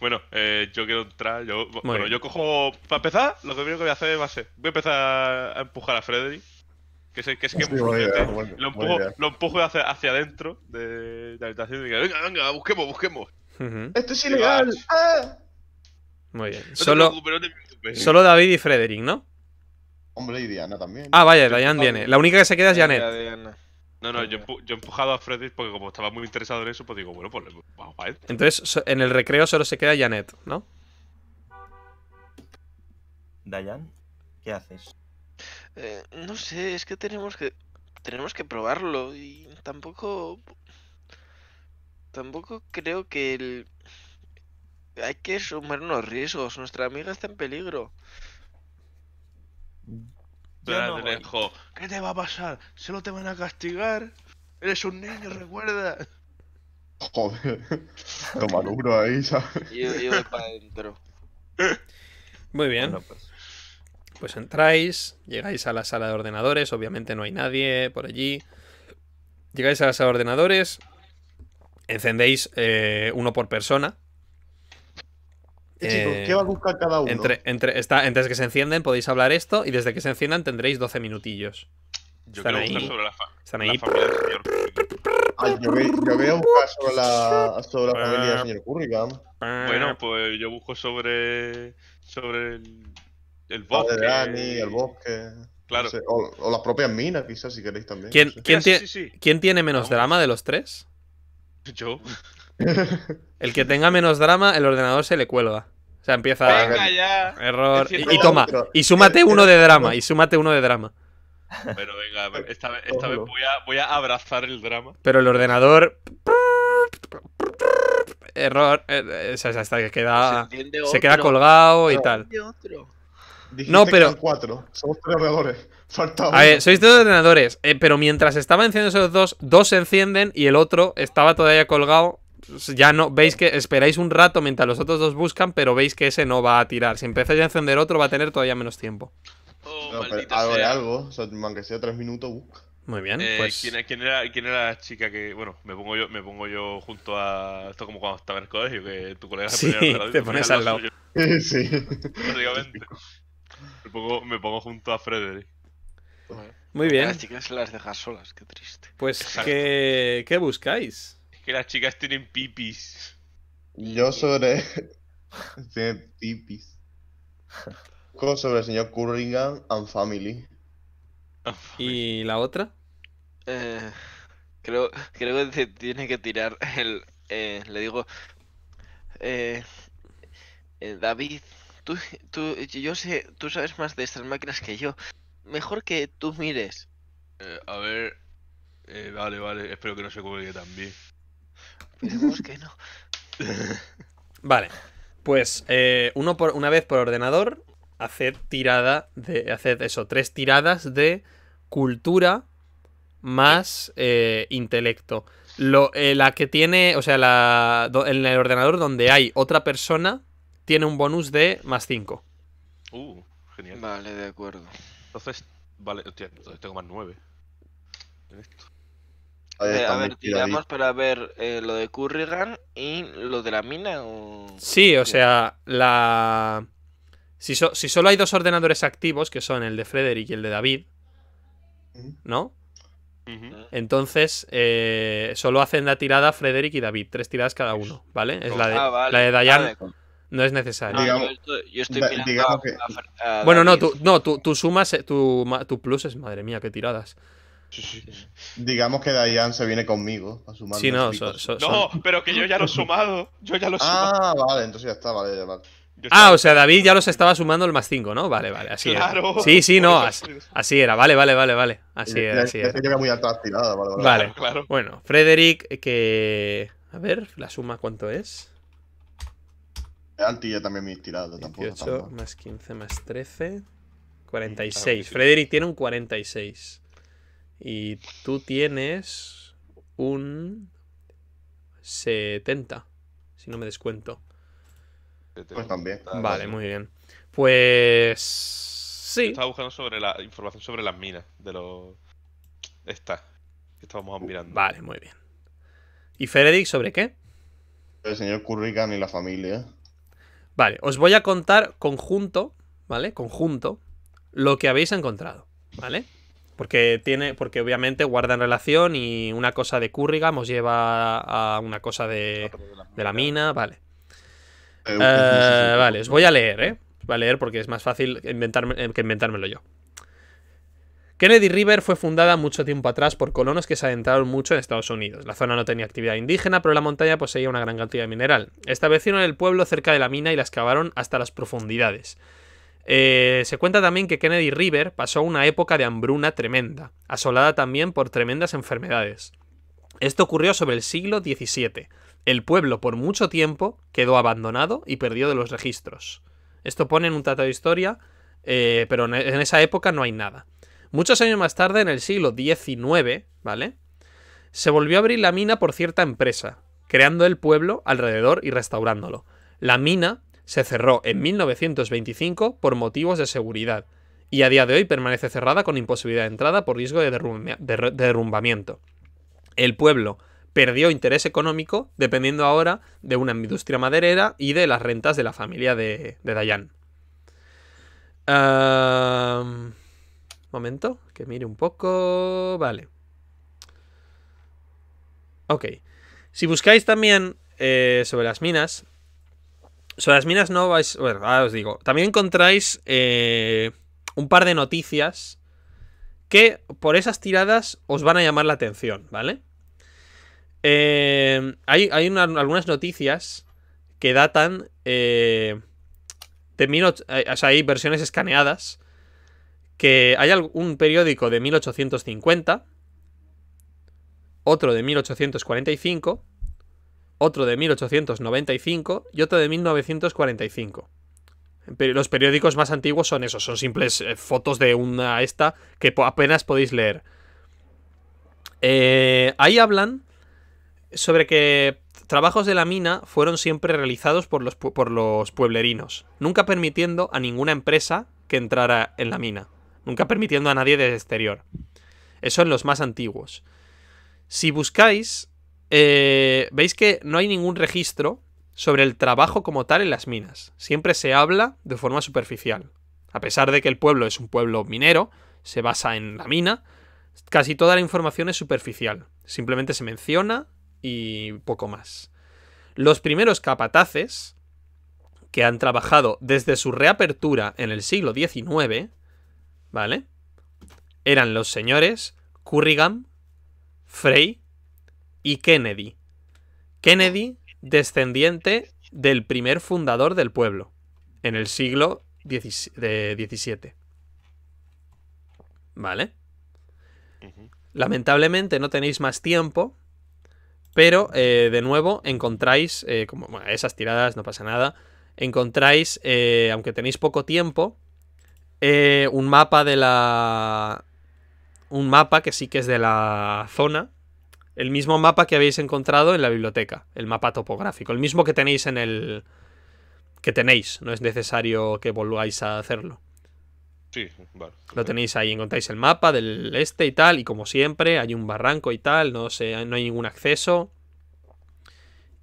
Bueno, eh, yo quiero entrar. Yo, bueno, yo cojo. Para empezar, lo primero que voy a hacer va a ser. Voy a empezar a empujar a Frederick. Que es, que, lo, empujo, hacia, adentro de la habitación y digo, venga, venga, busquemos, busquemos. Esto es ilegal. Ah. Muy bien. solo, solo David y Frederick, ¿no? Hombre, y Diana también. Ah, vaya, Diane viene. La única que se queda es Janet. No, no, yo, he empujado a Frederick porque como estaba muy interesado en eso, pues digo, bueno, pues vamos para él. Entonces, en el recreo solo se queda Janet, ¿no? Diane, ¿qué haces? Eh, no sé, es que tenemos que tenemos que probarlo y tampoco tampoco creo que el hay que sumar unos riesgos. Nuestra amiga está en peligro. Mm. no ¿Qué te va a pasar? ¿Se lo te van a castigar. Eres un niño, recuerda. Joder. Toma lucro ahí, ¿sabes? Yo, yo para adentro. Muy bien. Pues. Pues entráis, llegáis a la sala de ordenadores, obviamente no hay nadie por allí. Llegáis a la sala de ordenadores, encendéis eh, uno por persona. Eh, ¿qué va a buscar cada uno? Entre, entre, está, que se encienden podéis hablar esto y desde que se enciendan tendréis 12 minutillos. Yo están ahí. Sobre la están ahí. Ah, yo, veo sobre sobre la familia señor ah. Bueno, pues yo busco sobre. sobre el el bosque. el bosque. Claro. o, las propias minas, quizás, si queréis también. ¿Quién, ah, tiene menos drama de los tres? Yo. el que tenga menos drama, el ordenador se le cuelga. O sea, empieza. Venga ya. Error. Y, toma. Y súmate uno de drama. Y súmate uno de drama. Pero venga, esta vez, voy, a, abrazar el drama. Pero el ordenador. Error. Eh, eh, o sea, hasta que queda. Se, queda colgado y tal no, pero. cuatro. Somos tres ordenadores. Falta A ver, sois dos ordenadores. Eh, pero mientras estaba enciendo esos dos, dos se encienden y el otro estaba todavía colgado. Ya no, veis que esperáis un rato mientras los otros dos buscan, pero veis que ese no va a tirar. Si empezáis a encender otro, va a tener todavía menos tiempo. Oh, algo algo, o sea, aunque sea tres minutos, Muy bien, eh, pues... ¿quién, era, ¿Quién era la chica que...? Bueno, me pongo yo, me pongo yo junto a... Esto como cuando estaba en el colegio, que tu colega se sí, ponía al lado. te pones al lado. sí. Me pongo, junto a Frederick. Muy bien. Las chicas se las dejas solas, qué triste. Pues, ¿qué, ¿qué buscáis? Es que las chicas tienen pipis. Yo sobre. tienen pipis. Con sobre el señor Curringham and Family. Ah, ¿Y pues. la otra? Eh, creo, creo que tiene que tirar el. Eh, le digo. Eh, David, Tú, tú, yo sé, tú sabes más de estas máquinas que yo. Mejor que tú mires. Eh, a ver. Eh, vale, vale. Espero que no se cuelgue también. Esperemos que no. vale. Pues eh, uno por, una vez por ordenador, haced tirada de. Haced eso, tres tiradas de cultura más intelecto. Lo, la que tiene, o sea, la, en el ordenador donde hay otra persona tiene un bonus de más 5. Uh, genial. Vale, de acuerdo. Entonces, vale, hostia, tengo más 9. a ver, eh, tiramos para ver eh, lo de Run y lo de la mina. Sí, o sea, la. Si, solo hay dos ordenadores activos, que son el de Frederick y el de David, ¿no? Entonces, eh, solo hacen la tirada Frederick y David, tres tiradas cada uno, ¿vale? Es la ah, de, ah, no es necesario. Ah, yo, estoy Bueno, no, tú no, tu, tú sumas eh, tu, tu plus es, madre mía, qué tiradas. Digamos que Dayan se viene conmigo a sumar. Sí, no, no pero que yo ya lo he sumado. Yo ya lo he Ah, vale, entonces ya está, vale, vale. Ah, o sea, David ya los estaba sumando el más 5, ¿no? Vale, vale, así claro, era. Sí, sí, no, así, era, vale, vale, vale, vale. Así era, así era. Llega muy alta tirada, vale, vale. Vale, claro. Bueno, Frederick, que. A ver, la suma, ¿cuánto es? altilla también me he tirado tampoco, más 15 más 13. 46. Frederick tiene un 46. Y tú tienes un 70, si no me descuento. Pues también. Ah, vale, muy bien. Pues. Sí. Estaba buscando sobre la información sobre las minas de los. Esta. Que estábamos mirando. Vale, muy bien. ¿Y Frederick sobre qué? El señor Currican y la familia. Vale, os voy a contar conjunto, ¿vale? Conjunto, lo que habéis encontrado, ¿vale? Porque tiene, porque obviamente guardan relación y una cosa de Currigan os lleva a una cosa de, de la mina, vale. Eh, eh, vale, os voy a leer, ¿eh? voy a leer porque es más fácil inventarme, eh, que inventármelo yo. Kennedy River fue fundada mucho tiempo atrás por colonos que se adentraron mucho en Estados Unidos. La zona no tenía actividad indígena, pero la montaña poseía una gran cantidad de mineral. Establecieron el pueblo cerca de la mina y la excavaron hasta las profundidades. Eh, se cuenta también que Kennedy River pasó una época de hambruna tremenda, asolada también por tremendas enfermedades. Esto ocurrió sobre el siglo XVII. El pueblo por mucho tiempo quedó abandonado y perdió de los registros. Esto pone en un tratado de historia, eh, pero en esa época no hay nada. Muchos años más tarde, en el siglo XIX, ¿vale? Se volvió a abrir la mina por cierta empresa, creando el pueblo alrededor y restaurándolo. La mina se cerró en 1925 por motivos de seguridad y a día de hoy permanece cerrada con imposibilidad de entrada por riesgo de, derrumbamiento. El pueblo perdió interés económico dependiendo ahora de una industria maderera y de las rentas de la familia de, Dayan. Momento, que mire un poco. Vale. Ok. Si buscáis también eh, sobre las minas. Sobre las minas no vais. Bueno, ahora os digo. También encontráis eh, un par de noticias que por esas tiradas os van a llamar la atención, ¿vale? Eh, hay, algunas noticias que datan de mil, o sea, hay versiones escaneadas que hay un periódico de 1850, otro de 1845, otro de 1895 y otro de 1945. Los periódicos más antiguos son esos, son simples eh, fotos de una esta que apenas podéis leer. Eh, ahí hablan sobre que trabajos de la mina fueron siempre realizados por los, por los pueblerinos, nunca permitiendo a ninguna empresa que entrara en la mina nunca permitiendo a nadie de exterior. Eso en los más antiguos. Si buscáis, eh, veis que no hay ningún registro sobre el trabajo como tal en las minas. Siempre se habla de forma superficial. A pesar de que el pueblo es un pueblo minero, se basa en la mina, casi toda la información es superficial. Simplemente se menciona y poco más. Los primeros capataces, que han trabajado desde su reapertura en el siglo XIX, ¿vale? Eran los señores Currigan, Frey y Kennedy. Kennedy, descendiente del primer fundador del pueblo, en el siglo XVII. ¿Vale? Lamentablemente no tenéis más tiempo, pero eh, de nuevo encontráis, eh, como esas tiradas, no pasa nada, encontráis, eh, aunque tenéis poco tiempo, eh, un mapa de la. Un mapa que sí que es de la zona. El mismo mapa que habéis encontrado en la biblioteca. El mapa topográfico. El mismo que tenéis en el. Que tenéis. No es necesario que volváis a hacerlo. Sí, vale. Lo tenéis ahí, encontráis el mapa del este y tal, y como siempre, hay un barranco y tal, no sé, no hay ningún acceso.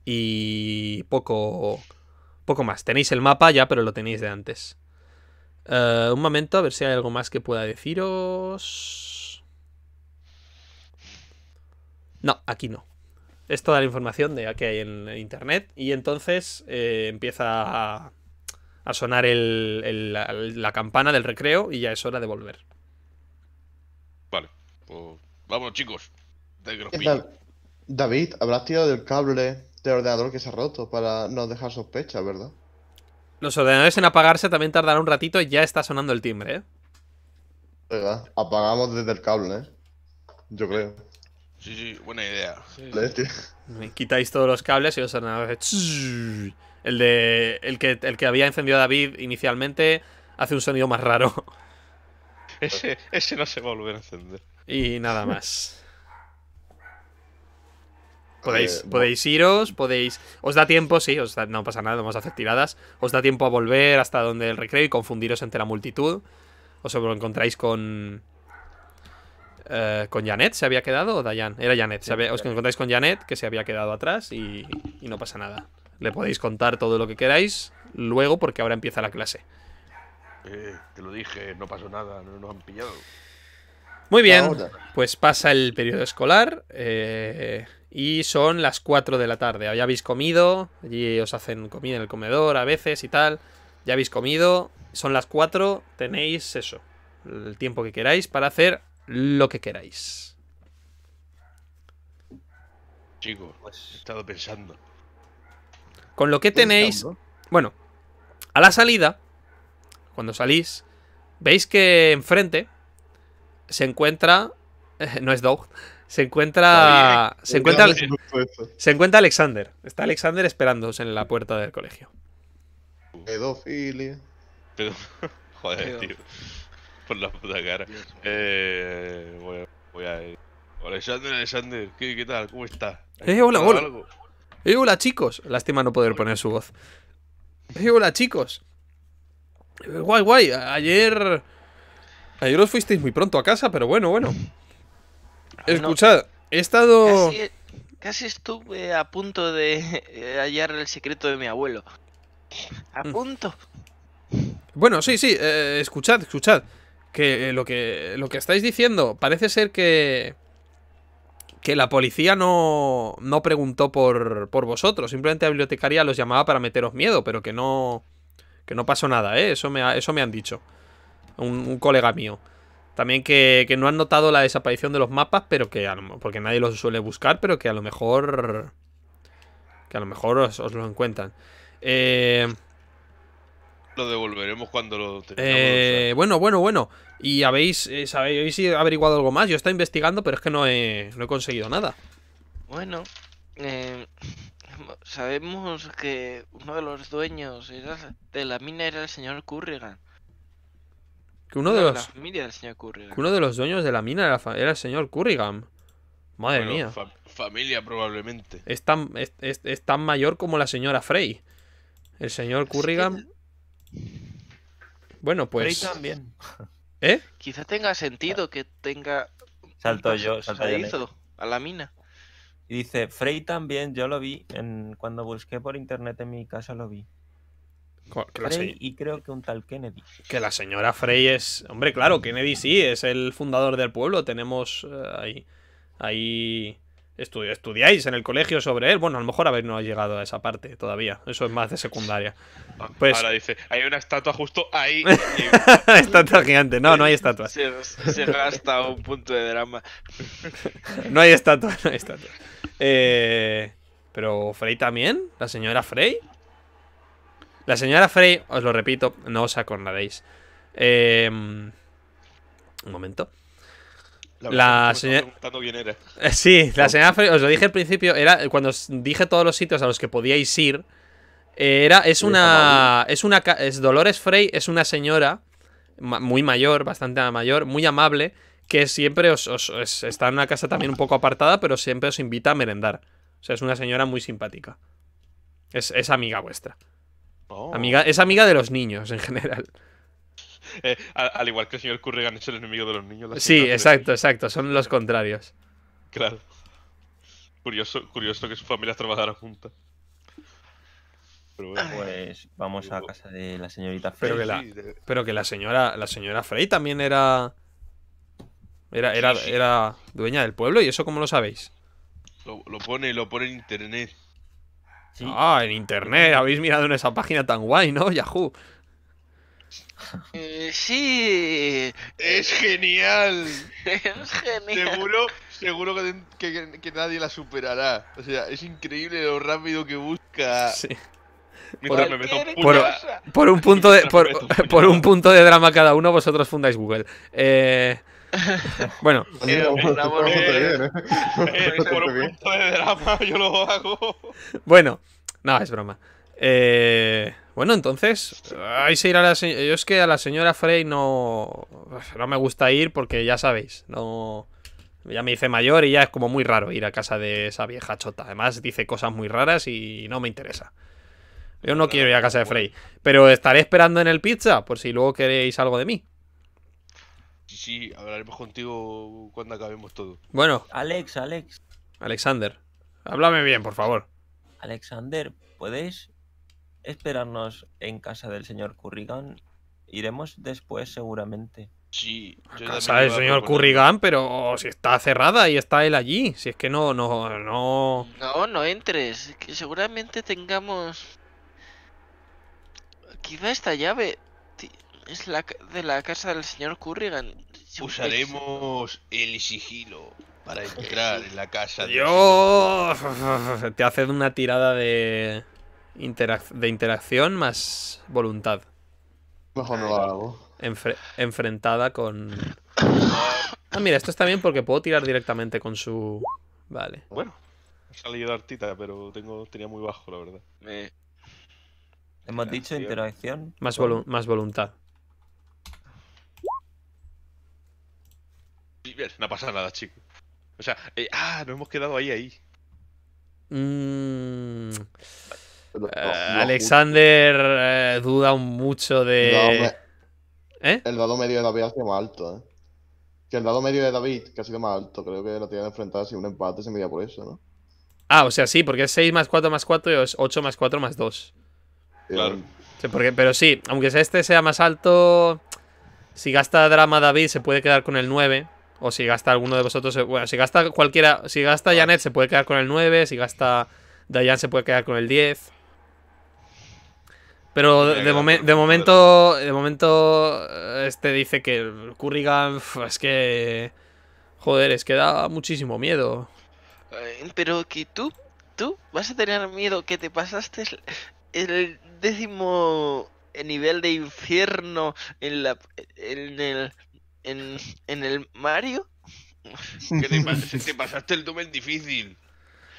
Y poco poco más. Tenéis el mapa ya, pero lo tenéis de antes. Eh, un momento, a ver si hay algo más que pueda deciros. No, aquí no. Es toda la información de que hay en internet. Y entonces eh, empieza a, sonar la, campana del recreo y ya es hora de volver. Vale, pues vamos chicos. David, habrás tirado del cable de ordenador que se ha roto para no dejar sospecha, ¿verdad? Los ordenadores en apagarse también tardarán un ratito y ya está sonando el timbre, ¿eh? apagamos desde el cable, ¿eh? Yo creo. Sí, sí, buena idea. quitáis todos los cables y los ordenadores. El de. El que, el que había encendido David inicialmente hace un sonido más raro. Ese, ese no se va a volver a encender. Y nada más. Podéis, eh, podéis iros, podéis. Os da tiempo, sí, os no pasa nada, vamos a hacer tiradas. Os da tiempo a volver hasta donde el recreo y confundiros entre la multitud. Os lo encontráis con. Eh, con Janet se había quedado o Dayan. Era Janet. os encontráis con Janet, que se había quedado atrás y, y no pasa nada. Le podéis contar todo lo que queráis luego, porque ahora empieza la clase. Eh, te lo dije, no pasó nada, no nos han pillado. Muy bien, pues pasa el periodo escolar. Eh y son las 4 de la tarde. Ya habéis comido. Allí os hacen comida en el comedor a veces y tal. Ya habéis comido. Son las 4. Tenéis eso. El tiempo que queráis para hacer lo que queráis. Chicos, pues he estado pensando. Con lo que tenéis. Bueno, a la salida, cuando salís, veis que enfrente se encuentra. No es dog se encuentra. ¿eh? se, encuentra se encuentra Alexander. Está Alexander esperándose en la puerta del colegio. Pedofilia. joder, tío. Por la puta cara. Eh, voy, voy a ir. Alexander, Alexander, ¿qué, qué tal? ¿Cómo estás? Eh, hola, hola. Eh, hola, chicos. Lástima no poder poner su voz. Eh, hola, chicos. Eh, guay, guay. Ayer. Ayer os fuisteis muy pronto a casa, pero bueno, bueno. Escuchad, he estado... Casi, estuve a punto de eh, hallar el secreto de mi abuelo. A mm. punto. Bueno, sí, sí, eh, escuchad, escuchad. Que, eh, lo que lo que estáis diciendo, parece ser que que la policía no, no preguntó por, por, vosotros, simplemente la bibliotecaria los llamaba para meteros miedo, pero que no que no pasó nada, ¿eh? Eso me, eso me han dicho. un colega mío. También que, no han notado la desaparición de los mapas, pero que porque nadie los suele buscar, pero que a lo mejor... Que a lo mejor os, los encuentran. Eh, lo devolveremos cuando lo tengamos. Eh, bueno, bueno, bueno. ¿Y habéis, eh, habéis averiguado algo más? Yo estoy investigando, pero es que no he, conseguido nada. Bueno, sabemos que uno de los dueños de la mina era el señor Currigan. Que uno de los. uno de los dueños de la mina era, el señor Currigan. Madre mía. familia, probablemente. Es tan, es, tan, mayor como la señora Frey. El señor Currigan. Bueno, pues. Frey también. ¿Eh? Quizá tenga sentido que tenga. Salto yo, salto yo. A la mina. Y dice, Frey también, yo lo vi cuando busqué por internet en mi casa, lo vi y creo que un tal Kennedy. Que la señora Frey es. Hombre, claro, Kennedy sí, es el fundador del pueblo. Tenemos eh, ahí. ahí... estudiáis en el colegio sobre él. Bueno, a lo mejor a ver, no ha llegado a esa parte todavía. Eso es más de secundaria. Ah, pues... Ahora dice, hay una estatua justo ahí. estatua gigante. No, no hay estatua. Se, se, gasta un punto de drama. no hay estatua, no hay estatua. Eh, pero Frey también, la señora Frey. La señora Frey, os lo repito, no os acordaréis. Em, un momento. La, señora. Sí, la señora Frey, os lo dije al principio, era cuando os dije todos los sitios a los que podíais ir. Era, es una. Es una. Es Dolores Frey es una señora muy mayor, bastante mayor, muy amable, que siempre os, está en una casa también un poco apartada, pero siempre os invita a merendar. O sea, es una señora muy simpática. Es, es amiga vuestra. Oh. Amiga, es amiga de los niños en general. Eh, al, igual que el señor Currigan es el enemigo de los niños. Sí, exacto, exacto. Son los contrarios. Claro. Curioso, curioso que su familia trabajara juntas. pues vamos a casa de la señorita Frey. Pero que la, que la señora, la señora Frey también era. Era, dueña del pueblo, ¿y eso como lo sabéis? pone, lo pone en internet. Ah, en internet, habéis mirado en esa página tan guay, ¿no? Yahoo. Eh, sí, es genial. Es genial. Seguro, seguro que, nadie la superará. O sea, es increíble lo rápido que busca. Por, un punto de por, un punto de drama cada uno, vosotros fundáis Google. Eh, bueno, bueno, no, es broma. Eh, bueno, entonces, ahí se la Yo es que a la señora Frey no. No me gusta ir porque ya sabéis, no. Ya me hice mayor y ya es como muy raro ir a casa de esa vieja chota. Además, dice cosas muy raras y no me interesa. Yo no quiero ir a casa de Frey. Pero estaré esperando en el pizza por si luego queréis algo de mí. Sí, sí, hablaremos contigo cuando acabemos todo. Bueno. Alex, Alex. Alexander, háblame bien, por favor. Alexander, ¿puedes esperarnos en casa del señor Currigan? Iremos después seguramente. Sí, yo casa del señor Currigan, pero si está cerrada y está él allí, si es que no, no, no... No, no entres, que seguramente tengamos... Quizá esta llave es la de la casa del señor Currigan. Usaremos el sigilo para entrar en la casa. Yo te hace una tirada de de interacción más voluntad. Mejor no lo hago. enfrentada con. Ah, mira, esto está bien porque puedo tirar directamente con su. Vale. Bueno, ha salido artita, pero tengo tenía muy bajo, la verdad. Hemos dicho interacción. más voluntad. no pasa nada, chico. O sea, eh, ah, nos hemos quedado ahí, ahí. Mmm Alexander eh, Duda duda mucho de. El dado medio de David ha sido más alto, ¿eh? Que el dado medio de David, que ha sido más alto, creo que la tienen enfrentar si un empate se medía por eso, ¿no? Ah, o sea, sí, porque es 6 más 4 más 4 Y es 8 más 4 más 2. Claro. pero sí, aunque este sea más alto, si gasta drama David se puede quedar con el 9. O si gasta alguno de vosotros. Eh, bueno, si gasta cualquiera. Si gasta Janet se puede quedar con el 9. Si gasta Dayan se puede quedar con el 10. Pero de, momento. De eh, momento. Este dice que el Currigan. Es que. Joder, es que da muchísimo miedo. Eh, pero que tú. Tú vas a tener miedo que te pasaste el décimo nivel de infierno en, la, en el en, el Mario. te, pasaste el túnel difícil.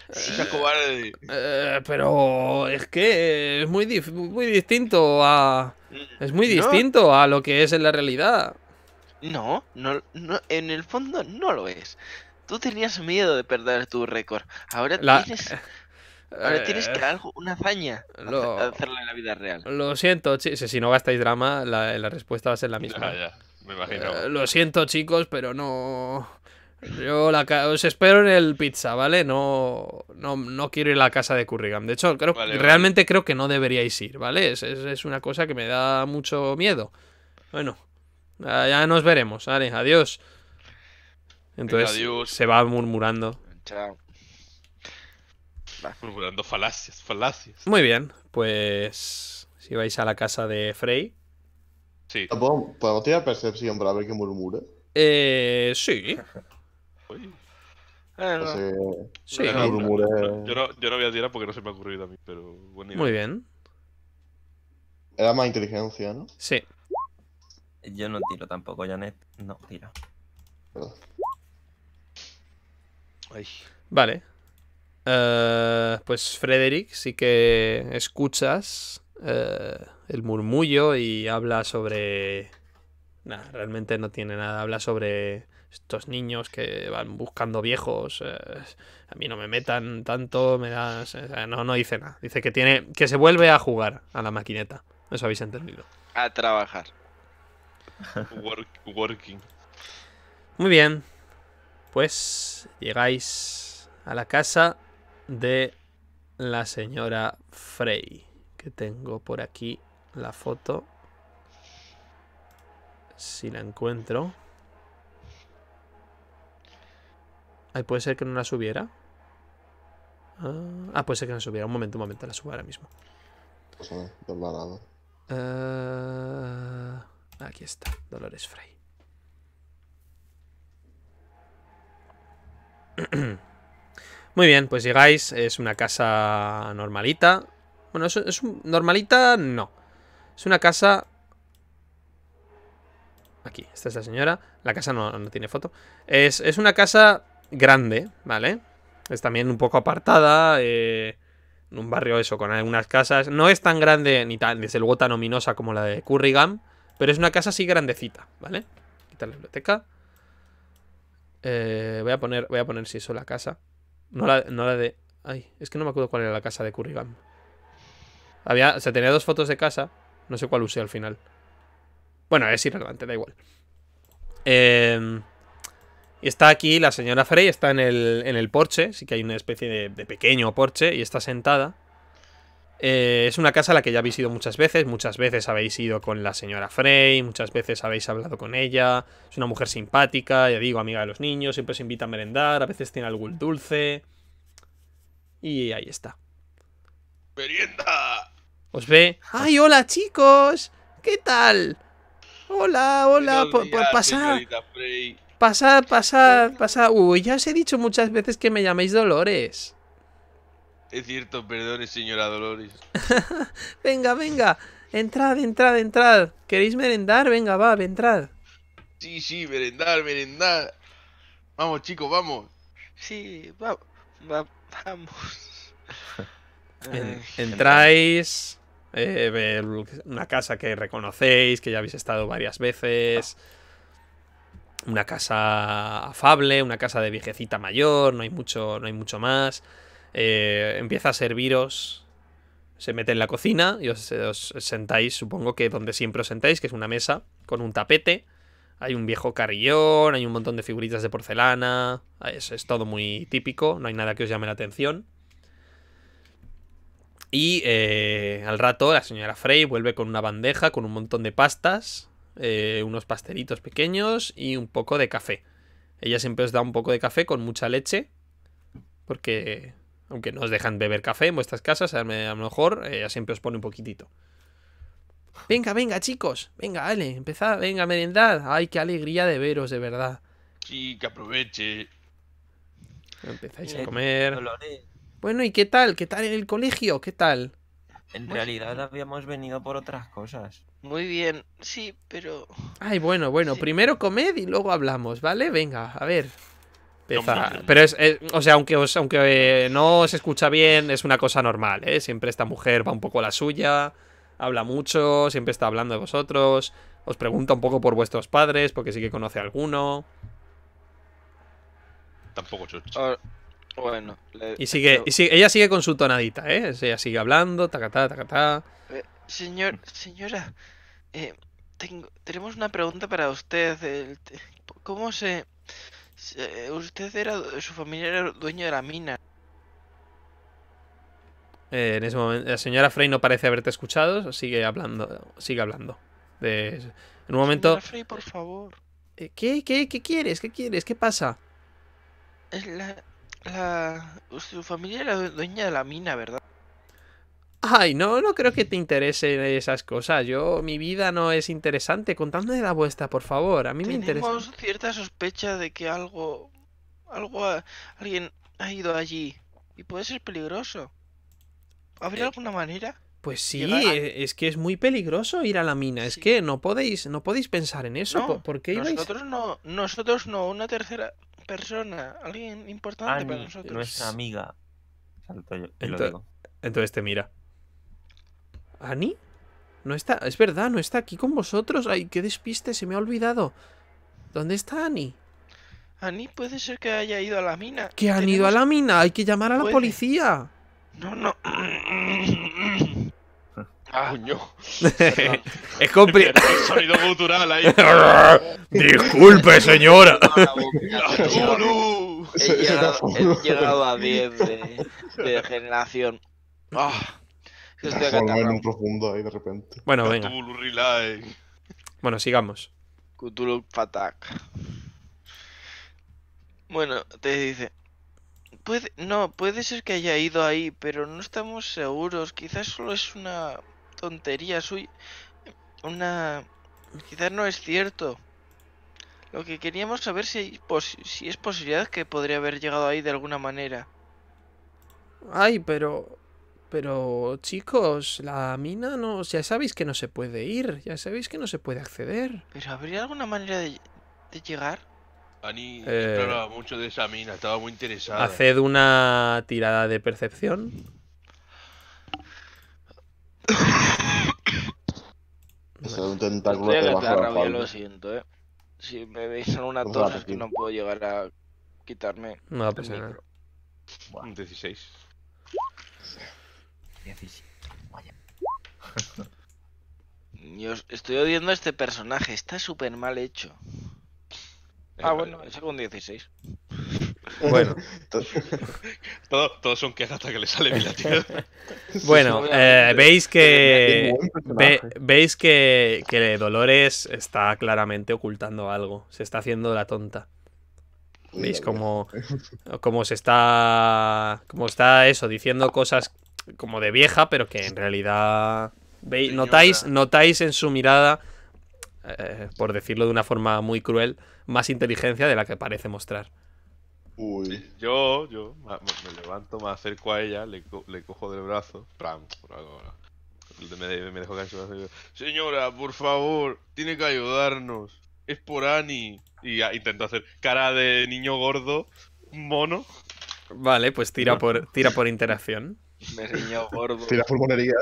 Esa cobarde eh, pero es que es muy, muy distinto a. Es muy distinto a lo que es en la realidad. No, no, no, en el fondo no lo es. Tú tenías miedo de perder tu récord. Ahora tienes. Ahora eh. tienes que algo, una hazaña lo... en la vida real. Lo siento, si, si no gastáis drama, la, respuesta va a ser la misma. Me imagino. Eh, lo siento, chicos, pero no. Yo os espero en el pizza, ¿vale? No, no, no quiero ir a la casa de Currigan. De hecho, creo, realmente creo que no deberíais ir, ¿vale? Es, una cosa que me da mucho miedo. Bueno, ya nos veremos, ¿vale? Adiós. Entonces se va murmurando. Chao. Murmurando falacias, falacias. Muy bien, pues si vais a la casa de Frey, Sí. ¿Podemos, tirar percepción para ver qué murmure? Eh, sí. Eh, sí, yo, no, voy a tirar porque no se me ha ocurrido a mí, pero Muy bien. Era más inteligencia, ¿no? Sí. Yo no tiro tampoco, Janet. No tira Ay. Vale. Eh, pues Frederick, sí que escuchas eh, el murmullo y habla sobre... nada realmente no tiene nada. Habla sobre estos niños que van buscando viejos. Eh, a mí no me metan tanto, me no, no dice nada. Dice que tiene que se vuelve a jugar a la maquineta. Eso habéis entendido. A trabajar. working. Muy bien. Pues llegáis a la casa de la señora Frey que tengo por aquí la foto. Si la encuentro. Ahí puede ser que no la subiera. Ah, ah, puede ser que no la subiera. Un momento, un momento, la subo ahora mismo. Pues ah, aquí está, Dolores Frey. Muy bien, pues llegáis. Es una casa normalita. Bueno, es, normalita no. Es una casa... Aquí, esta es la señora. La casa no, tiene foto. Es, una casa grande, ¿vale? Es también un poco apartada. Eh, en un barrio eso, con algunas casas. No es tan grande ni tan, desde luego tan ominosa como la de Currigan. Pero es una casa así grandecita, ¿vale? Quita la biblioteca. Eh, voy a poner, voy a poner si eso la casa. No la, de. Ay, es que no me acuerdo cuál era la casa de Currigan. Se tenía dos fotos de casa. No sé cuál usé al final. Bueno, es irrelevante, da igual. Em, y está aquí la señora Frey, está en el, porche. Sí que hay una especie de, pequeño porche y está sentada. Eh, es una casa a la que ya habéis ido muchas veces. Muchas veces habéis ido con la señora Frey, muchas veces habéis hablado con ella. Es una mujer simpática, ya digo, amiga de los niños, siempre se invita a merendar, a veces tiene algún dulce. Y ahí está. ¡Merienda! Os ve. ¡Ay, hola chicos! ¿Qué tal? Hola, hola, pasad. Pasad, pasad, pasad. Uy, ya os he dicho muchas veces que me llaméis Dolores. Es cierto, perdone, señora Dolores. venga, venga. Entrad, entrad, entrad. ¿Queréis merendar? Venga, va, entrad. Sí, sí, merendar, merendar. Vamos, chicos, vamos. Sí, va, va, vamos. entráis. Eh, una casa que reconocéis, que ya habéis estado varias veces. Una casa afable, una casa de viejecita mayor, no hay mucho, no hay mucho más. Eh, empieza a serviros. Se mete en la cocina y os, sentáis, supongo que donde siempre os sentáis, que es una mesa con un tapete. Hay un viejo carrillón, hay un montón de figuritas de porcelana. es todo muy típico, no hay nada que os llame la atención. Y eh, al rato la señora Frey vuelve con una bandeja con un montón de pastas, eh, unos pastelitos pequeños y un poco de café. Ella siempre os da un poco de café con mucha leche, porque aunque no os dejan beber café en vuestras casas, a lo mejor eh, ella siempre os pone un poquitito. Venga, venga, chicos, venga, ale, empezad, venga, merendad. Ay, qué alegría de veros, de verdad. Sí, que aproveche. Empezáis a comer. Bueno, ¿y qué tal? ¿Qué tal en el colegio? ¿Qué tal? En realidad habíamos venido por otras cosas. Muy bien, sí, pero... Ay, bueno, bueno, primero comed y luego hablamos, ¿vale? Venga, a ver. Pero es, o sea, aunque, aunque eh, no se escucha bien, es una cosa normal, ¿eh? Siempre esta mujer va un poco a la suya, habla mucho, siempre está hablando de vosotros, os pregunta un poco por vuestros padres, porque sí que conoce a alguno. Tampoco chucho. Bueno, y sigue, y ella sigue con su tonadita, ¿eh? Ella sigue hablando, tacatá, tacatá. Eh, señor, señora, eh, tengo, tenemos una pregunta para usted. ¿Cómo se, usted era, su familia era dueño de la mina? Eh, en ese momento, la señora Frey no parece haberte escuchado, sigue hablando, sigue hablando. De, en un momento. Frey, por favor. ¿Qué, qué, qué quieres? ¿Qué quieres? ¿Qué pasa? La, la, su familia era dueña de la mina, ¿verdad? Ay, no, no creo que te interesen esas cosas. Yo, mi vida no es interesante. Contadme la vuestra, por favor. A mí me interesa. Tenemos cierta sospecha de que algo, algo, alguien ha ido allí y puede ser peligroso. ¿Habría eh, alguna manera? Pues sí, eh, es que es muy peligroso ir a la mina. Es que no podéis, no podéis pensar en eso. ¿Por, qué Nosotros no, nosotros no. Una tercera persona, alguien importante para nosotros. Nuestra amiga. entonces, te mira. ¿Ani? No está, es verdad, no está aquí con vosotros. Ay, qué despiste, se me ha olvidado. ¿Dónde está Ani? Ani puede ser que haya ido a la mina. ¿Que han ido a la mina? Hay que llamar a la policía. No, no. es complicado. ahí. Disculpe, señora. Ah, he, llegado, a 10 de, generación. Ah. Bueno, venga. Bueno, sigamos. Bueno, te dice. no, puede ser que haya ido ahí, pero no estamos seguros. Quizás solo es una tontería, soy una... Quizás no es cierto. Lo que queríamos saber si, si es posibilidad que podría haber llegado ahí de alguna manera. Ay, pero... Pero chicos, la mina no... Ya sabéis que no se puede ir, ya sabéis que no se puede acceder. Pero ¿habría alguna manera de, de llegar? Ani eh... mucho de esa mina, estaba muy interesada. Haced una tirada de percepción. Eso un Lo siento, eh. Si me veis en una tos es que no puedo llegar a quitarme. No, pues nada. 16. 17. Yo estoy odiando a este personaje, está súper mal hecho. Ah, eh, bueno, he sacado un 16. Bueno, todos son quejas hasta que le sale mi latido. Eh, bueno, veis que veis que, que Dolores está claramente ocultando algo, se está haciendo la tonta. Veis como, como se está como está eso diciendo cosas como de vieja, pero que en realidad veis, notáis notáis en su mirada eh, por decirlo de una forma muy cruel, más inteligencia de la que parece mostrar. Uy. Yo, yo, me, levanto, me acerco a ella, le, cojo del brazo. Pram, me, me dejo caer Señora, por favor, tiene que ayudarnos. Es por Annie. Y intento hacer cara de niño gordo, mono. Vale, pues tira por, tira por interacción. Me gordo. Tira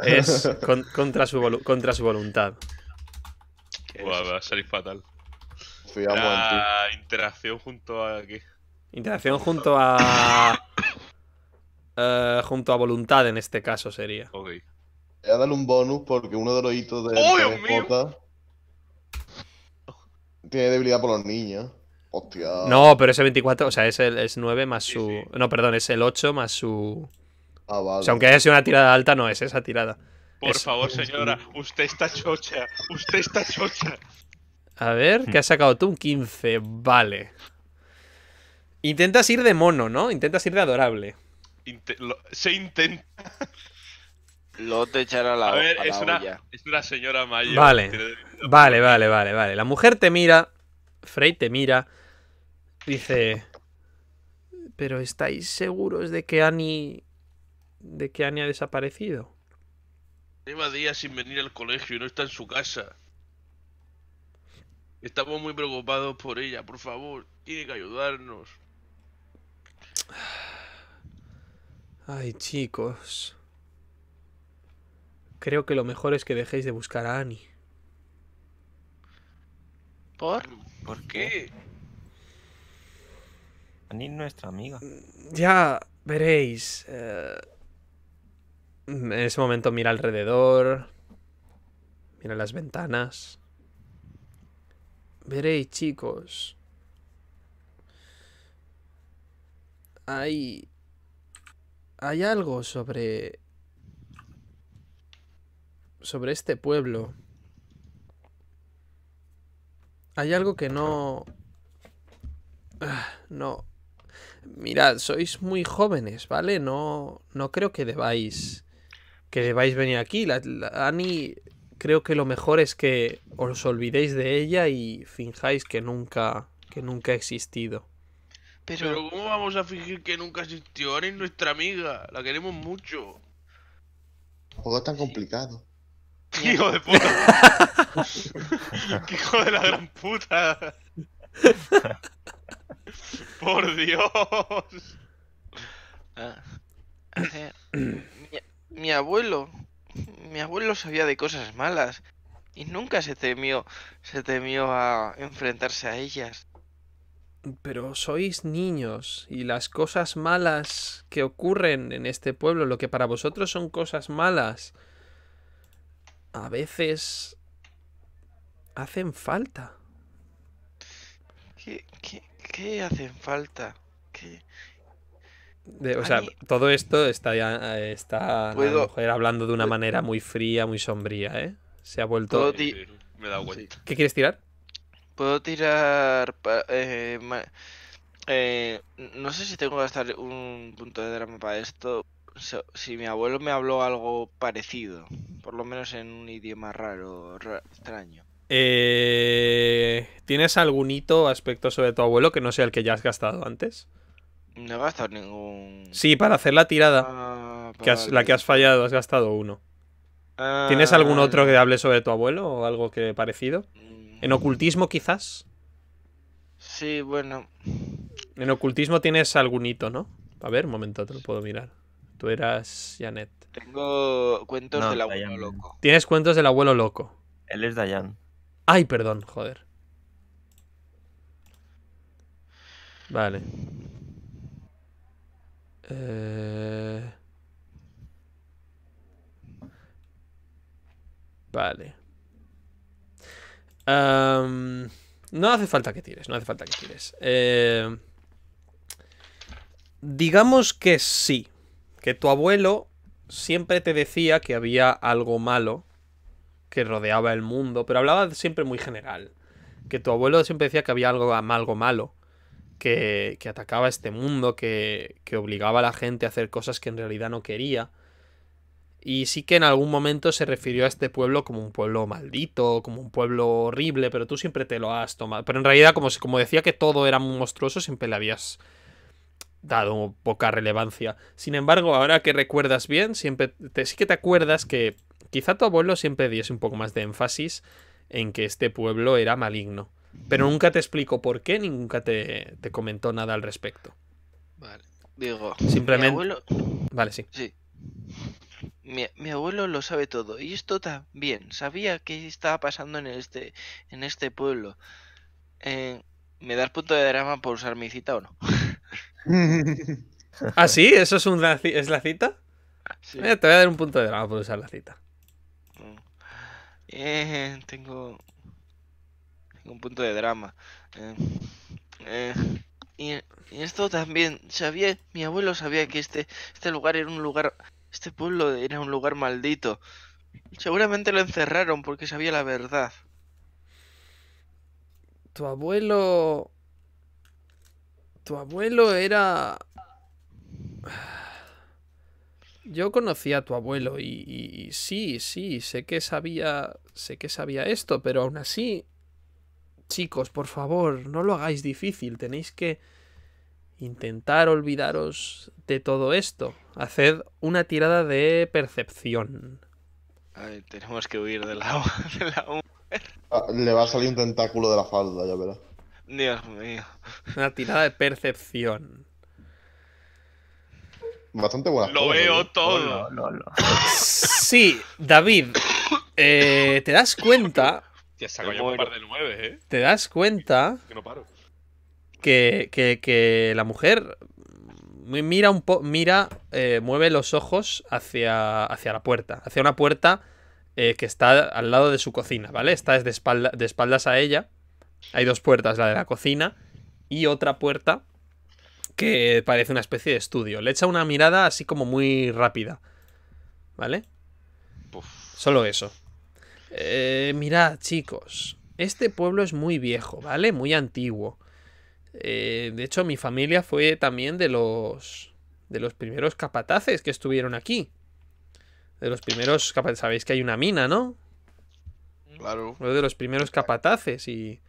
Es contra, su contra su voluntad. Buah, va a salir fatal. interacción junto a Interacción junto a. Eh, junto a voluntad en este caso sería. Ok. Voy a darle un bonus porque uno de los hitos de ¡Oh, tiene debilidad por los niños. Hostia. No, pero ese 24, o sea, es el 9 más su. No, perdón, es el 8 más su. Ah, o sea, aunque haya sido una tirada alta, no es esa tirada. Por favor, señora, usted está chocha. Usted está chocha. A ver, que has sacado tú un 15. Vale. Intentas ir de mono, ¿no? Intentas ir de adorable. se intenta. Lo te echará la A ver, es, una, es, una, señora mayor. Vale. Vale, vale, vale, vale. La mujer te mira. Frey te mira. Dice. Pero estáis seguros de que Annie. de que Annie ha desaparecido. Lleva días sin venir al colegio y no está en su casa. Estamos muy preocupados por ella, por favor, tiene que ayudarnos. Ay, chicos. Creo que lo mejor es que dejéis de buscar a Annie. ¿Por? ¿Por qué? Annie es nuestra amiga. Ya veréis. Eh, Mm, en ese momento mira alrededor. Mira las ventanas. Veréis, chicos. Hay... Hay algo sobre... Sobre este pueblo. Hay algo que no... Ah, no. Mirad, sois muy jóvenes, ¿vale? No, no creo que debáis que debáis venir aquí. La, creo que lo mejor es que os olvidéis de ella y finjáis que nunca, que nunca ha existido. Pero... ¿cómo vamos a fingir que nunca existió? Ani es nuestra amiga, la queremos mucho. Juego tan complicado. Hijo de puta. hijo de la gran puta. Por Dios. Ah. Mi abuelo, mi abuelo sabía de cosas malas y nunca se temió, se temió a enfrentarse a ellas. Pero sois niños y las cosas malas que ocurren en este pueblo, lo que para vosotros son cosas malas, a veces hacen falta. ¿Qué, qué, qué hacen falta? ¿Qué, o sea, todo esto está, eh, está mujer hablando de una manera muy fría, muy sombría, ¿eh? Se ha vuelto. ¿Qué quieres tirar? Puedo tirar. Eh, eh, no sé si tengo que gastar un punto de drama para esto. si mi abuelo me habló algo parecido, por lo menos en un idioma raro, extraño. ¿Tienes algún hito aspecto sobre tu abuelo que no sea el que ya has gastado antes? No he gastado ningún. Sí, para hacer la tirada. Ah, que la que has fallado, has gastado uno. Ah, ¿Tienes algún otro que hable sobre tu abuelo o algo que parecido? Mm. ¿En ocultismo quizás? Sí, bueno. En ocultismo tienes algún hito, ¿no? A ver, un momento, te lo puedo mirar. Tú eras Janet. Tengo cuentos del abuelo loco. Tienes cuentos del abuelo loco. Él es Dayan. Ay, perdón, joder. Vale. Eh, vale. no hace falta que tires, no hace falta que tires. Eh, digamos que sí. Que tu abuelo siempre te decía que había algo malo que rodeaba el mundo, pero hablaba siempre muy general. Que tu abuelo siempre decía que había algo, algo malo que, atacaba este mundo, que, que obligaba a la gente a hacer cosas que en realidad no quería. Y sí que en algún momento se refirió a este pueblo como un pueblo maldito, como un pueblo horrible, pero tú siempre te lo has tomado. Pero en realidad, como, como decía que todo era monstruoso, siempre le habías dado poca relevancia. Sin embargo, ahora que recuerdas bien, siempre sí que te acuerdas que quizá tu abuelo siempre diese un poco más de énfasis en que este pueblo era maligno. Pero nunca te explico por qué, nunca te, comentó nada al respecto. Vale. Digo, simplemente. Mi abuelo... Vale, sí. Sí. Mi, abuelo lo sabe todo. Y esto también. Sabía que estaba pasando en este, en este pueblo. Eh, ¿Me das punto de drama por usar mi cita o no? ah, sí, eso es, un, es la cita. Eh, te voy a dar un punto de drama por usar la cita. Mm. Eh, tengo un punto de drama. Eh, eh, y, esto también, sabía, mi abuelo sabía que este, este lugar era un lugar, este pueblo era un lugar maldito. Seguramente lo encerraron porque sabía la verdad. Tu abuelo... Tu abuelo era... Yo conocí a tu abuelo y, y, sí, sí, sé que sabía, sé que sabía esto, pero aún así Chicos, por favor, no lo hagáis difícil, tenéis que intentar olvidaros de todo esto. Haced una tirada de percepción. tenemos que huir de la, ah, le va a salir un tentáculo de la falda, ya verás. Dios mío. Una tirada de percepción. Bastante buena. Lo veo todo. sí, David, eh, te das cuenta ya un par ¿eh? ¿Te das cuenta? Que la mujer mira un po mira, eh, mueve los ojos hacia, hacia la puerta, hacia una puerta eh, que está al lado de su cocina, ¿vale? Esta es de, espaldas a ella. Hay dos puertas, la de la cocina y otra puerta que parece una especie de estudio. Le echa una mirada así como muy rápida, ¿vale? Solo eso. Eh, mirad, chicos, este pueblo es muy viejo, ¿vale? Muy antiguo. Eh, de hecho, mi familia fue también de los. de los primeros capataces que estuvieron aquí. De los primeros capataces. Sabéis que hay una mina, ¿no? Claro. Uno de los primeros capataces y.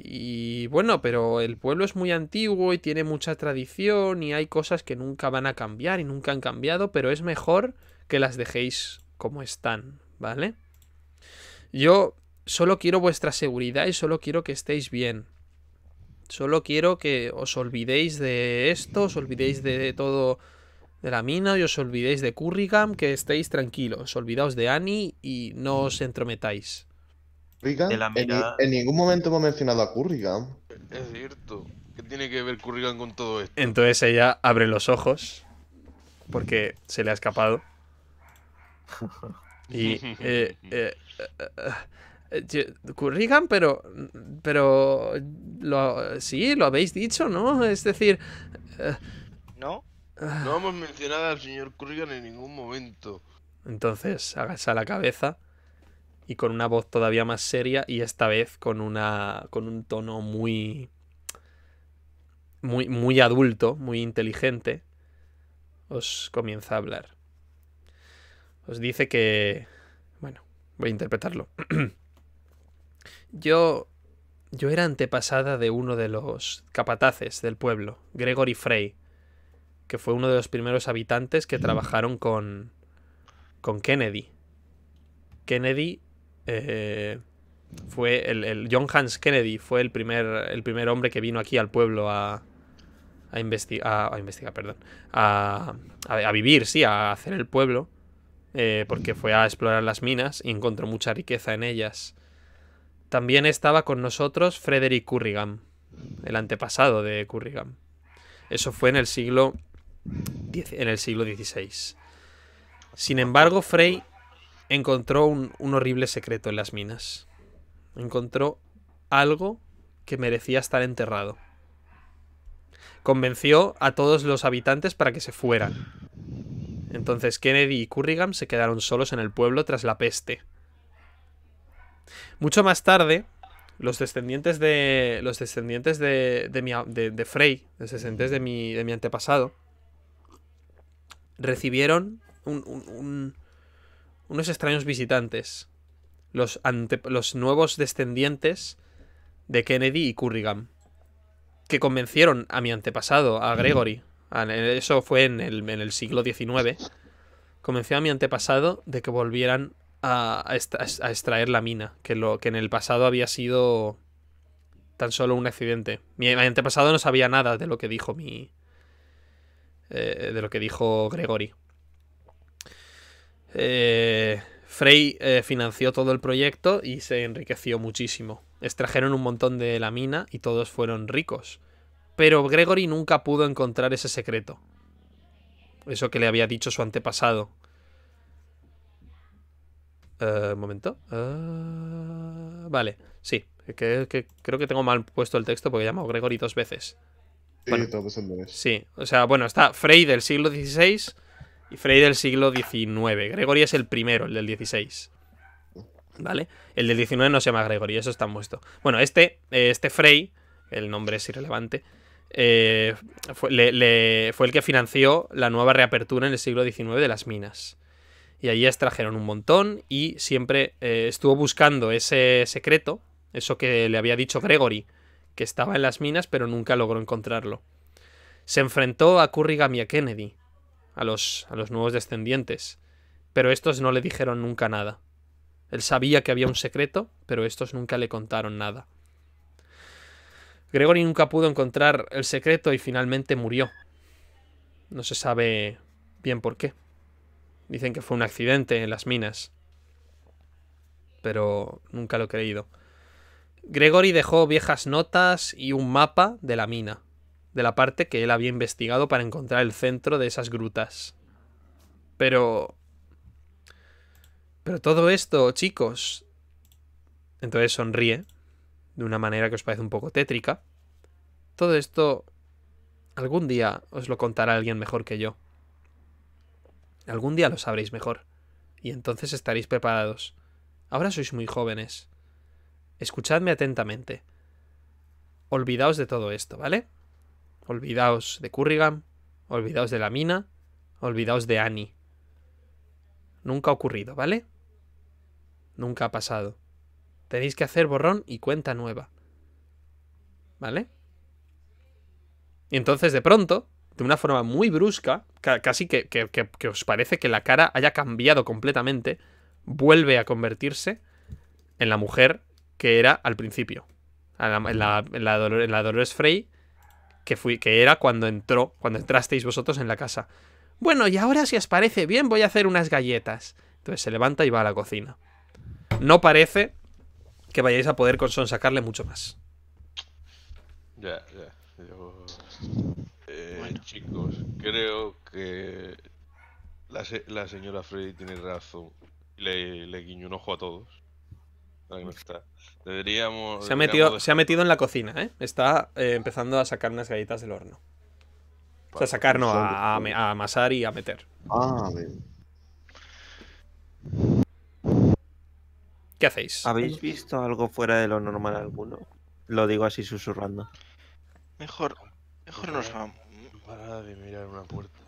Y bueno, pero el pueblo es muy antiguo y tiene mucha tradición y hay cosas que nunca van a cambiar y nunca han cambiado, pero es mejor que las dejéis como están, ¿vale? Yo solo quiero vuestra seguridad y solo quiero que estéis bien. Solo quiero que os olvidéis de esto, os olvidéis de todo de la mina y os olvidéis de Currigan, que estéis tranquilos, olvidaos de Annie y no os entrometáis. en, ningún momento hemos mencionado a Currigan. Es cierto. ¿Qué tiene que ver Currigan con todo esto? Entonces ella abre los ojos porque se le ha escapado. Y eh, eh, eh, eh, eh, Currigan, pero. Pero. sí, lo habéis dicho, ¿no? Es decir. no. Ah. No hemos mencionado al señor Currigan en ningún momento. Entonces, hágase a la cabeza y con una voz todavía más seria y esta vez con una con un tono muy muy muy adulto, muy inteligente os comienza a hablar. Os dice que Voy a interpretarlo. yo. Yo era antepasada de uno de los capataces del pueblo, Gregory Frey, que fue uno de los primeros habitantes que trabajaron con. con Kennedy. Kennedy. Eh, fue el, John Hans Kennedy fue el primer, el primer hombre que vino aquí al pueblo a, a, investigar, investigar, perdón, a, a, vivir, sí, a hacer el pueblo. Eh, porque fue a explorar las minas y encontró mucha riqueza en ellas. También estaba con nosotros Frederick Currigan, el antepasado de Currigan. Eso fue en el siglo, en el siglo XVI. Sin embargo, Frey encontró un horrible secreto en las minas. Encontró algo que merecía estar enterrado. Convenció a todos los habitantes para que se fueran entonces Kennedy y Currigan se quedaron solos en el pueblo tras la peste. Mucho más tarde, los descendientes de. Los descendientes de. de, de, Frey, los descendientes de mi, de mi antepasado, recibieron unos extraños visitantes. Los, los nuevos descendientes de Kennedy y Currigan. Que convencieron a mi antepasado, a Gregory, Ah, eso fue en el, siglo XIX. Convenció a mi antepasado de que volvieran a, extraer la mina, que, lo, que en el pasado había sido tan solo un accidente. Mi, antepasado no sabía nada de lo que dijo mi. Eh, de lo que dijo Gregory. Eh, Frey eh, financió todo el proyecto y se enriqueció muchísimo. Extrajeron un montón de la mina y todos fueron ricos. Pero Gregory nunca pudo encontrar ese secreto. Eso que le había dicho su antepasado. Eh, un momento. Eh, vale, sí. creo que tengo mal puesto el texto porque he llamado Gregory dos veces. Sí, sí, o sea, bueno, está Frey del siglo XVI y Frey del siglo XIX. Gregory es el primero, el del XVI. ¿Vale? El del XIX no se llama Gregory, eso está muerto. Bueno, este, eh, este Frey, el nombre es irrelevante, eh, fue, el que financió la nueva reapertura en el siglo XIX de las minas. Y allí extrajeron un montón y siempre eh, estuvo buscando ese secreto, eso que le había dicho Gregory, que estaba en las minas, pero nunca logró encontrarlo. Se enfrentó a Currigan y a Kennedy, a a los nuevos descendientes, pero estos no le dijeron nunca nada. Él sabía que había un secreto, pero estos nunca le contaron nada. Gregory nunca pudo encontrar el secreto y finalmente murió. No se sabe bien por qué. Dicen que fue un accidente en las minas. Pero nunca lo he creído. Gregory dejó viejas notas y un mapa de la mina, de la parte que él había investigado para encontrar el centro de esas grutas. Pero... Pero todo esto, chicos... Entonces sonríe de una manera que os parece un poco tétrica. Todo esto algún día os lo contará alguien mejor que yo. Algún día lo sabréis mejor, y entonces estaréis preparados. Ahora sois muy jóvenes. Escuchadme atentamente. Olvidaos de todo esto, ¿vale? Olvidaos de Currigan, olvidaos de la mina, olvidaos de Annie. Nunca ha ocurrido, ¿vale? Nunca ha pasado. Tenéis que hacer borrón y cuenta nueva. ¿Vale? Y entonces de pronto, de una forma muy brusca, casi que, que, os parece que la cara haya cambiado completamente, vuelve a convertirse en la mujer que era al principio. En la, en Dolores, Frey, que, fui, que era cuando entró, cuando entrasteis vosotros en la casa. Bueno, y ahora si os parece bien voy a hacer unas galletas. Entonces se levanta y va a la cocina. No parece que vayáis a poder con son sacarle mucho más. Ya, ya. Eh, chicos, creo que la, señora Freddy tiene razón. Le, le guiño un ojo a todos. Ahí no está. Deberíamos. Se ha, metido, se ha metido en la cocina, ¿eh? Está eh, empezando a sacar unas galletas del horno. O sea, sacarnos pues a, a amasar y a meter. Ah, bien. ¿Qué hacéis? ¿Habéis visto algo fuera de lo normal alguno? Lo digo así susurrando. Mejor, mejor nos vamos. de mirar una puerta.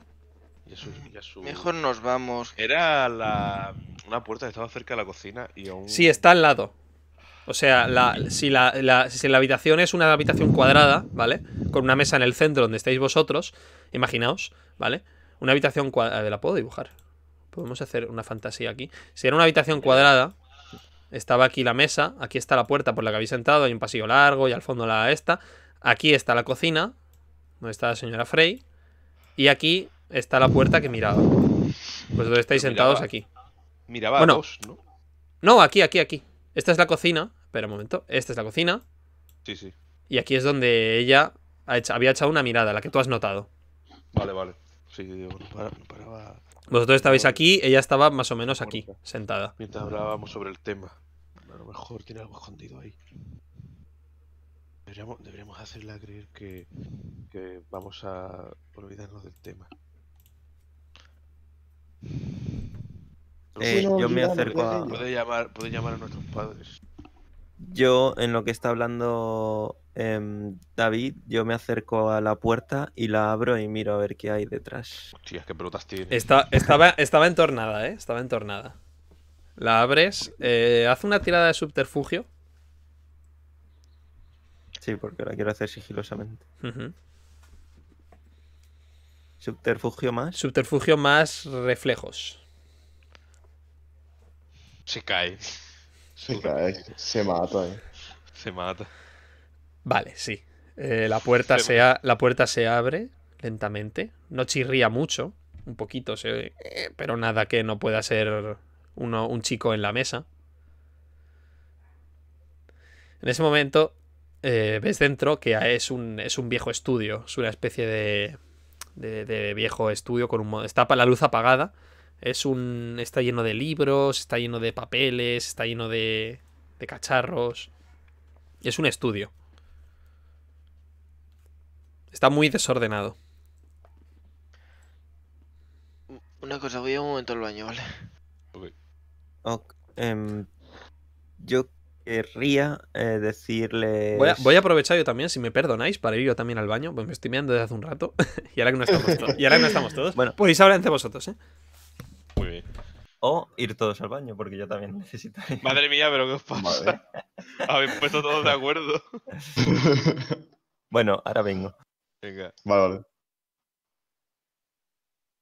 Mejor nos vamos. Era la... una puerta que estaba cerca de la cocina y aún... Sí, está al lado. O sea, la, si, la, si, la, habitación es una habitación cuadrada, ¿vale? Con una mesa en el centro donde estáis vosotros, imaginaos, ¿vale? Una habitación cuadrada... La puedo dibujar. Podemos hacer una fantasía aquí. Si era una habitación cuadrada, estaba aquí la mesa, aquí está la puerta por la que habéis sentado, hay un pasillo largo y al fondo la esta. Aquí está la cocina, donde está la señora Frey. Y aquí está la puerta que miraba. Pues donde estáis sentados aquí. Miraba ¿no? No, aquí, aquí, aquí. Esta es la cocina. Espera un momento. Esta es la cocina. Sí, sí. Y aquí es donde ella había echado una mirada, la que tú has notado. Vale, vale. Sí, yo no paraba vosotros estabais aquí, ella estaba más o menos aquí, sentada. Mientras hablábamos sobre el tema. A lo mejor tiene algo escondido ahí. Deberíamos, deberíamos hacerla creer que, vamos a olvidarnos del tema. Eh, yo me acerco a... Puede llamar, puede llamar a nuestros padres. Yo, en lo que está hablando em, David, yo me acerco a la puerta y la abro y miro a ver qué hay detrás. Hostia, qué pelotas tiene. estaba, estaba entornada, ¿eh? Estaba entornada. La abres. Eh, haz una tirada de subterfugio. Sí, porque la quiero hacer sigilosamente. Subterfugio más. Subterfugio más reflejos. Se cae. Se mata. Eh. Se mata. Vale, sí. Eh, la, puerta se la puerta se abre lentamente. No chirría mucho. Un poquito, eh, pero nada que no pueda ser un chico en la mesa. En ese momento ves dentro que es un, es un viejo estudio. Es una especie de, de, viejo estudio con un... Está la luz apagada es un. está lleno de libros, está lleno de papeles, está lleno de. de cacharros. Es un estudio. Está muy desordenado. Una cosa, voy a un momento al baño, ¿vale? Em, yo querría eh, decirle. Voy, a, aprovechar yo también, si me perdonáis, para ir yo también al baño. Pues me estoy mirando desde hace un rato. y, ahora que no estamos y ahora no estamos todos. Bueno. Pues ahora entre vosotros, ¿eh? O ir todos al baño, porque yo también necesito. Madre mía, pero ¿qué os pasa? Habéis puesto todos de acuerdo. bueno, ahora vengo. Venga. Vale,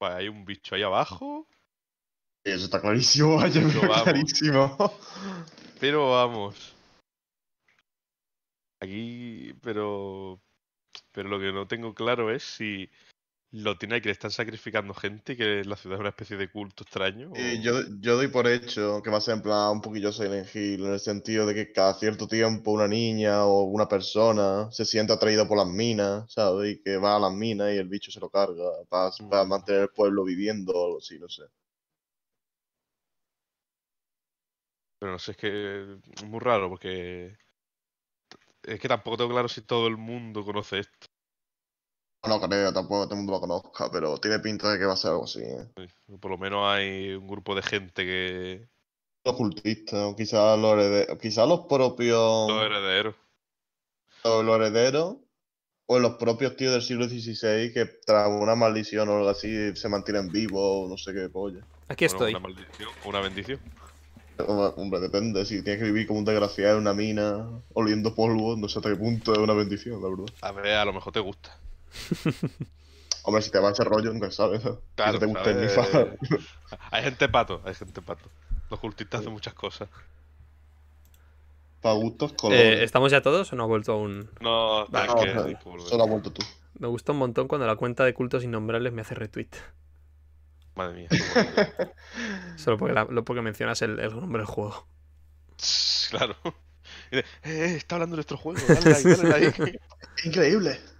vale. hay un bicho ahí abajo. Eso está clarísimo, vaya, Pero vamos. Aquí, pero. Pero lo que no tengo claro es si ¿Lo tiene que le están sacrificando gente y que la ciudad es una especie de culto extraño? yo, doy por hecho que va a ser en un poquillo Silent en el sentido de que cada cierto tiempo una niña o una persona se sienta atraída por las minas, ¿sabes? Y que va a las minas y el bicho se lo carga para, mm. para mantener el pueblo viviendo o algo así, no sé. Pero no sé, es que es muy raro porque... Es que tampoco tengo claro si todo el mundo conoce esto. No creo, tampoco todo el mundo lo conozca, pero tiene pinta de que va a ser algo así. ¿eh? por lo menos hay un grupo de gente que. Los cultistas, quizás los quizás los propios. Los herederos. los herederos, o los propios tíos del siglo XVI que tras una maldición o algo así se mantienen vivos, o no sé qué polla. Aquí estoy. una maldición, una bendición. Hombre, depende. Si tienes que vivir como un desgraciado en una mina, oliendo polvo, no sé hasta qué punto es una bendición, la verdad. A ver, a lo mejor te gusta. Hombre, si te va ese rollo, nunca sabes. te eh, eh, Hay gente pato, hay gente pato. Los cultistas hacen muchas cosas. Para gustos, eh, ¿Estamos ya todos o no ha vuelto aún? No, no, solo ha vuelto tú. Me gusta un montón cuando la cuenta de cultos innombrables me hace retweet. Madre mía. Solo porque, lo porque mencionas el, nombre del juego. Claro. está hablando de nuestro juego. Increíble.